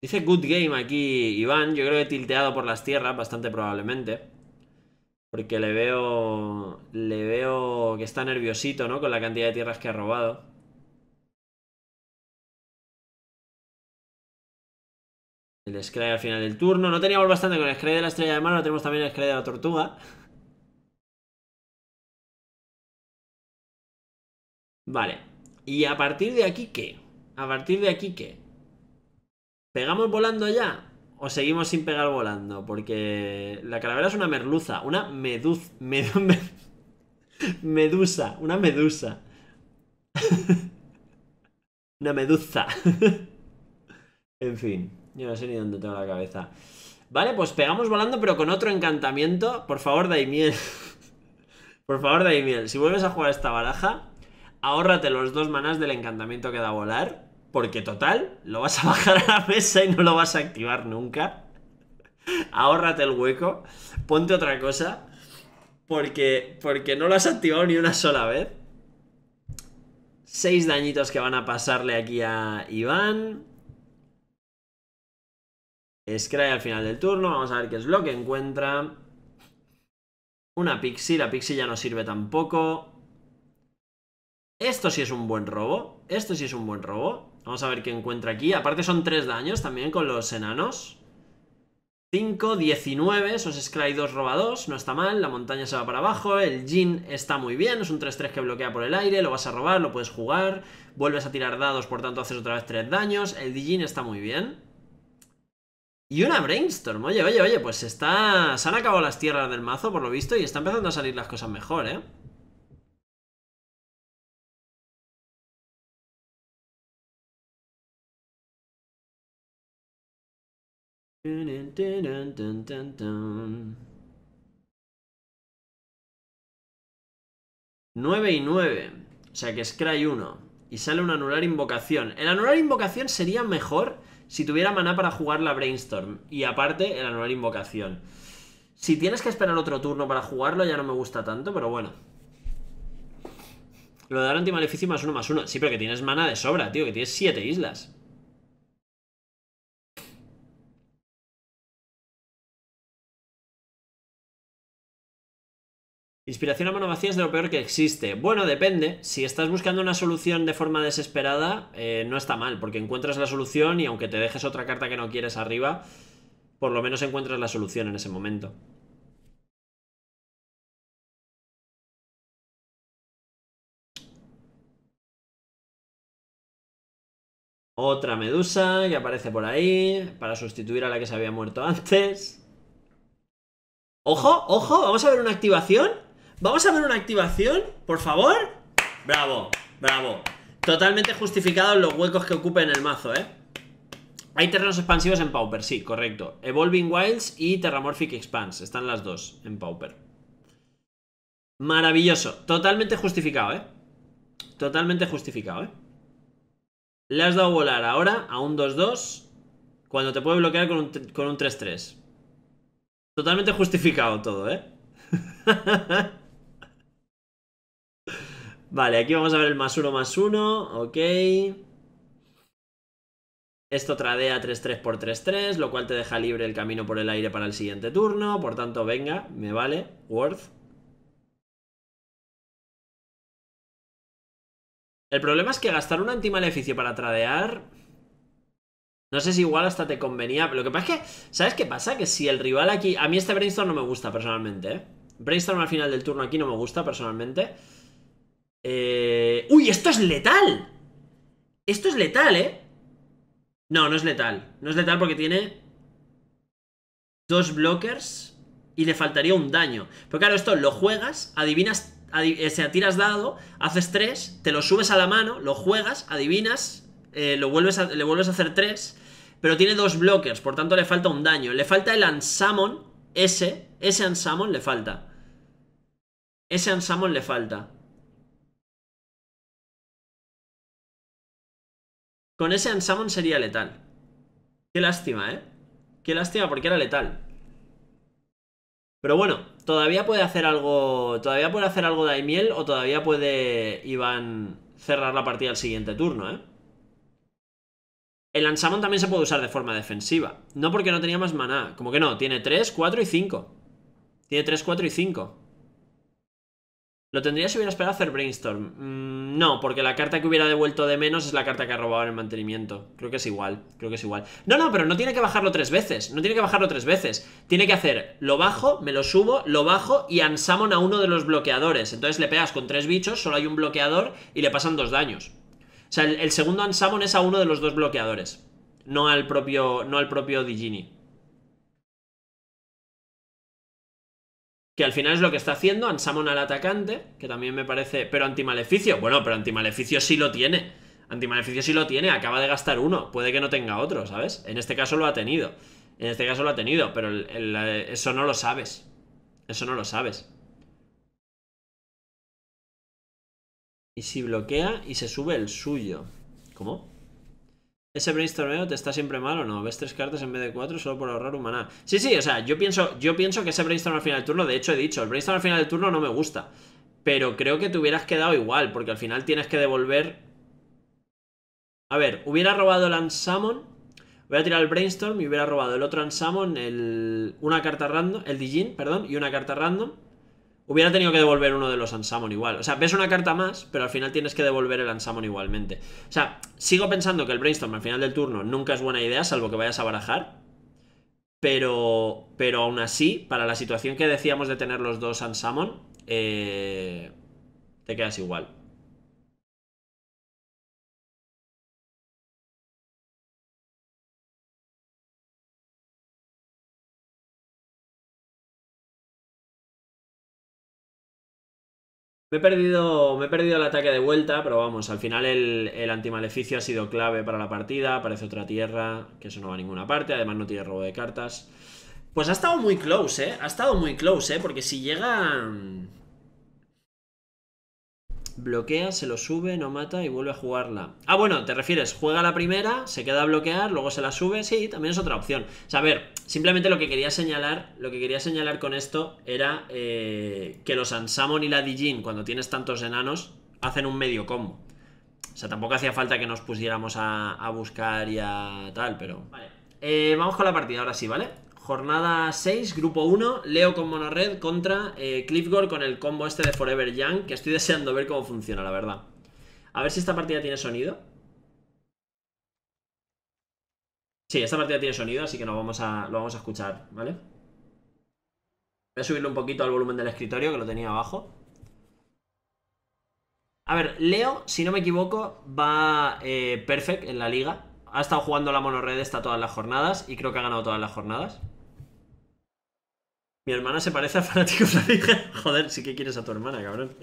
Speaker 1: Dice good game aquí Iván. Yo creo que he tilteado por las tierras, bastante probablemente. Porque le veo. Le veo que está nerviosito, ¿no? Con la cantidad de tierras que ha
Speaker 2: robado. El Scry al final del turno. No teníamos bastante con el Scry de la estrella de mano, tenemos también el Scry de la tortuga. Vale.
Speaker 1: ¿Y a partir de aquí qué? ¿A partir de aquí qué? ¿Pegamos volando ya? ¿O seguimos sin pegar volando? Porque la calavera es una merluza, una meduz, medusa, una medusa. una medusa. en fin. Yo no sé ni dónde tengo la cabeza. Vale, pues pegamos volando, pero con otro encantamiento. Por favor, Daimiel. Por favor, Daimiel, si vuelves a jugar esta baraja, ahórrate los dos manás del encantamiento que da volar. Porque, total, lo vas a bajar a la mesa y no lo vas a activar nunca. ahórrate el hueco. Ponte otra cosa. Porque, porque no lo has activado ni una sola vez. Seis dañitos que van a pasarle aquí a Iván. Scry al final del turno. Vamos a ver qué es lo que encuentra. Una Pixie. La Pixie ya no sirve tampoco. Esto sí es un buen robo. Esto sí es un buen robo. Vamos a ver qué encuentra aquí. Aparte son 3 daños también con los enanos. 5, 19, esos Scry 2 roba 2, no está mal, la montaña se va para abajo, el Jin está muy bien, es un 3-3 que bloquea por el aire, lo vas a robar, lo puedes jugar, vuelves a tirar dados, por tanto haces otra vez 3 daños, el Djin está muy bien. Y una brainstorm. Oye, oye, oye, pues está. Se han acabado las tierras del mazo, por lo visto, y está empezando a salir las cosas mejor, ¿eh? 9 y 9, O sea que Cry 1 Y sale un anular invocación. El anular invocación sería mejor si tuviera mana para jugar la Brainstorm. Y aparte, el anular invocación. Si tienes que esperar otro turno para jugarlo, ya no me gusta tanto, pero bueno. Lo de dar antimaleficio más uno más uno. Sí, pero que tienes mana de sobra, tío, que tienes siete islas. Inspiración a mano de lo peor que existe. Bueno, depende. Si estás buscando una solución de forma desesperada, eh, no está mal, porque encuentras la solución y aunque te dejes otra carta que no quieres arriba, por lo menos encuentras la solución en ese momento. Otra medusa que aparece por ahí para sustituir a la que se había muerto antes. ¡Ojo! ¡Ojo! Vamos a ver una activación. Vamos a ver una activación, por favor. Bravo, bravo. Totalmente justificados los huecos que ocupen el mazo, ¿eh? Hay terrenos expansivos en Pauper, sí, correcto. Evolving Wilds y Terramorphic Expanse. Están las dos en Pauper. Maravilloso. Totalmente justificado, ¿eh? Totalmente justificado, ¿eh? Le has dado volar ahora a un 2-2 cuando te puede bloquear con un 3-3. Totalmente justificado todo, ¿eh? Vale, aquí vamos a ver el más uno, más uno. Ok. Esto tradea 3-3 por 3-3, lo cual te deja libre el camino por el aire para el siguiente turno. Por tanto, venga, me vale. Worth. El problema es que gastar un antimaleficio para tradear... No sé si igual hasta te convenía. Pero lo que pasa es que... ¿Sabes qué pasa? Que si el rival aquí... A mí este Brainstorm no me gusta personalmente, ¿eh? Brainstorm al final del turno aquí no me gusta personalmente. Eh... ¡Uy, esto es letal! Esto es letal, ¿eh? No, no es letal. No es letal porque tiene... Dos blockers y le faltaría un daño. Pero claro, esto lo juegas, adivinas... Eh, Se atiras tiras dado, haces tres, te lo subes a la mano, lo juegas, adivinas, eh, lo vuelves le vuelves a hacer tres pero tiene dos blockers, por tanto le falta un daño. Le falta el Unsummon, ese, ese Unsummon le falta. Ese Unsummon le falta. Con ese Ansamon sería letal. Qué lástima, ¿eh? Qué lástima porque era letal. Pero bueno, todavía puede hacer algo. Todavía puede hacer algo Daimiel o todavía puede Iván cerrar la partida al siguiente turno, ¿eh? El Ansamon también se puede usar de forma defensiva. No porque no tenía más maná. Como que no, tiene 3, 4 y 5. Tiene 3, 4 y 5. ¿Lo tendría si hubiera esperado hacer brainstorm? Mm, no, porque la carta que hubiera devuelto de menos es la carta que ha robado en el mantenimiento. Creo que es igual, creo que es igual. No, no, pero no tiene que bajarlo tres veces. No tiene que bajarlo tres veces. Tiene que hacer, lo bajo, me lo subo, lo bajo y ansamon a uno de los bloqueadores. Entonces le pegas con tres bichos, solo hay un bloqueador y le pasan dos daños. O sea, el, segundo ansamon es a uno de los dos bloqueadores. No al propio, no al propio Digini. que al final es lo que está haciendo, Ansamon al atacante, que también me parece... Pero antimaleficio, bueno, pero antimaleficio sí lo tiene. Antimaleficio sí lo tiene, acaba de gastar uno, puede que no tenga otro, ¿sabes? En este caso lo ha tenido. En este caso lo ha tenido, pero eso no lo sabes. Eso no lo sabes. Y si bloquea y se sube el suyo. ¿Cómo? ¿Ese brainstormeo te está siempre mal o no? ¿Ves tres cartas en vez de cuatro solo por ahorrar un maná? Sí, sí, o sea, yo pienso, yo pienso que ese brainstorm al final del turno, de hecho he dicho, el brainstorm al final del turno no me gusta. Pero creo que te hubieras quedado igual, porque al final tienes que devolver... A ver, hubiera robado el unsummon, voy a tirar el brainstorm y hubiera robado el otro unsummon, el... una carta random, el Dijin, perdón, y una carta random. Hubiera tenido que devolver uno de los Ansamon igual. O sea, ves una carta más, pero al final tienes que devolver el Ansamon igualmente. O sea, sigo pensando que el Brainstorm al final del turno nunca es buena idea, salvo que vayas a barajar. Pero, pero aún así, para la situación que decíamos de tener los dos Ansamon, eh, te quedas igual. he, perdido, he perdido el ataque de vuelta, pero vamos, al final el, el antimaleficio ha sido clave para la partida. Aparece otra tierra, que eso no va a ninguna parte. Además no tiene robo de cartas. Pues ha estado muy close, ¿eh? Ha estado muy close, ¿eh? Porque si llega... Bloquea, se lo sube, no mata y vuelve a jugarla. Ah, bueno, te refieres, juega la primera, se queda a bloquear, luego se la sube, sí, también es otra opción. O sea, a ver, simplemente lo que quería señalar, lo que quería señalar con esto era eh, que los Ansamon y la Dijin, cuando tienes tantos enanos, hacen un medio combo. O sea, tampoco hacía falta que nos pusiéramos a, buscar y a tal, pero... Vale. Eh, vamos con la partida ahora sí, ¿vale? Jornada 6, grupo 1, Leo con Monored contra eh, Cliffgore con el combo este de Forever Young, que estoy deseando ver cómo funciona, la verdad. A ver si esta partida tiene sonido. Sí, esta partida tiene sonido, así que lo vamos a, escuchar, ¿vale? Voy a subirle un poquito al volumen del escritorio, que lo tenía abajo. A ver, Leo, si no me equivoco, va eh, perfect en la liga. Ha estado jugando la monorred esta todas las jornadas y creo que ha ganado todas las jornadas. Mi hermana se parece a Fanático Joder, sí que quieres a tu hermana, cabrón.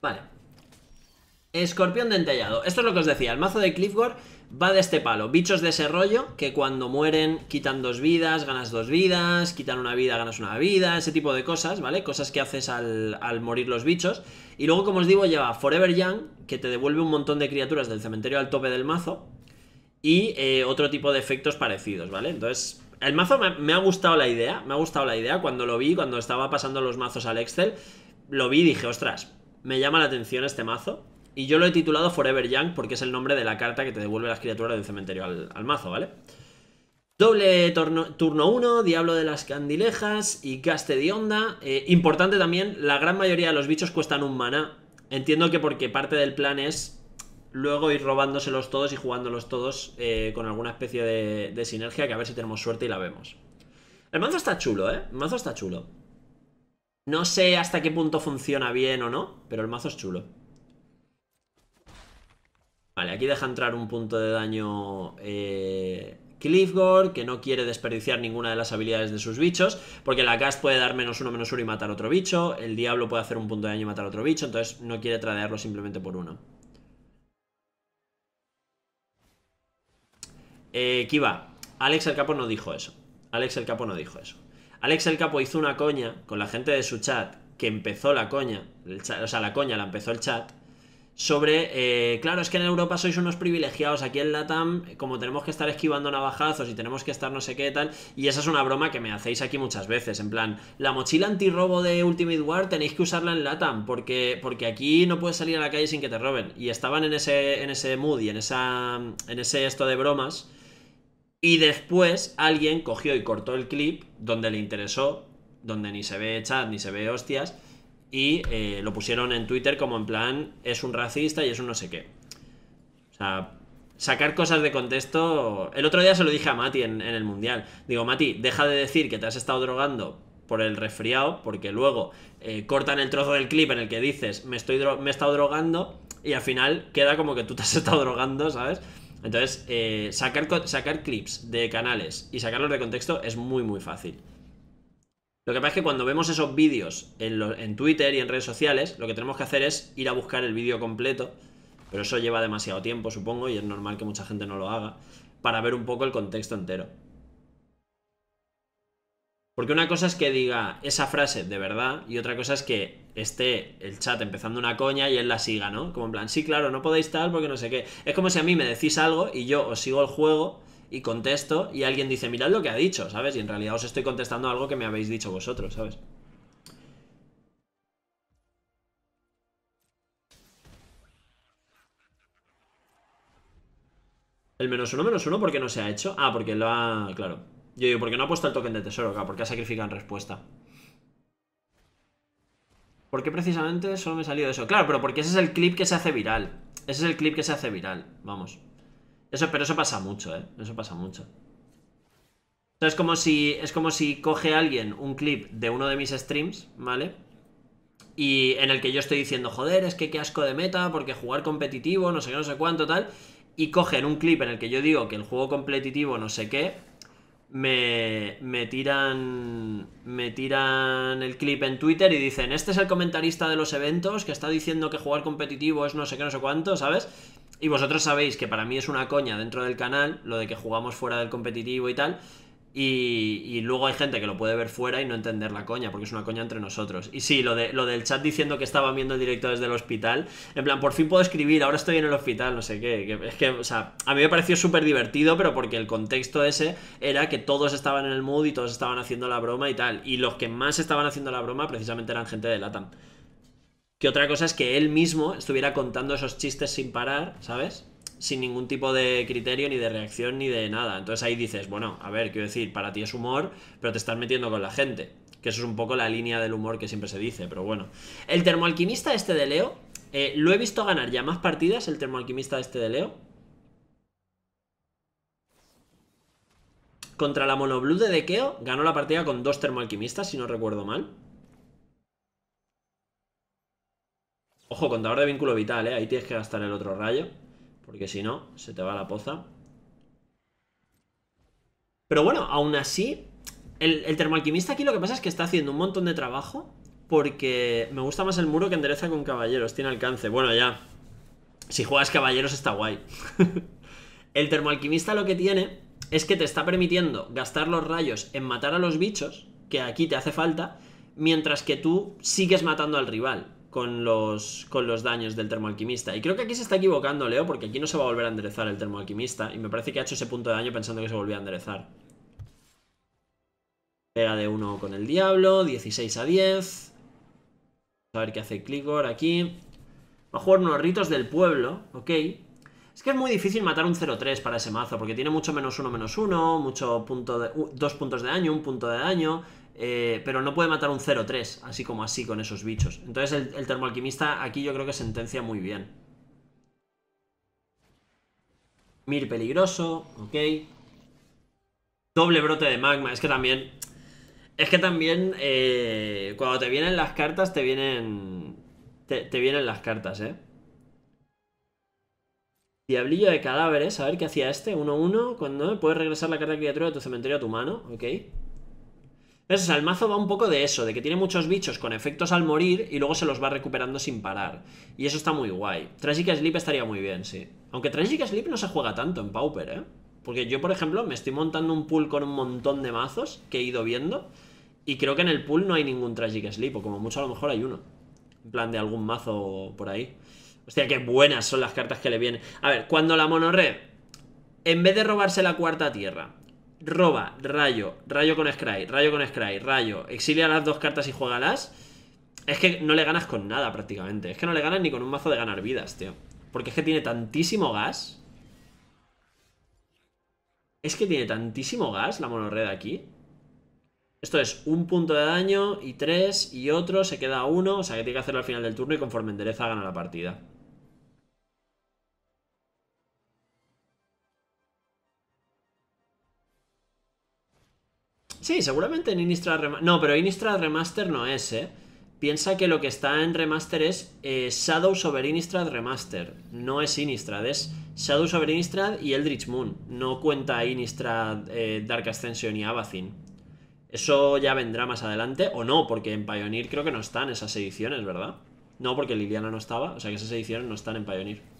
Speaker 1: Vale. Escorpión dentellado. Esto es lo que os decía. El mazo de Cliffgore va de este palo. Bichos de ese rollo que cuando mueren quitan dos vidas, ganas dos vidas, quitan una vida, ganas una vida, ese tipo de cosas, ¿vale? Cosas que haces al, morir los bichos. Y luego, como os digo, lleva Forever Young, que te devuelve un montón de criaturas del cementerio al tope del mazo. Y eh, otro tipo de efectos parecidos, ¿vale? Entonces, el mazo me ha gustado la idea. Me ha gustado la idea cuando lo vi, cuando estaba pasando los mazos al Excel. Lo vi y dije, ostras, me llama la atención este mazo. Y yo lo he titulado Forever Young porque es el nombre de la carta que te devuelve las criaturas del cementerio al, mazo, ¿vale? Doble turno 1, Diablo de las Candilejas y Caste de Onda. Eh, importante también, la gran mayoría de los bichos cuestan un mana. Entiendo que porque parte del plan es luego ir robándoselos todos y jugándolos todos eh, con alguna especie de, de, sinergia que a ver si tenemos suerte y la vemos. El mazo está chulo, ¿eh? El mazo está chulo. No sé hasta qué punto funciona bien o no, pero el mazo es chulo. Vale, aquí deja entrar un punto de daño eh, que no quiere desperdiciar ninguna de las habilidades de sus bichos, porque la cast puede dar menos uno, menos uno y matar otro bicho, el diablo puede hacer un punto de daño y matar otro bicho, entonces no quiere tradearlo simplemente por uno. Eh, va, Alex el Capo no dijo eso. Alex el Capo no dijo eso. Alex el Capo hizo una coña con la gente de su chat, que empezó la coña, o sea, la coña la empezó el chat, sobre, eh, claro, es que en Europa sois unos privilegiados, aquí en Latam, como tenemos que estar esquivando navajazos y tenemos que estar no sé qué tal, y esa es una broma que me hacéis aquí muchas veces, en plan, la mochila antirrobo de Ultimate War tenéis que usarla en Latam, porque, porque aquí no puedes salir a la calle sin que te roben, y estaban en ese, en ese mood y en, esa, en ese esto de bromas, y después alguien cogió y cortó el clip donde le interesó, donde ni se ve chat ni se ve hostias, y eh, lo pusieron en Twitter como en plan, es un racista y es un no sé qué. O sea, sacar cosas de contexto... El otro día se lo dije a Mati en, el Mundial. Digo, Mati, deja de decir que te has estado drogando por el resfriado, porque luego eh, cortan el trozo del clip en el que dices, me, estoy me he estado drogando, y al final queda como que tú te has estado drogando, ¿sabes? Entonces, eh, sacar, sacar clips de canales y sacarlos de contexto es muy, muy fácil. Lo que pasa es que cuando vemos esos vídeos en, Twitter y en redes sociales, lo que tenemos que hacer es ir a buscar el vídeo completo, pero eso lleva demasiado tiempo, supongo, y es normal que mucha gente no lo haga, para ver un poco el contexto entero. Porque una cosa es que diga esa frase de verdad y otra cosa es que esté el chat empezando una coña y él la siga, ¿no? Como en plan, sí, claro, no podéis tal porque no sé qué. Es como si a mí me decís algo y yo os sigo el juego y contesto y alguien dice, mirad lo que ha dicho, ¿sabes? Y en realidad os estoy contestando algo que me habéis dicho vosotros, ¿sabes? El menos uno, menos uno, ¿por qué no se ha hecho? Ah, porque lo ha... Claro. Yo digo, ¿por qué no ha puesto el token de tesoro acá? Porque ha sacrificado en respuesta. ¿Por qué precisamente solo me salido eso? Claro, pero porque ese es el clip que se hace viral. Ese es el clip que se hace viral. Vamos. Eso, pero eso pasa mucho, ¿eh? Eso pasa mucho. O es como si, es como si coge alguien un clip de uno de mis streams, ¿vale? Y en el que yo estoy diciendo, joder, es que qué asco de meta, porque jugar competitivo, no sé qué, no sé cuánto, tal. Y cogen un clip en el que yo digo que el juego competitivo, no sé qué, me, me, tiran me tiran el clip en Twitter y dicen, este es el comentarista de los eventos que está diciendo que jugar competitivo es no sé qué, no sé cuánto, ¿sabes? Y vosotros sabéis que para mí es una coña dentro del canal, lo de que jugamos fuera del competitivo y tal. Y, luego hay gente que lo puede ver fuera y no entender la coña, porque es una coña entre nosotros. Y sí, lo, de, lo del chat diciendo que estaban viendo el directo desde el hospital, en plan, por fin puedo escribir, ahora estoy en el hospital, no sé qué. es que, o sea, a mí me pareció súper divertido, pero porque el contexto ese era que todos estaban en el mood y todos estaban haciendo la broma y tal. Y los que más estaban haciendo la broma precisamente eran gente de Latam que otra cosa es que él mismo estuviera contando esos chistes sin parar, ¿sabes? Sin ningún tipo de criterio, ni de reacción, ni de nada. Entonces ahí dices, bueno, a ver, quiero decir, para ti es humor, pero te estás metiendo con la gente. Que eso es un poco la línea del humor que siempre se dice, pero bueno. El termoalquimista este de Leo, eh, lo he visto ganar ya más partidas, el termoalquimista este de Leo. Contra la monoblue de Dekeo, ganó la partida con dos termoalquimistas, si no recuerdo mal. Ojo, contador de vínculo vital, ¿eh? Ahí tienes que gastar el otro rayo. Porque si no, se te va la poza. Pero bueno, aún así, el, el termoalquimista aquí lo que pasa es que está haciendo un montón de trabajo. Porque me gusta más el muro que endereza con caballeros. Tiene alcance. Bueno, ya. Si juegas caballeros está guay. el termoalquimista lo que tiene es que te está permitiendo gastar los rayos en matar a los bichos, que aquí te hace falta, mientras que tú sigues matando al rival con los, con los daños del termoalquimista. Y creo que aquí se está equivocando, Leo, porque aquí no se va a volver a enderezar el termoalquimista. Y me parece que ha hecho ese punto de daño pensando que se volvía a enderezar. Pega de uno con el diablo, 16 a 10. A ver qué hace Clickor aquí. Va a jugar unos ritos del pueblo, ok. Es que es muy difícil matar un 0-3 para ese mazo, porque tiene mucho menos 1, 1, mucho punto de, dos puntos de daño, un punto de daño. Eh, pero no puede matar un 0-3, así como así con esos bichos. Entonces el, termoalquimista aquí yo creo que sentencia muy bien. Mir peligroso, ok. Doble brote de magma, es que también... Es que también eh, cuando te vienen las cartas, te vienen... Te, vienen las cartas, eh. Diablillo de cadáveres, a ver qué hacía este, 1-1, cuando puedes regresar la carta criatura de tu cementerio a tu mano, ok. Entonces, el mazo va un poco de eso, de que tiene muchos bichos con efectos al morir y luego se los va recuperando sin parar. Y eso está muy guay. Tragic Sleep estaría muy bien, sí. Aunque Tragic Sleep no se juega tanto en Pauper, ¿eh? Porque yo, por ejemplo, me estoy montando un pool con un montón de mazos que he ido viendo y creo que en el pool no hay ningún Tragic Sleep, o como mucho a lo mejor hay uno. En plan de algún mazo por ahí. Hostia, qué buenas son las cartas que le vienen. A ver, cuando la monorred, en vez de robarse la cuarta tierra, roba, rayo, rayo con Scry, rayo con Scry, rayo, exilia las dos cartas y las es que no le ganas con nada prácticamente. Es que no le ganas ni con un mazo de ganar vidas, tío. Porque es que tiene tantísimo gas. Es que tiene tantísimo gas la monorred aquí. Esto es un punto de daño y tres y otro, se queda uno. O sea que tiene que hacerlo al final del turno y conforme endereza gana la partida. Sí, seguramente en Innistrad Remaster. No, pero Innistrad Remaster no es, ¿eh? Piensa que lo que está en remaster es eh, Shadow Shadows over Remaster. No es Inistrad, es Shadow over Innistrad y Eldritch Moon. No cuenta Innistrad eh, Dark Ascension y Abacin. Eso ya vendrá más adelante, o no, porque en Pioneer creo que no están esas ediciones, ¿verdad? No, porque Liliana no estaba, o sea que esas ediciones no están en Pioneer.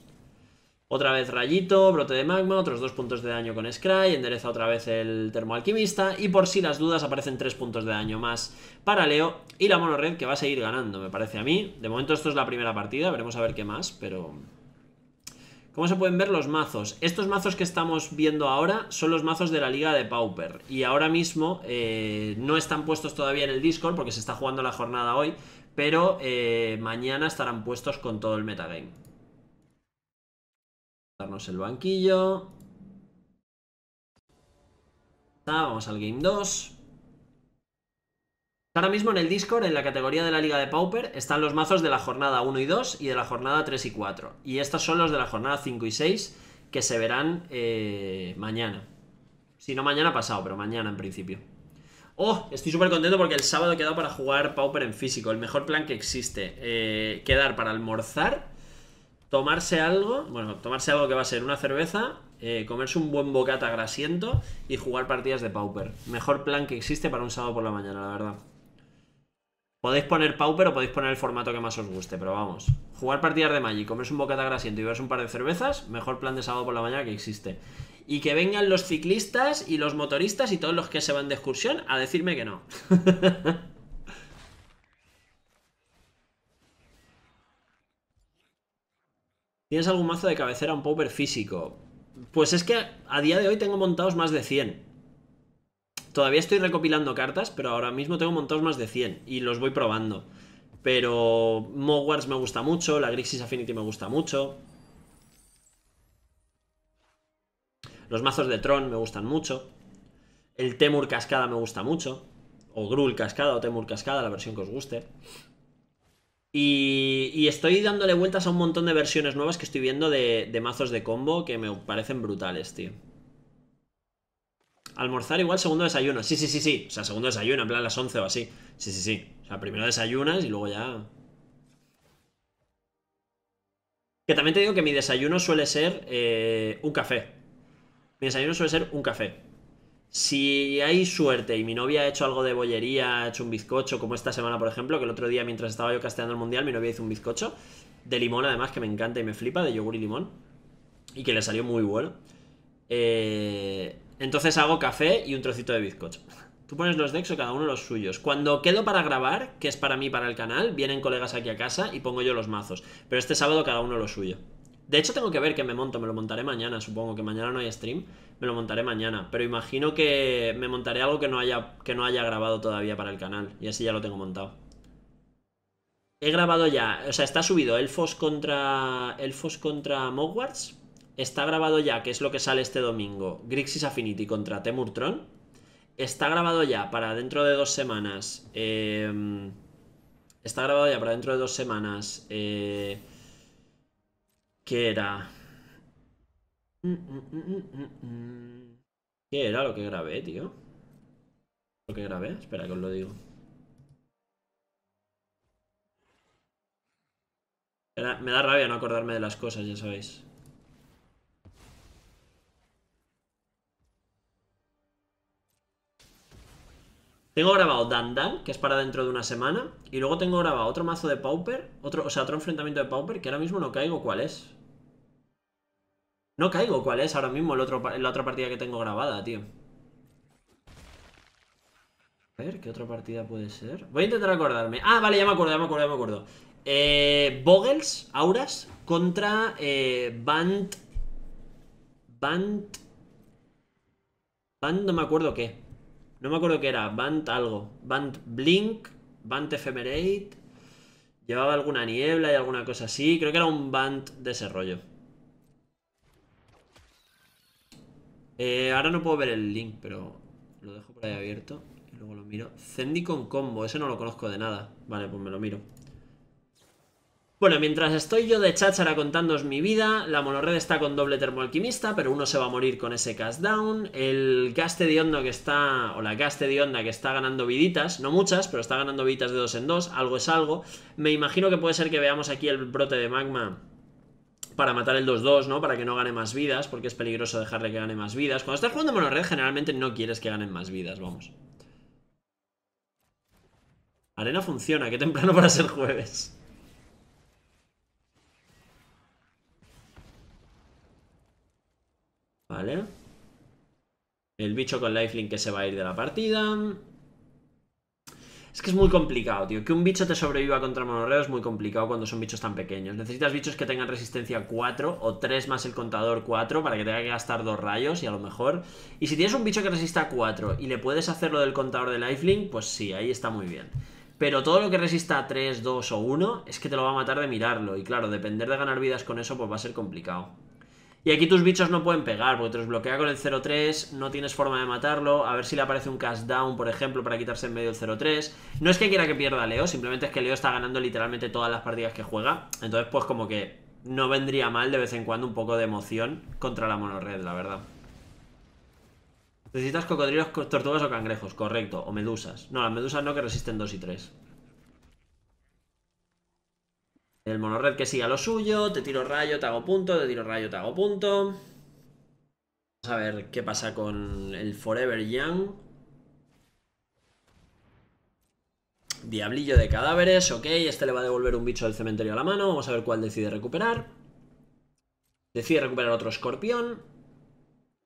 Speaker 1: Otra vez Rayito, Brote de Magma, otros dos puntos de daño con Scry, endereza otra vez el Termoalquimista y por si las dudas aparecen tres puntos de daño más para Leo y la red que va a seguir ganando, me parece a mí. De momento esto es la primera partida, veremos a ver qué más, pero... ¿Cómo se pueden ver los mazos? Estos mazos que estamos viendo ahora son los mazos de la Liga de Pauper. Y ahora mismo eh, no están puestos todavía en el Discord porque se está jugando la jornada hoy. Pero eh, mañana estarán puestos con todo el metagame. Darnos el banquillo. Vamos al Game 2. Ahora mismo en el Discord, en la categoría de la Liga de Pauper, están los mazos de la jornada 1 y 2 y de la jornada 3 y 4. Y estos son los de la jornada 5 y 6 que se verán eh, mañana. Si no mañana pasado, pero mañana en principio. Oh, estoy súper contento porque el sábado he quedado para jugar Pauper en físico, el mejor plan que existe. Eh, quedar para almorzar tomarse algo, bueno, tomarse algo que va a ser una cerveza, eh, comerse un buen bocata grasiento y jugar partidas de Pauper. Mejor plan que existe para un sábado por la mañana, la verdad. Podéis poner Pauper o podéis poner el formato que más os guste, pero vamos. Jugar partidas de Magic, comerse un bocata grasiento y beberse un par de cervezas, mejor plan de sábado por la mañana que existe. Y que vengan los ciclistas y los motoristas y todos los que se van de excursión a decirme que no. ¿Tienes algún mazo de cabecera un power físico? Pues es que a día de hoy tengo montados más de 100. Todavía estoy recopilando cartas, pero ahora mismo tengo montados más de 100 y los voy probando. Pero Mogwarts me gusta mucho, la Grixis Affinity me gusta mucho. Los mazos de Tron me gustan mucho. El Temur Cascada me gusta mucho. O Grul Cascada o Temur Cascada, la versión que os guste. Y, estoy dándole vueltas a un montón de versiones nuevas que estoy viendo de, mazos de combo que me parecen brutales, tío. Almorzar igual segundo desayuno. Sí, sí, sí, sí. O sea, segundo desayuno, en plan las 11 o así. Sí, sí, sí. O sea, primero desayunas y luego ya... Que también te digo que mi desayuno suele ser eh, un café. Mi desayuno suele ser un café. Si hay suerte y mi novia ha hecho algo de bollería, ha hecho un bizcocho, como esta semana, por ejemplo, que el otro día mientras estaba yo casteando el mundial, mi novia hizo un bizcocho de limón, además, que me encanta y me flipa, de yogur y limón, y que le salió muy bueno. Eh, entonces hago café y un trocito de bizcocho. Tú pones los decks o cada uno los suyos. Cuando quedo para grabar, que es para mí, para el canal, vienen colegas aquí a casa y pongo yo los mazos. Pero este sábado cada uno lo suyo. De hecho, tengo que ver que me monto, me lo montaré mañana, supongo que mañana no hay stream me lo montaré mañana. Pero imagino que me montaré algo que no haya, que no haya grabado todavía para el canal. Y así ya lo tengo montado. He grabado ya, o sea, está subido Elfos contra Elfos contra Mogwarts. Está grabado ya, que es lo que sale este domingo, Grixis Affinity contra Temurtron. Está grabado ya para dentro de dos semanas. Em, está grabado ya para dentro de dos semanas. Eh, ¿Qué era? ¿Qué era lo que grabé, tío? ¿Lo que grabé? Espera que os lo digo. me da rabia no acordarme de las cosas, ya sabéis. Tengo grabado dan Dan, que es para dentro de una semana. Y luego tengo grabado otro mazo de Pauper, otro, o sea, otro enfrentamiento de Pauper, que ahora mismo no caigo cuál es. No caigo cuál es ahora mismo el otro, la otra partida que tengo grabada, tío. A ver, ¿qué otra partida puede ser? Voy a intentar acordarme. Ah, vale, ya me acuerdo, ya me acuerdo, ya me acuerdo. Eh, Vogels, Auras, contra eh, Band... Band... Band no me acuerdo qué. No me acuerdo qué era. Band algo. Band Blink, Band Ephemerate... Llevaba alguna niebla y alguna cosa así. Creo que era un Band de ese rollo. Eh, ahora no puedo ver el link, pero lo dejo por ahí abierto y luego lo miro. Zendikon con combo, ese no lo conozco de nada. Vale, pues me lo miro. Bueno, mientras estoy yo de cháchara contándoos mi vida, la monorred está con doble termoalquimista, pero uno se va a morir con ese cast down. El gaste de onda que está, o la gaste de onda que está ganando viditas, no muchas, pero está ganando viditas de dos en dos, algo es algo. Me imagino que puede ser que veamos aquí el brote de magma para matar el 2-2, ¿no? Para que no gane más vidas, porque es peligroso dejarle que gane más vidas. Cuando estás jugando Monorred generalmente no quieres que ganen más vidas, vamos. Arena funciona, qué temprano para ser jueves. Vale. El bicho con link que se va a ir de la partida. Es que es muy complicado, tío. Que un bicho te sobreviva contra monorreo es muy complicado cuando son bichos tan pequeños. Necesitas bichos que tengan resistencia 4 o 3 más el contador 4 para que tenga que gastar dos rayos y a lo mejor. Y si tienes un bicho que resista 4 y le puedes hacer lo del contador de lifelink, pues sí, ahí está muy bien. Pero todo lo que resista 3, 2 o 1 es que te lo va a matar de mirarlo. Y claro, depender de ganar vidas con eso pues va a ser complicado. Y aquí tus bichos no pueden pegar, porque te los bloquea con el 0-3, no tienes forma de matarlo. A ver si le aparece un cast down, por ejemplo, para quitarse en medio el 0-3. No es que quiera que pierda Leo, simplemente es que Leo está ganando literalmente todas las partidas que juega. Entonces, pues como que no vendría mal de vez en cuando un poco de emoción contra la monorred, la verdad. Necesitas cocodrilos, tortugas o cangrejos, correcto. O medusas. No, las medusas no, que resisten 2 y 3. El monorred que siga lo suyo, te tiro rayo, te hago punto, te tiro rayo, te hago punto. Vamos a ver qué pasa con el Forever Young. Diablillo de cadáveres, ok, este le va a devolver un bicho del cementerio a la mano, vamos a ver cuál decide recuperar. Decide recuperar otro escorpión,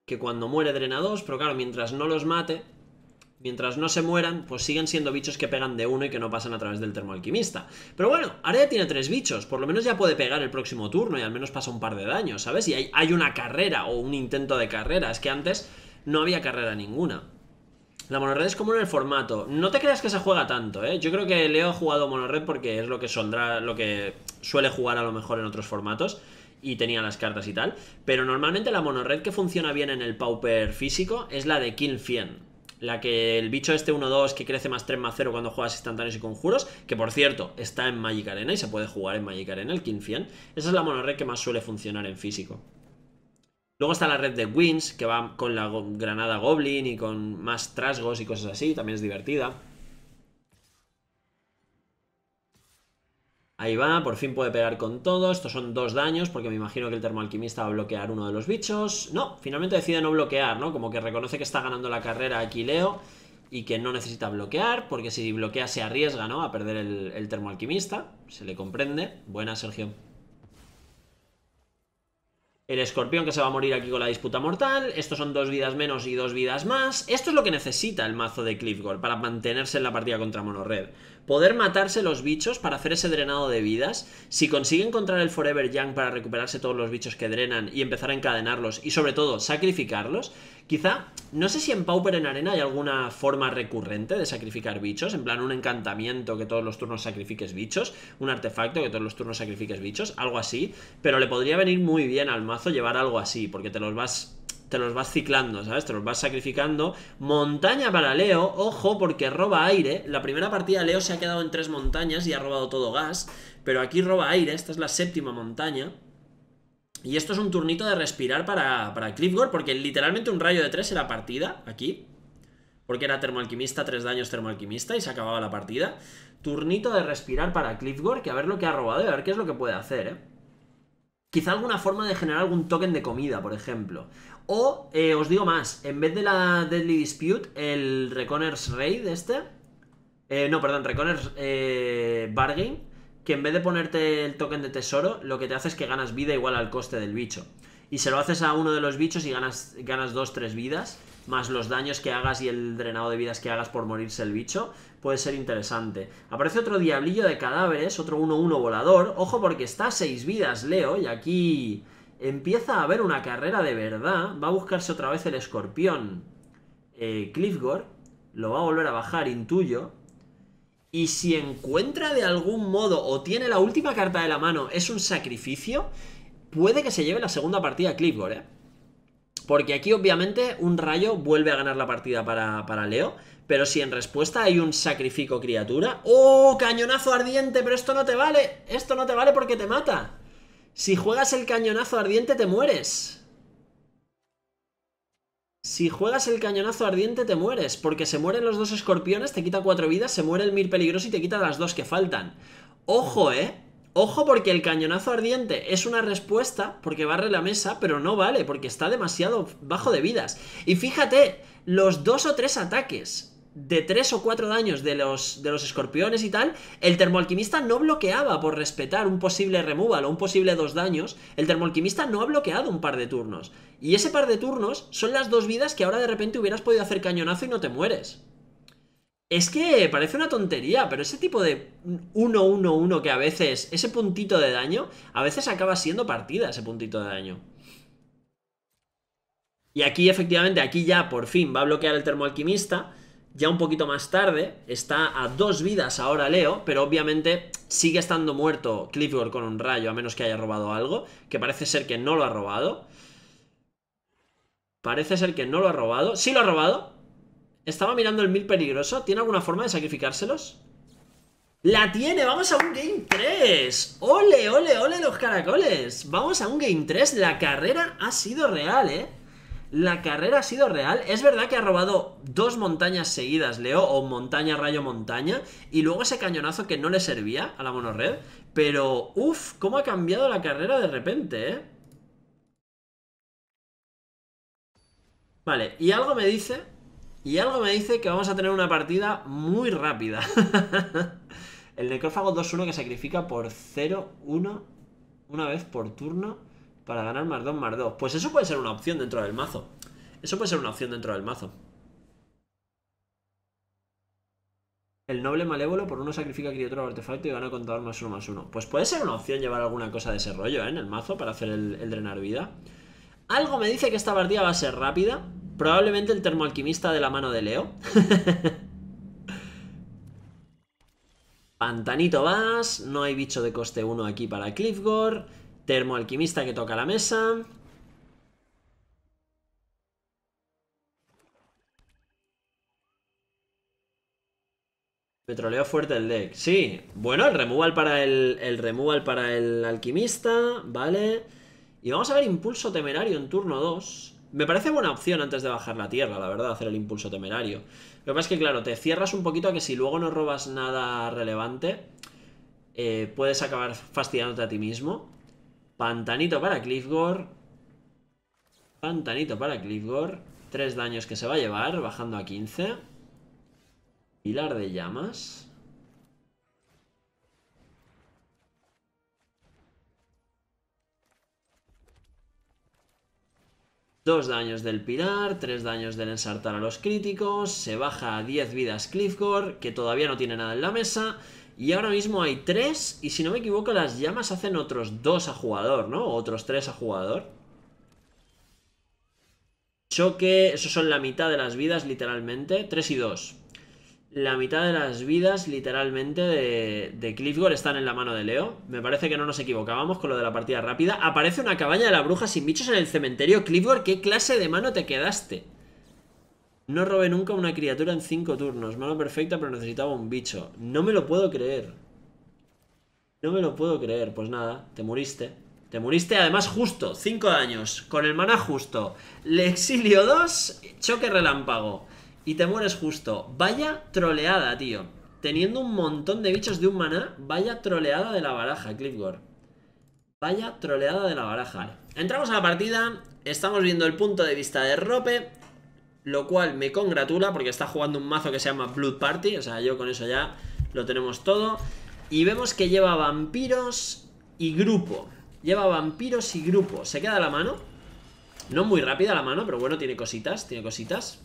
Speaker 1: que cuando muere drena dos, pero claro, mientras no los mate, mientras no se mueran, pues siguen siendo bichos que pegan de uno y que no pasan a través del termoalquimista. Pero bueno, ahora ya tiene tres bichos, por lo menos ya puede pegar el próximo turno y al menos pasa un par de daños, ¿sabes? Y hay, hay una carrera o un intento de carrera, es que antes no había carrera ninguna. La monorred es común en el formato. No te creas que se juega tanto, ¿eh? Yo creo que Leo ha jugado monorred porque es lo que, lo que suele jugar a lo mejor en otros formatos y tenía las cartas y tal. Pero normalmente la monorred que funciona bien en el Pauper físico es la de Kill Fien. La que el bicho este 1-2 que crece más 3 más 0 cuando juegas instantáneos y conjuros, que por cierto está en Magic Arena y se puede jugar en Magic Arena, el Fiend Esa es la monorred que más suele funcionar en físico. Luego está la red de Wins, que va con la granada Goblin y con más trasgos y cosas así, también es divertida. Ahí va, por fin puede pegar con todo. Estos son dos daños, porque me imagino que el termoalquimista va a bloquear uno de los bichos. No, finalmente decide no bloquear, ¿no? Como que reconoce que está ganando la carrera aquí Leo y que no necesita bloquear, porque si bloquea se arriesga, ¿no? A perder el, el termoalquimista. Se le comprende. Buena, Sergio. El escorpión que se va a morir aquí con la disputa mortal. Estos son dos vidas menos y dos vidas más. Esto es lo que necesita el mazo de Clifford para mantenerse en la partida contra Monorred poder matarse los bichos para hacer ese drenado de vidas. Si consigue encontrar el Forever Young para recuperarse todos los bichos que drenan y empezar a encadenarlos y sobre todo sacrificarlos, quizá, no sé si en Pauper en Arena hay alguna forma recurrente de sacrificar bichos, en plan un encantamiento que todos los turnos sacrifiques bichos, un artefacto que todos los turnos sacrifiques bichos, algo así, pero le podría venir muy bien al mazo llevar algo así, porque te los vas te los vas ciclando, ¿sabes? Te los vas sacrificando. Montaña para Leo, ojo, porque roba aire. La primera partida Leo se ha quedado en tres montañas y ha robado todo gas, pero aquí roba aire, esta es la séptima montaña. Y esto es un turnito de respirar para, para porque literalmente un rayo de tres era partida, aquí. Porque era termoalquimista, tres daños termoalquimista y se acababa la partida. Turnito de respirar para Cliffgore... que a ver lo que ha robado y a ver qué es lo que puede hacer, ¿eh? Quizá alguna forma de generar algún token de comida, por ejemplo. O, eh, os digo más, en vez de la Deadly Dispute, el Reconers Raid este... Eh, no, perdón, reconers eh, Bargain, que en vez de ponerte el token de tesoro, lo que te hace es que ganas vida igual al coste del bicho. Y se lo haces a uno de los bichos y ganas, ganas 2-3 vidas, más los daños que hagas y el drenado de vidas que hagas por morirse el bicho, puede ser interesante. Aparece otro diablillo de cadáveres, otro 1-1 volador. Ojo porque está a 6 vidas, Leo, y aquí... Empieza a haber una carrera de verdad. Va a buscarse otra vez el escorpión. Eh, Cliffgore. Lo va a volver a bajar, intuyo. Y si encuentra de algún modo o tiene la última carta de la mano, es un sacrificio, puede que se lleve la segunda partida Cliffgore, ¿eh? Porque aquí obviamente un rayo vuelve a ganar la partida para, para Leo, pero si en respuesta hay un sacrifico criatura... ¡Oh, cañonazo ardiente! Pero esto no te vale, esto no te vale porque te mata. Si juegas el cañonazo ardiente te mueres. Si juegas el cañonazo ardiente te mueres, porque se mueren los dos escorpiones, te quita cuatro vidas, se muere el mir peligroso y te quita las dos que faltan. Ojo, ¿eh? Ojo porque el cañonazo ardiente es una respuesta porque barre la mesa, pero no vale porque está demasiado bajo de vidas. Y fíjate, los dos o tres ataques de 3 o 4 daños de los, de los escorpiones y tal, el termoalquimista no bloqueaba por respetar un posible removal o un posible dos daños, el termoalquimista no ha bloqueado un par de turnos. Y ese par de turnos son las dos vidas que ahora de repente hubieras podido hacer cañonazo y no te mueres. Es que parece una tontería, pero ese tipo de 1-1-1 que a veces, ese puntito de daño, a veces acaba siendo partida ese puntito de daño. Y aquí efectivamente, aquí ya por fin va a bloquear el termoalquimista ya un poquito más tarde, está a dos vidas ahora Leo, pero obviamente sigue estando muerto Clifford con un rayo, a menos que haya robado algo, que parece ser que no lo ha robado. Parece ser que no lo ha robado. Sí lo ha robado. Estaba mirando el mil peligroso. ¿Tiene alguna forma de sacrificárselos? ¡La tiene! ¡Vamos a un Game 3! ¡Ole, ole, ole los caracoles! Vamos a un Game 3. La carrera ha sido real, ¿eh? La carrera ha sido real. Es verdad que ha robado dos montañas seguidas, Leo, o montaña, rayo, montaña, y luego ese cañonazo que no le servía a la monorred. Pero, uff, cómo ha cambiado la carrera de repente, ¿eh? Vale, y algo me dice, y algo me dice que vamos a tener una partida muy rápida. El necrófago 2-1 que sacrifica por 0-1 una vez por turno. Para ganar más 2, más 2. Pues eso puede ser una opción dentro del mazo. Eso puede ser una opción dentro del mazo. El noble malévolo por uno sacrifica criatura otro artefacto y gana contador más uno más uno. Pues puede ser una opción llevar alguna cosa de ese rollo, ¿eh? En el mazo para hacer el, drenar vida. Algo me dice que esta partida va a ser rápida. Probablemente el termoalquimista de la mano de Leo. Pantanito vas, no hay bicho de coste 1 aquí para Cliffgore. Termoalquimista que toca la mesa. Petroleo fuerte el deck. Sí. Bueno, el removal para el, removal para el alquimista. Vale. Y vamos a ver impulso temerario en turno 2. Me parece buena opción antes de bajar la tierra, la verdad, hacer el impulso temerario. Lo que pasa es que, claro, te cierras un poquito a que si luego no robas nada relevante, eh, puedes acabar fastidiándote a ti mismo. Pantanito para Cliffgore, Pantanito para Cliffgore. Tres daños que se va a llevar, bajando a 15. Pilar de llamas. Dos daños del pilar, tres daños del ensartar a los críticos, se baja a 10 vidas Cliffgore, que todavía no tiene nada en la mesa, y ahora mismo hay tres, y si no me equivoco, las llamas hacen otros dos a jugador, ¿no? Otros tres a jugador. Choque, eso son la mitad de las vidas, literalmente. Tres y dos. La mitad de las vidas, literalmente, de, de Clifford están en la mano de Leo. Me parece que no nos equivocábamos con lo de la partida rápida. Aparece una cabaña de la bruja sin bichos en el cementerio. Clifford, ¿qué clase de mano te quedaste? No robé nunca una criatura en 5 turnos. Mano perfecta, pero necesitaba un bicho. No me lo puedo creer. No me lo puedo creer. Pues nada, te muriste. Te muriste además justo. 5 daños. Con el maná justo. Le exilio 2, choque relámpago. Y te mueres justo. Vaya troleada, tío. Teniendo un montón de bichos de un maná, vaya troleada de la baraja, Clipgore. Vaya troleada de la baraja. Entramos a la partida, estamos viendo el punto de vista de Rope lo cual me congratula porque está jugando un mazo que se llama Blood Party, o sea, yo con eso ya lo tenemos todo. Y vemos que lleva vampiros y grupo, lleva vampiros y grupo, se queda la mano, no muy rápida la mano, pero bueno, tiene cositas, tiene cositas.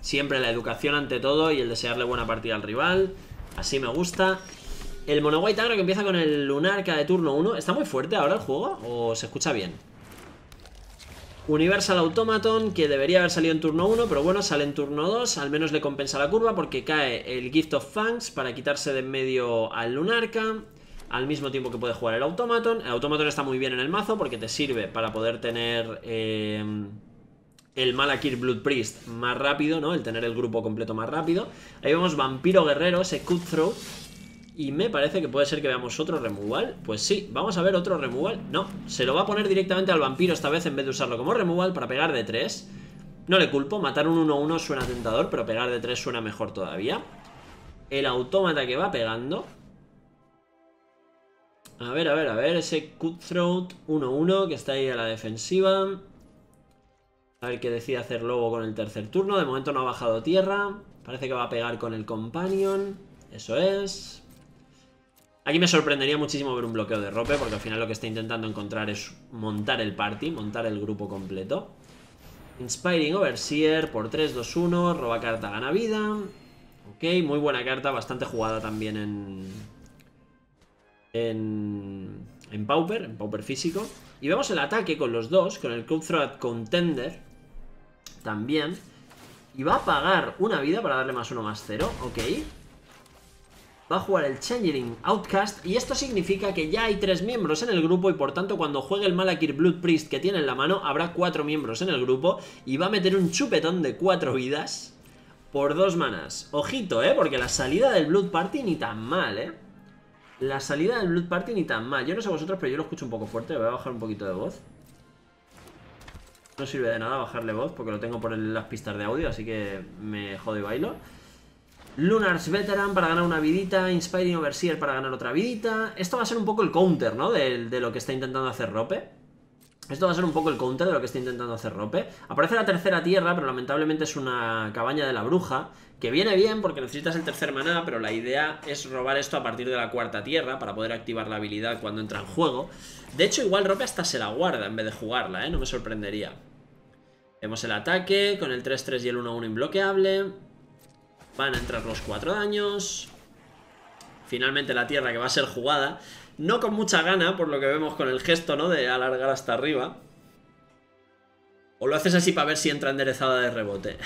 Speaker 1: Siempre la educación ante todo y el desearle buena partida al rival, así me gusta. El Monoguay ahora que empieza con el Lunar de turno 1, ¿está muy fuerte ahora el juego o se escucha bien? Universal Automaton, que debería haber salido en turno 1, pero bueno, sale en turno 2, al menos le compensa la curva porque cae el Gift of Fangs para quitarse de en medio al Lunarca, al mismo tiempo que puede jugar el Automaton. El Automaton está muy bien en el mazo porque te sirve para poder tener em, el Malakir Blood Priest más rápido, ¿no? El tener el grupo completo más rápido. Ahí vemos Vampiro Guerrero, ese Cutthroat, y me parece que puede ser que veamos otro removal. Pues sí, vamos a ver otro removal. No, se lo va a poner directamente al vampiro esta vez en vez de usarlo como removal para pegar de 3. No le culpo, matar un 1-1 suena tentador, pero pegar de 3 suena mejor todavía. El autómata que va pegando. A ver, a ver, a ver, ese Cutthroat 1-1 que está ahí a la defensiva. A ver qué decide hacer Lobo con el tercer turno. De momento no ha bajado tierra. Parece que va a pegar con el Companion. Eso es. Aquí me sorprendería muchísimo ver un bloqueo de rope, porque al final lo que está intentando encontrar es montar el party, montar el grupo completo. Inspiring Overseer por 3, 2, 1, roba carta, gana vida. Ok, muy buena carta, bastante jugada también en... En... En Pauper, en Pauper físico. Y vemos el ataque con los dos, con el Cutthroat Contender. También. Y va a pagar una vida para darle más uno, más cero. Ok va a jugar el Changeling Outcast y esto significa que ya hay tres miembros en el grupo y por tanto cuando juegue el Malakir Blood Priest que tiene en la mano habrá cuatro miembros en el grupo y va a meter un chupetón de cuatro vidas por dos manas. Ojito, ¿eh? Porque la salida del Blood Party ni tan mal, ¿eh? La salida del Blood Party ni tan mal. Yo no sé vosotros, pero yo lo escucho un poco fuerte. Voy a bajar un poquito de voz. No sirve de nada bajarle voz porque lo tengo por las pistas de audio, así que me jodo y bailo. Lunar's Veteran para ganar una vidita, Inspiring Overseer para ganar otra vidita. Esto va a ser un poco el counter, ¿no? De, lo que está intentando hacer Rope. Esto va a ser un poco el counter de lo que está intentando hacer Rope. Aparece la tercera tierra, pero lamentablemente es una cabaña de la bruja, que viene bien porque necesitas el tercer maná, pero la idea es robar esto a partir de la cuarta tierra para poder activar la habilidad cuando entra en juego. De hecho, igual Rope hasta se la guarda en vez de jugarla, ¿eh? No me sorprendería. Vemos el ataque con el 3-3 y el 1-1 imbloqueable. Van a entrar los cuatro daños. Finalmente la tierra que va a ser jugada. No con mucha gana, por lo que vemos con el gesto, ¿no? De alargar hasta arriba. O lo haces así para ver si entra enderezada de rebote.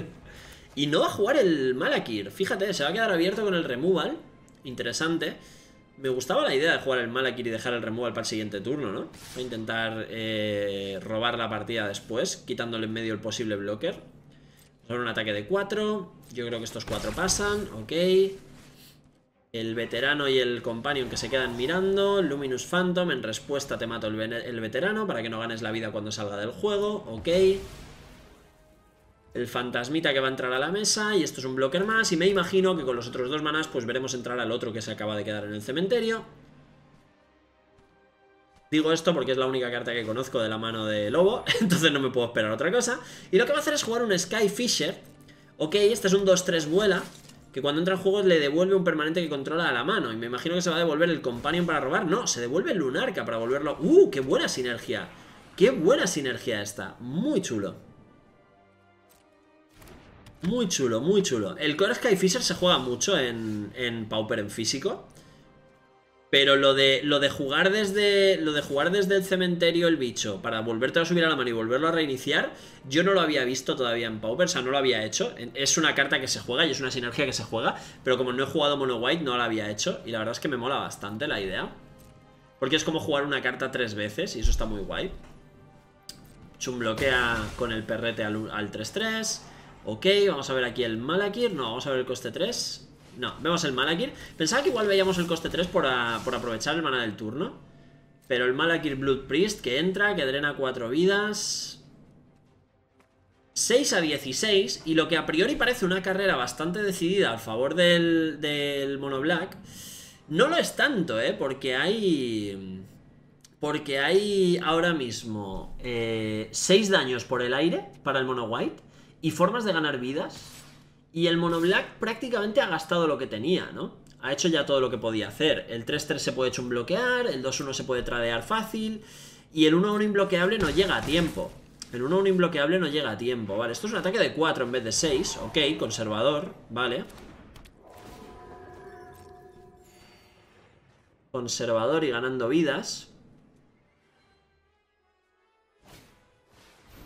Speaker 1: y no va a jugar el Malakir. Fíjate, se va a quedar abierto con el removal. Interesante. Me gustaba la idea de jugar el Malakir y dejar el removal para el siguiente turno, ¿no? Voy a intentar eh, robar la partida después, quitándole en medio el posible blocker. Solo un ataque de 4. Yo creo que estos 4 pasan. Ok. El veterano y el companion que se quedan mirando. Luminous Phantom. En respuesta te mato el, veterano para que no ganes la vida cuando salga del juego. Ok. El fantasmita que va a entrar a la mesa. Y esto es un blocker más. Y me imagino que con los otros dos manas pues veremos entrar al otro que se acaba de quedar en el cementerio. Digo esto porque es la única carta que conozco de la mano de Lobo, entonces no me puedo esperar otra cosa. Y lo que va a hacer es jugar un Sky Fisher. Ok, este es un 2-3 vuela, que cuando entra en juego le devuelve un permanente que controla a la mano. Y me imagino que se va a devolver el Companion para robar. No, se devuelve el Lunarca para volverlo... ¡Uh, qué buena sinergia! ¡Qué buena sinergia esta! Muy chulo. Muy chulo, muy chulo. El Core Sky Fisher se juega mucho en, en Pauper en físico. Pero lo de, lo de jugar desde. Lo de jugar desde el cementerio el bicho para volverte a subir a la mano y volverlo a reiniciar, yo no lo había visto todavía en Pauper, o sea, no lo había hecho. Es una carta que se juega y es una sinergia que se juega, pero como no he jugado Mono White, no la había hecho. Y la verdad es que me mola bastante la idea. Porque es como jugar una carta tres veces y eso está muy guay. Chum bloquea con el perrete al 3-3. ok, vamos a ver aquí el Malakir. No, vamos a ver el coste 3. No, vemos el Malakir. Pensaba que igual veíamos el coste 3 por, aprovechar el mana del turno. Pero el Malakir Blood Priest que entra, que drena 4 vidas... 6 a 16, y lo que a priori parece una carrera bastante decidida a favor del, Mono Black, no lo es tanto, ¿eh? Porque hay... Porque hay ahora mismo 6 eh, daños por el aire para el Mono White y formas de ganar vidas y el mono black prácticamente ha gastado lo que tenía, ¿no? Ha hecho ya todo lo que podía hacer. El 3-3 se puede hecho un bloquear, el 2-1 se puede tradear fácil. Y el 1-1 imbloqueable no llega a tiempo. El 1-1 imbloqueable no llega a tiempo. Vale, esto es un ataque de 4 en vez de 6. Ok, conservador, vale. Conservador y ganando vidas.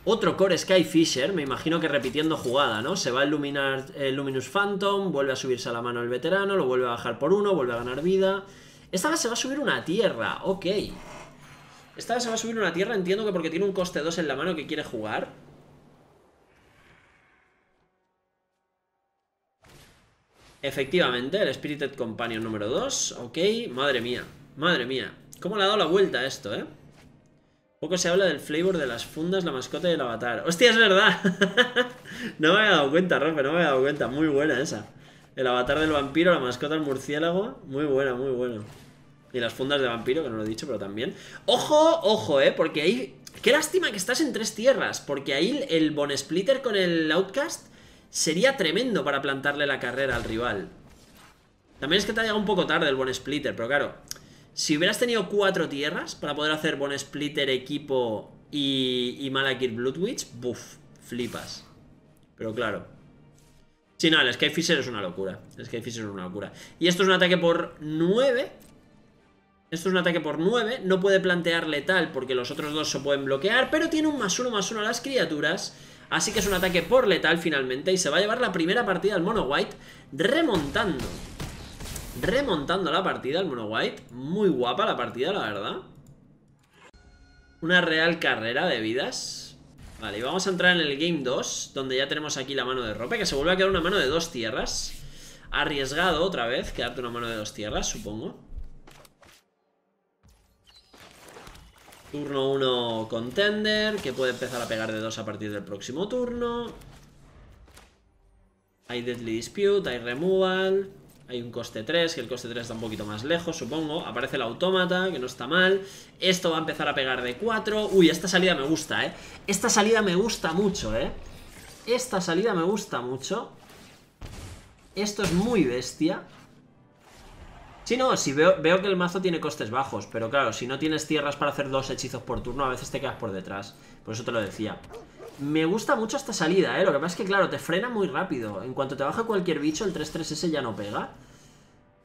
Speaker 1: Otro Core Sky Fisher, me imagino que repitiendo jugada, ¿no? Se va a iluminar el eh, Luminous Phantom, vuelve a subirse a la mano el veterano, lo vuelve a bajar por uno, vuelve a ganar vida. Esta vez se va a subir una tierra, ok. Esta vez se va a subir una tierra, entiendo que porque tiene un coste 2 en la mano que quiere jugar. Efectivamente, el Spirited Companion número 2, ok. Madre mía, madre mía. ¿Cómo le ha dado la vuelta a esto, eh? Poco se habla del flavor de las fundas, la mascota y el avatar. ¡Hostia, es verdad! no me había dado cuenta, Rope, no me había dado cuenta. Muy buena esa. El avatar del vampiro, la mascota del murciélago. Muy buena, muy buena. Y las fundas de vampiro, que no lo he dicho, pero también. ¡Ojo, ojo, eh! Porque ahí... ¡Qué lástima que estás en tres tierras! Porque ahí el Bon Splitter con el Outcast sería tremendo para plantarle la carrera al rival. También es que te ha llegado un poco tarde el Bon Splitter, pero claro, si hubieras tenido cuatro tierras para poder hacer buen Splitter, equipo y, Malakir Bloodwitch, buf, flipas. Pero claro. Si no, el Skyfisher es una locura. El Skyfisher es una locura. Y esto es un ataque por 9. Esto es un ataque por 9. No puede plantear letal porque los otros dos se pueden bloquear. Pero tiene un más uno más uno a las criaturas. Así que es un ataque por letal finalmente. Y se va a llevar la primera partida al Mono White remontando remontando la partida el mono white. Muy guapa la partida, la verdad. Una real carrera de vidas. Vale, y vamos a entrar en el game 2, donde ya tenemos aquí la mano de ropa, que se vuelve a quedar una mano de dos tierras. Arriesgado otra vez, quedarte una mano de dos tierras, supongo. Turno 1 contender, que puede empezar a pegar de dos a partir del próximo turno. Hay Deadly Dispute, hay Removal. Hay un coste 3, que el coste 3 está un poquito más lejos, supongo. Aparece el autómata, que no está mal. Esto va a empezar a pegar de 4. Uy, esta salida me gusta, ¿eh? Esta salida me gusta mucho, ¿eh? Esta salida me gusta mucho. Esto es muy bestia. Sí, no, si veo, veo que el mazo tiene costes bajos, pero claro, si no tienes tierras para hacer dos hechizos por turno, a veces te quedas por detrás. Por eso te lo decía. Me gusta mucho esta salida, ¿eh? Lo que pasa es que, claro, te frena muy rápido. En cuanto te baja cualquier bicho, el 3-3-S ya no pega.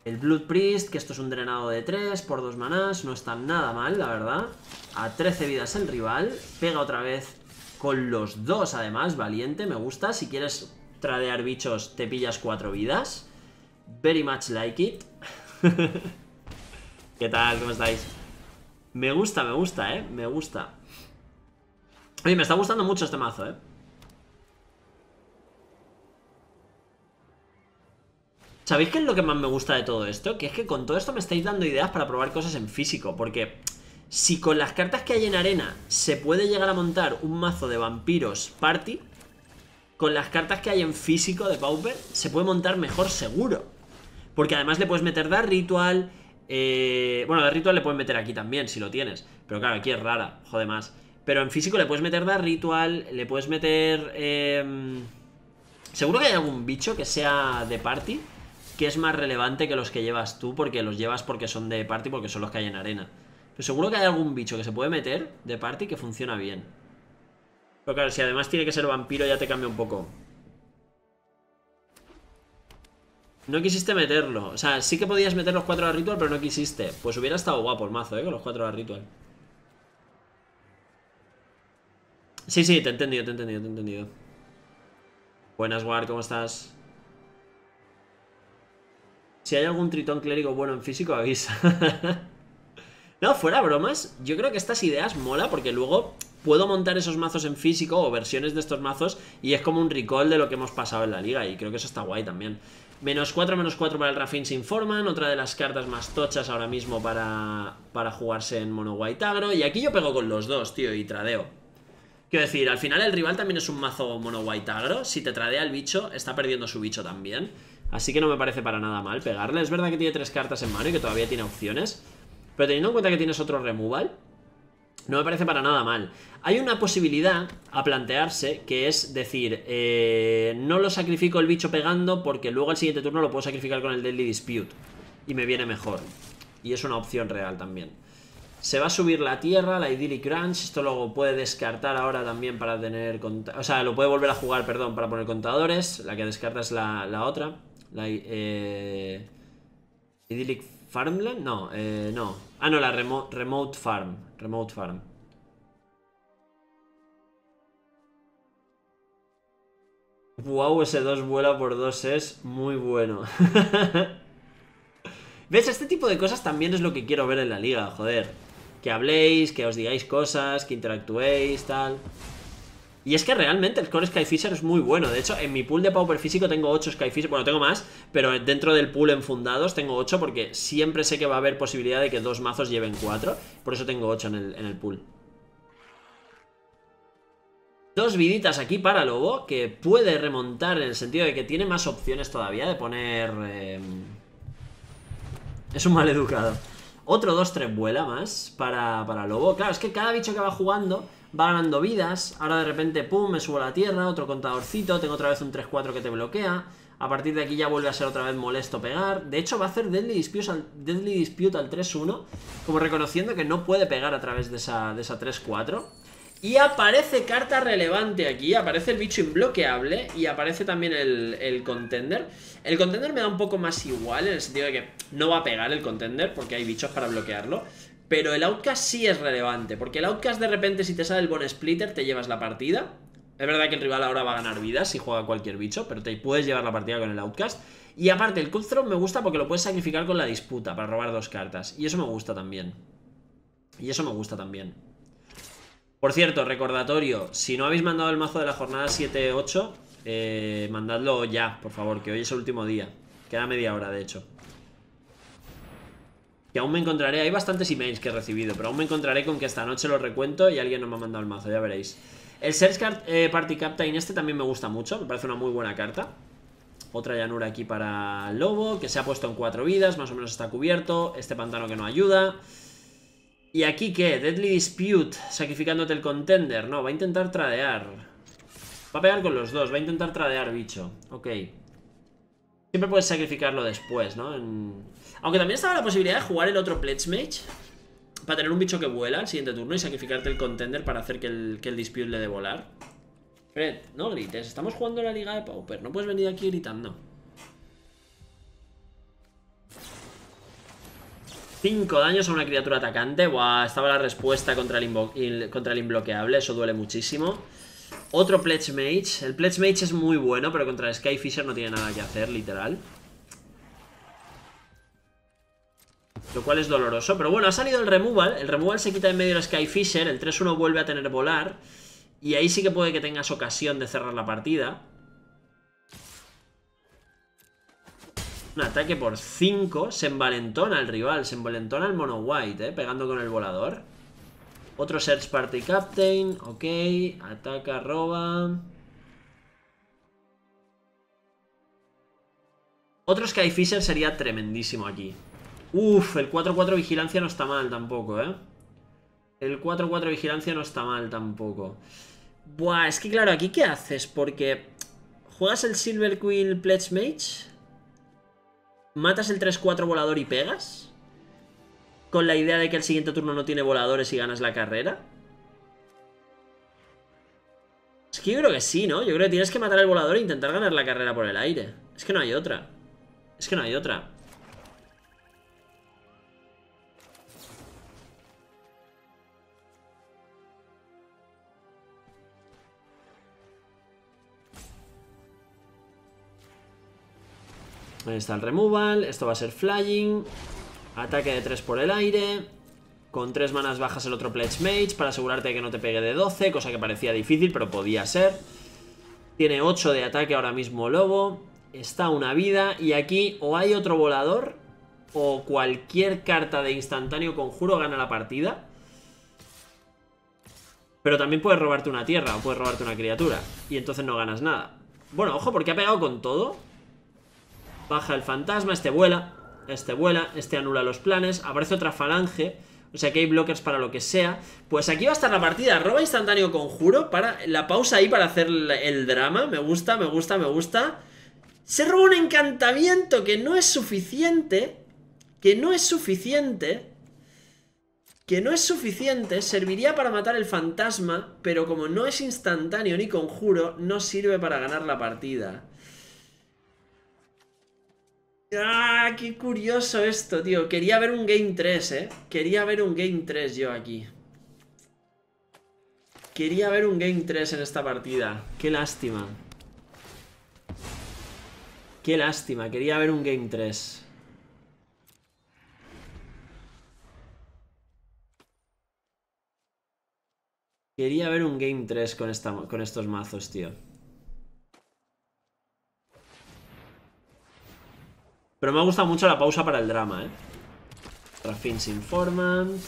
Speaker 1: El Blood Priest, que esto es un drenado de 3 por 2 manás, no está nada mal, la verdad. A 13 vidas el rival. Pega otra vez con los dos, además, valiente, me gusta. Si quieres tradear bichos, te pillas 4 vidas. Very much like it. ¿Qué tal? ¿Cómo estáis? Me gusta, me gusta, ¿eh? Me gusta. Oye, me está gustando mucho este mazo, eh. ¿Sabéis qué es lo que más me gusta de todo esto? Que es que con todo esto me estáis dando ideas para probar cosas en físico, porque si con las cartas que hay en arena se puede llegar a montar un mazo de vampiros party, con las cartas que hay en físico de Pauper se puede montar mejor seguro. Porque además le puedes meter Dar Ritual, eh, bueno, Dar Ritual le puedes meter aquí también, si lo tienes, pero claro, aquí es rara, joder más. Pero en físico le puedes meter dar Ritual, le puedes meter... Em, seguro que hay algún bicho que sea de party que es más relevante que los que llevas tú, porque los llevas porque son de party, porque son los que hay en arena. Pero seguro que hay algún bicho que se puede meter de party que funciona bien. Pero claro, si además tiene que ser vampiro ya te cambia un poco. No quisiste meterlo. O sea, sí que podías meter los cuatro de Ritual, pero no quisiste. Pues hubiera estado guapo el mazo, ¿eh? Con los cuatro de Ritual. Sí, sí, te he entendido, te he entendido, te he entendido. Buenas, guard ¿cómo estás? Si hay algún tritón clérigo bueno en físico, avisa. no, fuera bromas, yo creo que estas ideas mola porque luego puedo montar esos mazos en físico o versiones de estos mazos y es como un recall de lo que hemos pasado en la liga y creo que eso está guay también. Menos 4, menos 4 para el Rafin se informan. Otra de las cartas más tochas ahora mismo para, para jugarse en mono white Y aquí yo pego con los dos, tío, y tradeo. Quiero decir, al final el rival también es un mazo mono white agro. Si te tradea el bicho, está perdiendo su bicho también. Así que no me parece para nada mal pegarle. Es verdad que tiene tres cartas en mano y que todavía tiene opciones. Pero teniendo en cuenta que tienes otro removal, no me parece para nada mal. Hay una posibilidad a plantearse que es decir, eh, no lo sacrifico el bicho pegando porque luego el siguiente turno lo puedo sacrificar con el Deadly Dispute y me viene mejor. Y es una opción real también. Se va a subir la tierra, la Idyllic Ranch. Esto lo puede descartar ahora también para tener... O sea, lo puede volver a jugar, perdón, para poner contadores. La que descarta es la, otra. La eh, Idyllic Farmland. No, eh, no. Ah, no, la Remote Farm. Remote Farm. Wow, ese 2 vuela por 2 es muy bueno. ¿Ves? Este tipo de cosas también es lo que quiero ver en la liga, joder que habléis, que os digáis cosas, que interactuéis, tal. Y es que realmente el core Skyfisher es muy bueno. De hecho, en mi pool de power físico tengo 8 Skyfisher. Bueno, tengo más, pero dentro del pool en fundados tengo 8 porque siempre sé que va a haber posibilidad de que dos mazos lleven 4. Por eso tengo 8 en el, pool. Dos viditas aquí para Lobo, que puede remontar en el sentido de que tiene más opciones todavía de poner... Eh, es un mal educado. Otro 2-3 vuela más para, Lobo. Claro, es que cada bicho que va jugando va ganando vidas. Ahora de repente, pum, me subo a la tierra, otro contadorcito, tengo otra vez un 3-4 que te bloquea. A partir de aquí ya vuelve a ser otra vez molesto pegar. De hecho, va a hacer Deadly Dispute al, Deadly al 3-1, como reconociendo que no puede pegar a través de esa, de esa 3-4. Y aparece carta relevante aquí, aparece el bicho imbloqueable y aparece también el, contender. El contender me da un poco más igual en el sentido de que no va a pegar el contender porque hay bichos para bloquearlo. Pero el outcast sí es relevante, porque el outcast de repente si te sale el bone splitter te llevas la partida. Es verdad que el rival ahora va a ganar vidas si juega cualquier bicho, pero te puedes llevar la partida con el outcast. Y aparte el cutthroat me gusta porque lo puedes sacrificar con la disputa para robar dos cartas. Y eso me gusta también. Y eso me gusta también. Por cierto, recordatorio, si no habéis mandado el mazo de la jornada 7-8, eh, mandadlo ya, por favor, que hoy es el último día. Queda media hora, de hecho. Que aún me encontraré, hay bastantes emails que he recibido, pero aún me encontraré con que esta noche lo recuento y alguien no me ha mandado el mazo, ya veréis. El Search Card, eh, Party Captain este también me gusta mucho, me parece una muy buena carta. Otra llanura aquí para Lobo, que se ha puesto en cuatro vidas, más o menos está cubierto. Este pantano que no ayuda. ¿Y aquí qué? Deadly Dispute, sacrificándote el contender. No, va a intentar tradear. Va a pegar con los dos, va a intentar tradear, bicho. Ok. Siempre puedes sacrificarlo después, ¿no? Aunque también estaba la posibilidad de jugar el otro Pledge Mage. Para tener un bicho que vuela al siguiente turno y sacrificarte el contender para hacer que el, que el Dispute le dé volar. Fred, no grites, estamos jugando la Liga de Pauper. No puedes venir aquí gritando. 5 daños a una criatura atacante. Buah, estaba la respuesta contra el, contra el imbloqueable. Eso duele muchísimo. Otro Pledge Mage. El Pledge Mage es muy bueno, pero contra el Skyfisher no tiene nada que hacer, literal. Lo cual es doloroso. Pero bueno, ha salido el Removal. El Removal se quita en medio el Skyfisher, El 3-1 vuelve a tener volar. Y ahí sí que puede que tengas ocasión de cerrar la partida. un ataque por 5. Se envalentona el rival, se envalentona el mono white, ¿eh? Pegando con el volador. Otro Search Party Captain. Ok. Ataca, roba. Otro Skyfisher sería tremendísimo aquí. Uf, el 4-4 vigilancia no está mal tampoco, ¿eh? El 4-4 vigilancia no está mal tampoco. Buah, es que claro, ¿aquí qué haces? Porque... ¿Juegas el Silver Quill Pledge Mage? matas el 3-4 volador y pegas, con la idea de que el siguiente turno no tiene voladores y ganas la carrera. Es que yo creo que sí, ¿no? Yo creo que tienes que matar al volador e intentar ganar la carrera por el aire. Es que no hay otra. Es que no hay otra. Ahí está el removal. Esto va a ser flying. Ataque de 3 por el aire. Con 3 manas bajas el otro Pledge Mage para asegurarte de que no te pegue de 12, cosa que parecía difícil, pero podía ser. Tiene 8 de ataque ahora mismo Lobo. Está una vida. Y aquí o hay otro volador o cualquier carta de instantáneo conjuro gana la partida. Pero también puedes robarte una tierra o puedes robarte una criatura. Y entonces no ganas nada. Bueno, ojo, porque ha pegado con todo. Baja el fantasma, este vuela, este vuela, este anula los planes, aparece otra falange, o sea que hay blockers para lo que sea. Pues aquí va a estar la partida, roba instantáneo conjuro, para la pausa ahí para hacer el drama, me gusta, me gusta, me gusta. Se roba un encantamiento que no es suficiente, que no es suficiente, que no es suficiente, serviría para matar el fantasma, pero como no es instantáneo ni conjuro, no sirve para ganar la partida. ¡Ah! ¡Qué curioso esto, tío! Quería ver un Game 3, ¿eh? Quería ver un Game 3 yo aquí. Quería ver un Game 3 en esta partida. ¡Qué lástima! ¡Qué lástima! Quería ver un Game 3. Quería ver un Game 3 con, con estos mazos, tío. Pero me ha gustado mucho la pausa para el drama, ¿eh? Rafins Informant.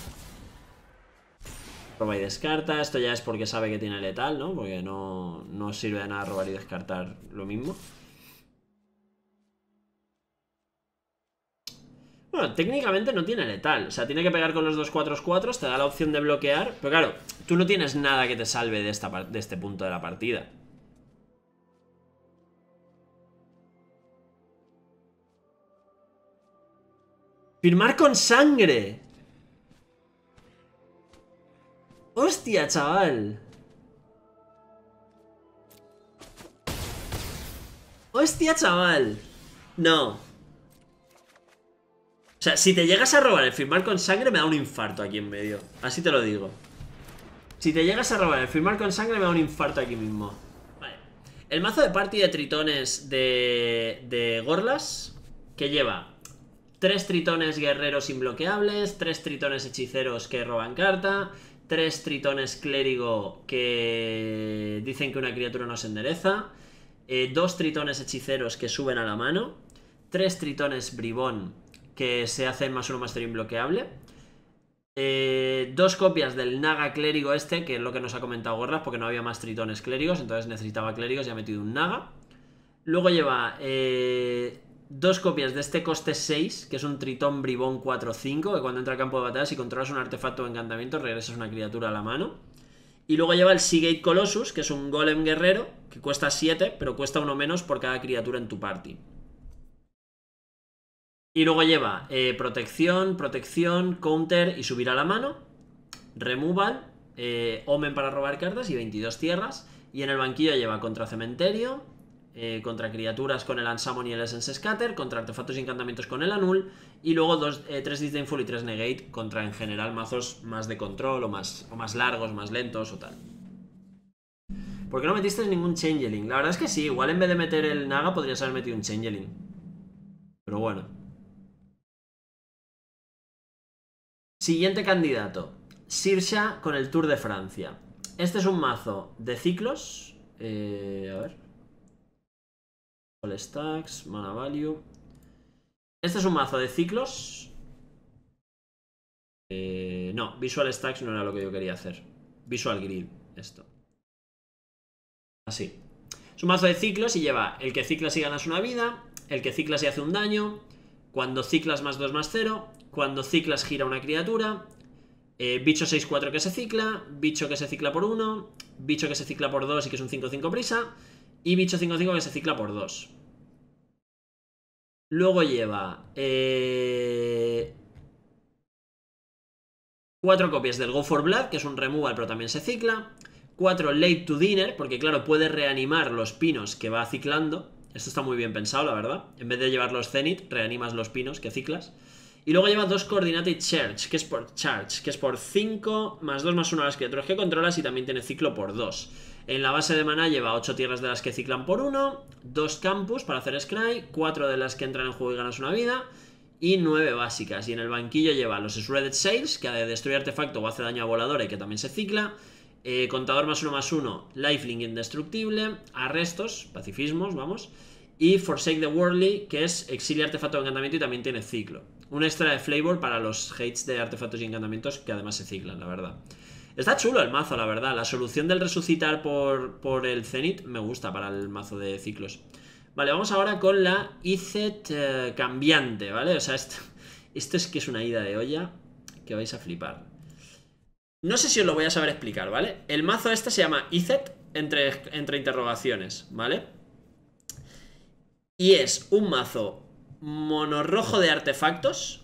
Speaker 1: Roba y descarta. Esto ya es porque sabe que tiene letal, ¿no? Porque no, no sirve de nada robar y descartar lo mismo. Bueno, técnicamente no tiene letal. O sea, tiene que pegar con los 2-4-4, te da la opción de bloquear. Pero claro, tú no tienes nada que te salve de, esta, de este punto de la partida. Firmar con sangre. Hostia, chaval. Hostia, chaval. No. O sea, si te llegas a robar el firmar con sangre, me da un infarto aquí en medio. Así te lo digo. Si te llegas a robar el firmar con sangre, me da un infarto aquí mismo. Vale. El mazo de party de tritones de, de Gorlas, que lleva Tres tritones guerreros inbloqueables, tres tritones hechiceros que roban carta, tres tritones clérigo que dicen que una criatura no se endereza, eh, dos tritones hechiceros que suben a la mano, tres tritones bribón que se hacen más uno más cero imbloqueable, eh, dos copias del Naga clérigo este, que es lo que nos ha comentado Gorras, porque no había más tritones clérigos, entonces necesitaba clérigos y ha metido un Naga. Luego lleva eh, dos copias de este coste 6, que es un tritón bribón 4-5, que cuando entra al campo de batalla, si controlas un artefacto de encantamiento, regresas una criatura a la mano. Y luego lleva el Seagate Colossus, que es un golem guerrero, que cuesta 7, pero cuesta uno menos por cada criatura en tu party. Y luego lleva eh, protección, protección, counter y subir a la mano, removal, eh, omen para robar cartas y 22 tierras. Y en el banquillo lleva contra cementerio, eh, contra criaturas con el Ansamon y el Essence Scatter, contra artefactos y encantamientos con el Anul, y luego dos, eh, tres Disdainful y tres Negate contra en general mazos más de control o más, o más largos, más lentos o tal. ¿Por qué no metiste ningún Changeling? La verdad es que sí, igual en vez de meter el Naga podrías haber metido un Changeling. Pero bueno. Siguiente candidato. Sirsha con el Tour de Francia. Este es un mazo de ciclos. Eh, a ver visual Stacks, Mana Value. Este es un mazo de ciclos. Eh, no, Visual Stacks no era lo que yo quería hacer. Visual Grid, esto. Así. Es un mazo de ciclos y lleva el que ciclas y ganas una vida, el que ciclas y hace un daño, cuando ciclas más 2 más 0, cuando ciclas gira una criatura, eh, bicho 6-4 que se cicla, bicho que se cicla por 1, bicho que se cicla por 2 y que es un 5-5 prisa, y bicho 5-5 que se cicla por 2. Luego lleva... Eh, cuatro copias del Go for Blood, que es un removal pero también se cicla. 4 Late to Dinner, porque claro, puede reanimar los pinos que va ciclando. Esto está muy bien pensado, la verdad. En vez de llevar los Zenith, reanimas los pinos que ciclas. Y luego lleva dos Coordinate Church que es por Charge, que es por 5 más 2 más 1 a las criaturas que controlas y también tiene ciclo por 2. En la base de mana lleva 8 tierras de las que ciclan por 1, 2 campus para hacer scry, 4 de las que entran en juego y ganas una vida, y 9 básicas. Y en el banquillo lleva los Shredded Sails, que destruye artefacto o hace daño a y que también se cicla. Eh, contador más 1 más 1, Lifelink indestructible, arrestos, pacifismos, vamos. Y Forsake the Worldly, que es exilia artefacto de encantamiento y también tiene ciclo. Un extra de flavor para los hates de artefactos y encantamientos que además se ciclan, la verdad. Está chulo el mazo, la verdad. La solución del resucitar por, el Zenith me gusta para el mazo de ciclos. Vale, vamos ahora con la Izet cambiante, ¿vale? O sea, esto, esto es que es una ida de olla que vais a flipar. No sé si os lo voy a saber explicar, ¿vale? El mazo este se llama Izet entre, entre interrogaciones, ¿vale? Y es un mazo monorrojo de artefactos.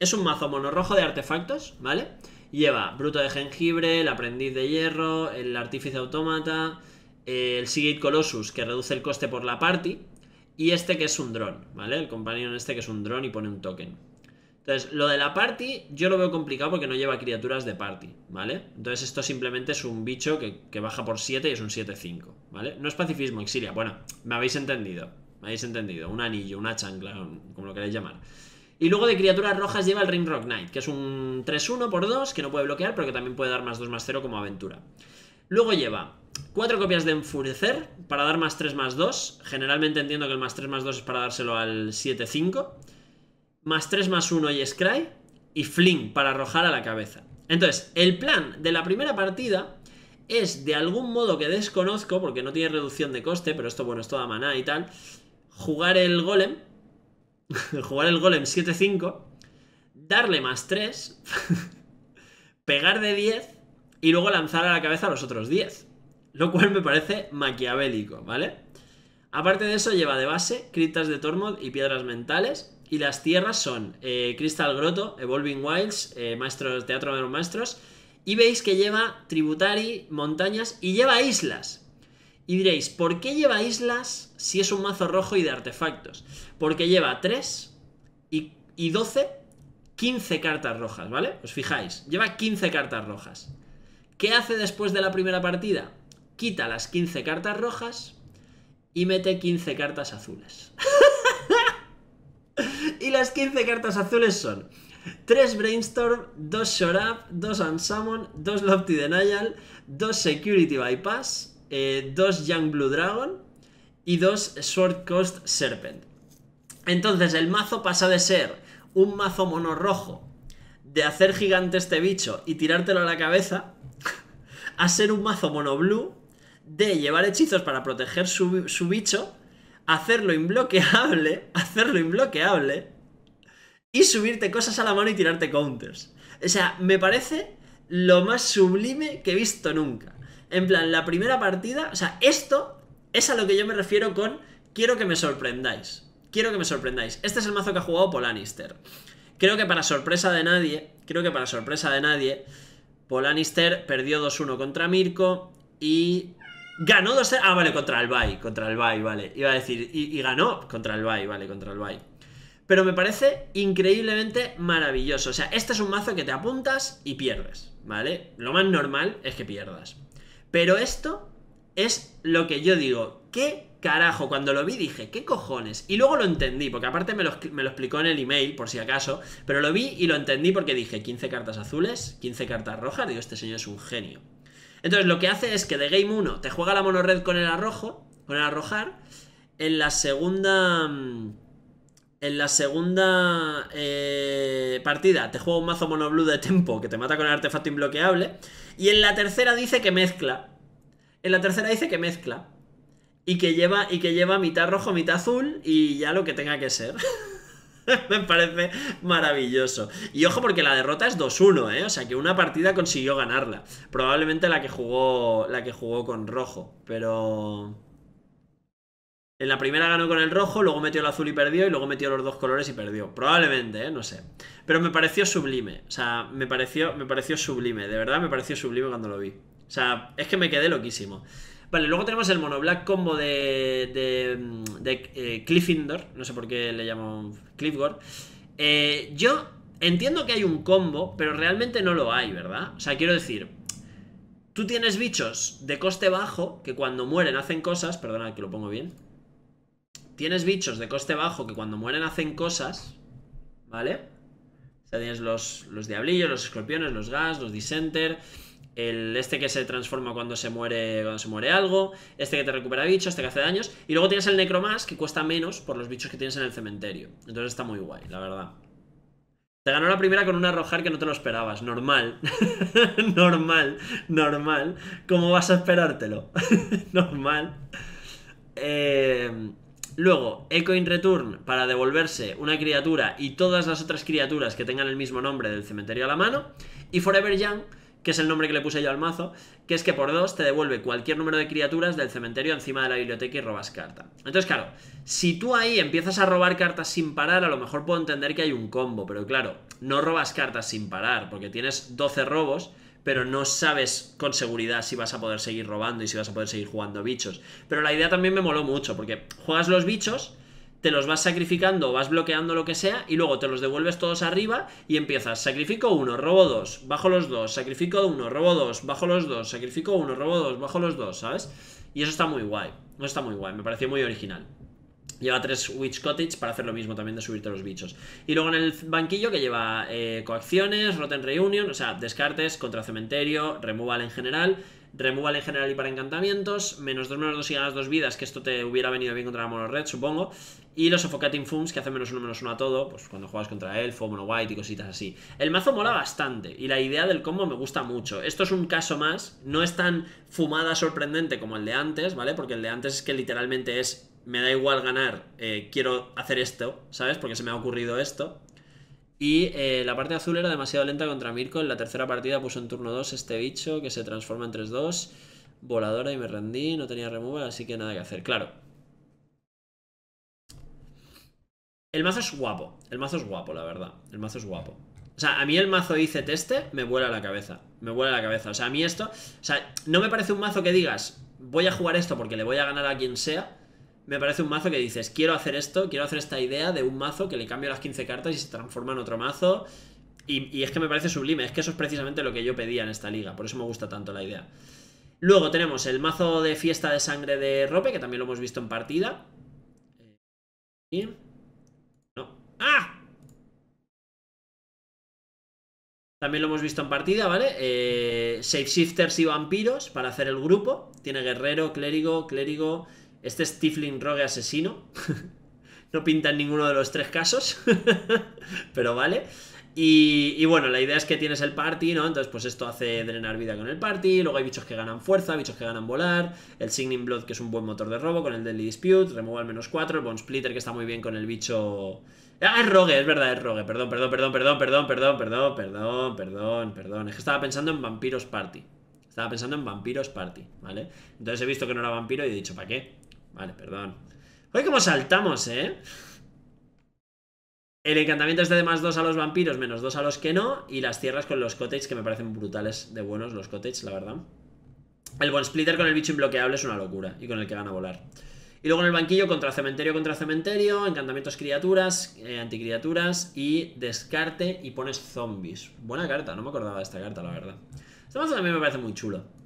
Speaker 1: Es un mazo monorrojo de artefactos, ¿vale? vale Lleva Bruto de Jengibre, el Aprendiz de Hierro, el Artífice Autómata, el Seagate Colossus, que reduce el coste por la party, y este que es un dron, ¿vale? El compañero este que es un dron y pone un token. Entonces, lo de la party yo lo veo complicado porque no lleva criaturas de party, ¿vale? Entonces esto simplemente es un bicho que, que baja por 7 y es un 7-5, ¿vale? No es pacifismo, exilia. Bueno, me habéis entendido, me habéis entendido. Un anillo, una chancla, como lo queréis llamar. Y luego de criaturas rojas lleva el Ring Rock Knight, que es un 3-1 por 2, que no puede bloquear, pero que también puede dar más 2 más 0 como aventura. Luego lleva 4 copias de Enfurecer para dar más 3 más 2. Generalmente entiendo que el más 3 más 2 es para dárselo al 7-5. Más 3 más 1 y Scry. Y Fling para arrojar a la cabeza. Entonces, el plan de la primera partida es de algún modo que desconozco, porque no tiene reducción de coste, pero esto, bueno, es toda maná y tal, jugar el golem jugar el golem 7-5, darle más 3, pegar de 10 y luego lanzar a la cabeza a los otros 10. Lo cual me parece maquiavélico, ¿vale? Aparte de eso, lleva de base criptas de Tormod y piedras mentales. Y las tierras son eh, Crystal Grotto, Evolving Wilds, eh, Maestros, Teatro de los Maestros. Y veis que lleva tributari, montañas y lleva islas. Y diréis, ¿por qué lleva islas si es un mazo rojo y de artefactos? Porque lleva 3 y, 12, 15 cartas rojas, ¿vale? Os fijáis, lleva 15 cartas rojas. ¿Qué hace después de la primera partida? Quita las 15 cartas rojas y mete 15 cartas azules. y las 15 cartas azules son 3 Brainstorm, 2 Shorab, 2 Unsummon, 2 Lofty Denial, 2 Security Bypass, eh, dos Young Blue Dragon y dos Sword Coast Serpent. Entonces el mazo pasa de ser un mazo mono rojo, de hacer gigante este bicho y tirártelo a la cabeza, a ser un mazo mono blue, de llevar hechizos para proteger su, su bicho, hacerlo inbloqueable hacerlo imbloqueable, y subirte cosas a la mano y tirarte counters. O sea, me parece lo más sublime que he visto nunca. En plan, la primera partida, o sea, esto es a lo que yo me refiero con quiero que me sorprendáis. Quiero que me sorprendáis. Este es el mazo que ha jugado Polanister. Creo que para sorpresa de nadie, creo que para sorpresa de nadie, Polanister perdió 2-1 contra Mirko y ganó 2 1 Ah, vale, contra el Bay, contra el Bay, vale. Iba a decir, y, ganó contra el Bay, vale, contra el Bay. Pero me parece increíblemente maravilloso. O sea, este es un mazo que te apuntas y pierdes, ¿vale? Lo más normal es que pierdas. Pero esto es lo que yo digo. ¿Qué carajo? Cuando lo vi dije, ¿qué cojones? Y luego lo entendí, porque aparte me lo, explicó en el email, por si acaso, pero lo vi y lo entendí porque dije, 15 cartas azules, 15 cartas rojas, digo, este señor es un genio. Entonces lo que hace es que de game 1 te juega la mono con el arrojo, con el arrojar, en la segunda... Mm, en la segunda eh, partida te juega un mazo mono blue de tempo que te mata con el artefacto imbloqueable. Y en la tercera dice que mezcla. En la tercera dice que mezcla. Y que lleva, y que lleva mitad rojo, mitad azul y ya lo que tenga que ser. Me parece maravilloso. Y ojo porque la derrota es 2-1, ¿eh? O sea que una partida consiguió ganarla. Probablemente la que jugó, la que jugó con rojo. Pero... En la primera ganó con el rojo, luego metió el azul y perdió, y luego metió los dos colores y perdió. Probablemente, ¿eh? no sé. Pero me pareció sublime. O sea, me pareció, me pareció sublime. De verdad me pareció sublime cuando lo vi. O sea, es que me quedé loquísimo. Vale, luego tenemos el monoblack combo de, de, de eh, No sé por qué le llamo Cliffgore Eh, yo entiendo que hay un combo, pero realmente no lo hay, ¿verdad? O sea, quiero decir, tú tienes bichos de coste bajo que cuando mueren hacen cosas. Perdona que lo pongo bien tienes bichos de coste bajo que cuando mueren hacen cosas, ¿vale? O sea, tienes los, diablillos, los escorpiones, los gas, los disenter, el este que se transforma cuando se muere cuando se muere algo, este que te recupera bichos, este que hace daños, y luego tienes el necromas que cuesta menos por los bichos que tienes en el cementerio. Entonces está muy guay, la verdad. Te ganó la primera con un arrojar que no te lo esperabas. Normal. normal. Normal. ¿Cómo vas a esperártelo? normal. Eh, Luego, in Return para devolverse una criatura y todas las otras criaturas que tengan el mismo nombre del cementerio a la mano. Y Forever Young, que es el nombre que le puse yo al mazo, que es que por dos te devuelve cualquier número de criaturas del cementerio encima de la biblioteca y robas carta. Entonces, claro, si tú ahí empiezas a robar cartas sin parar, a lo mejor puedo entender que hay un combo, pero claro, no robas cartas sin parar, porque tienes 12 robos pero no sabes con seguridad si vas a poder seguir robando y si vas a poder seguir jugando bichos. Pero la idea también me moló mucho, porque juegas los bichos, te los vas sacrificando, vas bloqueando lo que sea, y luego te los devuelves todos arriba y empiezas, sacrifico uno, robo dos, bajo los dos, sacrifico uno, robo dos, bajo los dos, sacrifico uno, robo dos, bajo los dos, ¿sabes? Y eso está muy guay, no está muy guay, me pareció muy original. Lleva tres Witch Cottage para hacer lo mismo también de subirte a los bichos. Y luego en el banquillo que lleva eh, coacciones, Rotten Reunion, o sea, descartes contra cementerio, removal en general, removal en general y para encantamientos, menos 2, menos 2 y ganas dos vidas, que esto te hubiera venido bien contra la mono red, supongo. Y los Suffocating Fumes, que hace menos 1, menos uno a todo, pues cuando juegas contra Elfo, Mono White y cositas así. El mazo mola bastante y la idea del combo me gusta mucho. Esto es un caso más, no es tan fumada sorprendente como el de antes, ¿vale? Porque el de antes es que literalmente es me da igual ganar, eh, quiero hacer esto, ¿sabes? Porque se me ha ocurrido esto. Y eh, la parte azul era demasiado lenta contra Mirko. En la tercera partida puso en turno 2 este bicho que se transforma en 3-2. Voladora y me rendí, no tenía remover así que nada que hacer. Claro. El mazo es guapo. El mazo es guapo, la verdad. El mazo es guapo. O sea, a mí el mazo dice teste, me vuela la cabeza. Me vuela la cabeza. O sea, a mí esto. O sea, no me parece un mazo que digas, voy a jugar esto porque le voy a ganar a quien sea me parece un mazo que dices, quiero hacer esto, quiero hacer esta idea de un mazo que le cambio las 15 cartas y se transforma en otro mazo. Y, es que me parece sublime, es que eso es precisamente lo que yo pedía en esta liga, por eso me gusta tanto la idea. Luego tenemos el mazo de fiesta de sangre de Rope, que también lo hemos visto en partida. Y... No. ¡Ah! También lo hemos visto en partida, ¿vale? Eh, shifters y vampiros para hacer el grupo. Tiene guerrero, clérigo, clérigo, este Stifling Rogue asesino. no pinta en ninguno de los tres casos. pero vale. Y, bueno, la idea es que tienes el party, ¿no? Entonces, pues esto hace drenar vida con el party. Luego hay bichos que ganan fuerza, bichos que ganan volar. El Signing Blood, que es un buen motor de robo, con el Deadly Dispute. remuevo al menos 4. El Bone Splitter, que está muy bien con el bicho. Ah, es Rogue, es verdad, es Rogue. Perdón, perdón, perdón, perdón, perdón, perdón, perdón, perdón, perdón, perdón. Es que estaba pensando en Vampiros Party. Estaba pensando en Vampiros Party, ¿vale? Entonces he visto que no era vampiro y he dicho, ¿para qué? Vale, perdón. Oye, cómo saltamos, ¿eh? El encantamiento es este de más 2 a los vampiros, menos 2 a los que no. Y las tierras con los cottage que me parecen brutales de buenos los cottage, la verdad. El buen Splitter con el bicho imbloqueable es una locura. Y con el que gana volar. Y luego en el banquillo contra cementerio contra cementerio, encantamientos criaturas, eh, anticriaturas y descarte y pones zombies. Buena carta, no me acordaba de esta carta, la verdad. Este mazo también me parece muy chulo.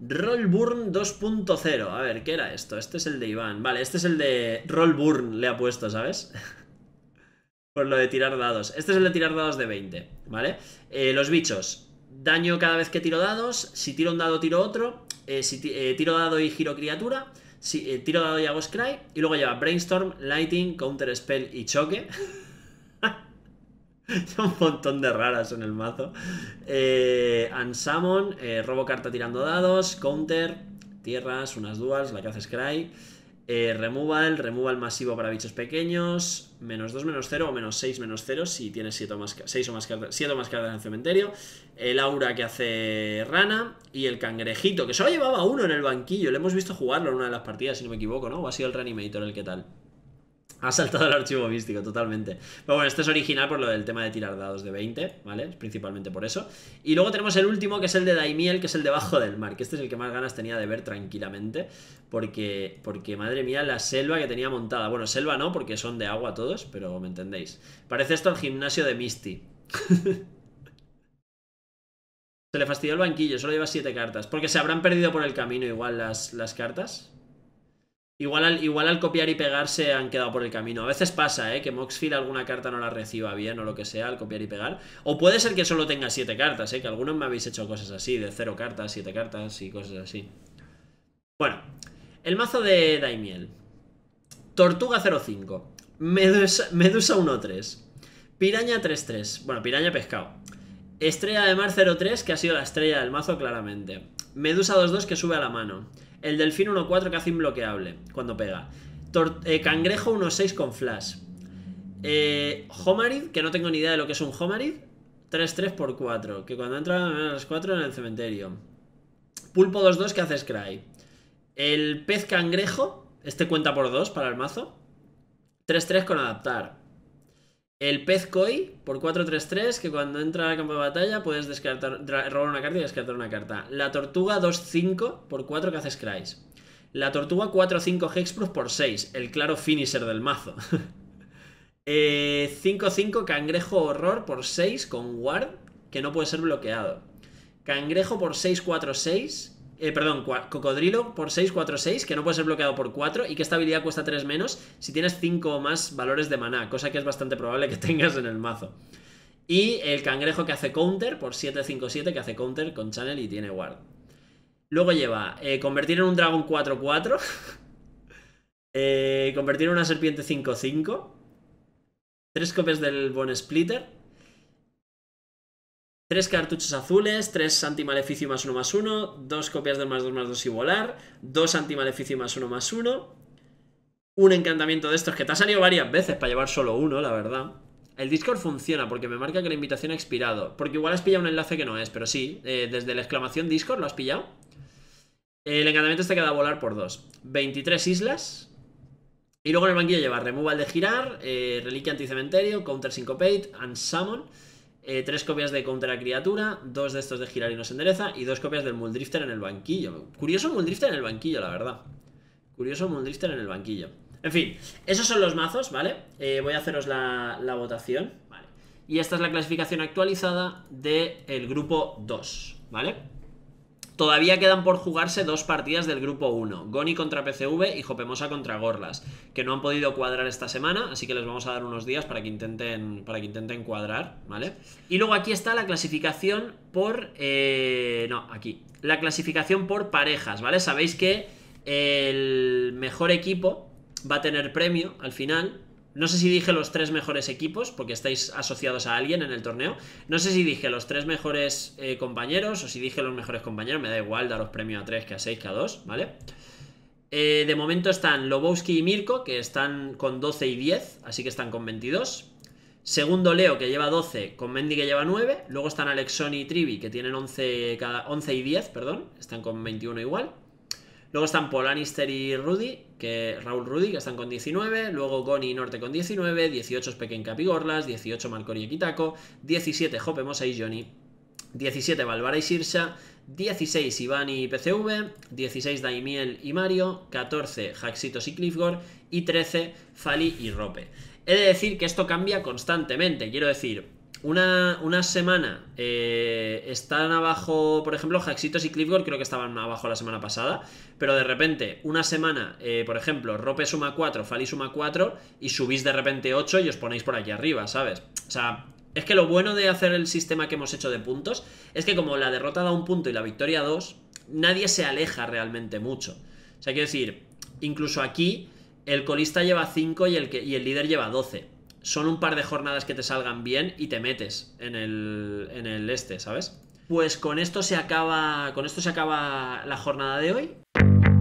Speaker 1: Rollburn 2.0. A ver, ¿qué era esto? Este es el de Iván. Vale, este es el de Rollburn, le ha puesto, ¿sabes? Por lo de tirar dados. Este es el de tirar dados de 20, ¿vale? Eh, los bichos. Daño cada vez que tiro dados. Si tiro un dado, tiro otro. Eh, si eh, tiro dado y giro criatura. Si tiro dado y hago scry. Y luego lleva Brainstorm, Lighting, Counter Spell y Choque. un montón de raras en el mazo. Eh, Unsummon, eh, robo carta tirando dados, counter, tierras, unas duals, la que hace Scry. Eh, removal, removal masivo para bichos pequeños, menos 2, menos 0 o menos 6, menos 0 si tienes 7 o más, 6 o más cartas, más cartas en el cementerio. El aura que hace rana y el cangrejito, que solo llevaba uno en el banquillo, le hemos visto jugarlo en una de las partidas si no me equivoco, ¿no? O ha sido el reanimator el que tal. Ha saltado el archivo místico, totalmente. Pero bueno, este es original por lo del tema de tirar dados de 20, ¿vale? Principalmente por eso. Y luego tenemos el último, que es el de Daimiel, que es el debajo del mar, que este es el que más ganas tenía de ver tranquilamente. Porque, porque madre mía, la selva que tenía montada. Bueno, selva no, porque son de agua todos, pero me entendéis. Parece esto al gimnasio de Misty. se le fastidió el banquillo, solo lleva 7 cartas. Porque se habrán perdido por el camino igual las, las cartas. Igual al, igual al copiar y pegar se han quedado por el camino. A veces pasa, ¿eh? Que Moxfield alguna carta no la reciba bien o lo que sea al copiar y pegar. O puede ser que solo tenga 7 cartas, ¿eh? Que algunos me habéis hecho cosas así, de 0 cartas, 7 cartas y cosas así. Bueno, el mazo de Daimiel. Tortuga 05. Medusa, Medusa 3 Piraña 33. Bueno, piraña pescado. Estrella de mar 03, que ha sido la estrella del mazo claramente. Medusa 22 que sube a la mano. El delfín 1-4 que hace imbloqueable cuando pega. Eh, cangrejo 1-6 con flash. Eh, Homarid, que no tengo ni idea de lo que es un Homarid. 3-3 por 4. Que cuando entra a las 4 en el cementerio. Pulpo 2-2 que hace Scry. El pez cangrejo. Este cuenta por 2 para el mazo. 3-3 con adaptar. El pez koi por 4-3-3, que cuando entra al campo de batalla puedes descartar, robar una carta y descartar una carta. La tortuga 2-5 por 4 que haces cries. La tortuga 4-5 hexproof por 6, el claro finisher del mazo. 5-5 eh, cangrejo horror por 6 con ward, que no puede ser bloqueado. Cangrejo por 6-4-6, eh, perdón, cocodrilo por 6, 4, 6, que no puede ser bloqueado por 4 y que esta habilidad cuesta 3 menos si tienes 5 o más valores de maná, cosa que es bastante probable que tengas en el mazo. Y el cangrejo que hace counter por 7, 5, 7, que hace counter con channel y tiene guard. Luego lleva eh, convertir en un dragón 4, 4, eh, convertir en una serpiente 5, 5, 3 copias del Bone Splitter, Tres cartuchos azules, tres antimaleficio más uno más uno, dos copias del más dos más dos y volar, dos anti-maleficio más uno más uno, un encantamiento de estos que te ha salido varias veces para llevar solo uno, la verdad. El Discord funciona porque me marca que la invitación ha expirado. Porque igual has pillado un enlace que no es, pero sí, eh, desde la exclamación Discord lo has pillado. El encantamiento este queda a volar por dos. 23 islas. Y luego en el banquillo lleva removal de girar, eh, reliquia anticementerio, counter syncopate, and summon. Eh, tres copias de Contra criatura, dos de estos de girar y nos endereza, y dos copias del Muldrifter en el banquillo. Curioso Muldrifter en el banquillo, la verdad. Curioso Muldrifter en el banquillo. En fin, esos son los mazos, ¿vale? Eh, voy a haceros la, votación, Y esta es la clasificación actualizada del grupo 2, ¿vale? Todavía quedan por jugarse dos partidas del grupo 1, Goni contra PCV y Jopemosa contra Gorlas, que no han podido cuadrar esta semana, así que les vamos a dar unos días para que intenten, para que intenten cuadrar, ¿vale? Y luego aquí está la clasificación por... Eh, no, aquí. La clasificación por parejas, ¿vale? Sabéis que el mejor equipo va a tener premio al final, no sé si dije los tres mejores equipos, porque estáis asociados a alguien en el torneo. No sé si dije los tres mejores eh, compañeros o si dije los mejores compañeros. Me da igual daros premio a tres que a seis que a dos, ¿vale? Eh, de momento están Lobowski y Mirko, que están con 12 y 10, así que están con 22. Segundo Leo, que lleva 12, con Mendy que lleva 9. Luego están Alexoni y Trivi, que tienen 11, cada, 11 y 10, perdón. Están con 21 igual. Luego están Polanister y Rudy, que Raúl Rudy, que están con 19. Luego Goni y Norte con 19. 18 es Pequen Capigorlas. 18 Malcor y Kitako, 17 Jope Mosa y Johnny. 17 Valvara y Sirsa. 16 Ivani y PCV. 16 Daimiel y Mario. 14 Jaxitos y Cliffgore. Y 13 Fali y Rope. He de decir que esto cambia constantemente. Quiero decir, una, semana eh, están abajo, por ejemplo, Jaxitos y Clifford creo que estaban abajo la semana pasada, pero de repente, una semana, eh, por ejemplo, Rope suma 4, Fali suma 4 y subís de repente 8 y os ponéis por aquí arriba, ¿sabes? O sea, es que lo bueno de hacer el sistema que hemos hecho de puntos es que como la derrota da un punto y la victoria dos, nadie se aleja realmente mucho. O sea, quiero decir, incluso aquí el colista lleva 5 y el, que, y el líder lleva 12 son un par de jornadas que te salgan bien y te metes en el, este, ¿sabes? Pues con esto se acaba, con esto se acaba la jornada de hoy.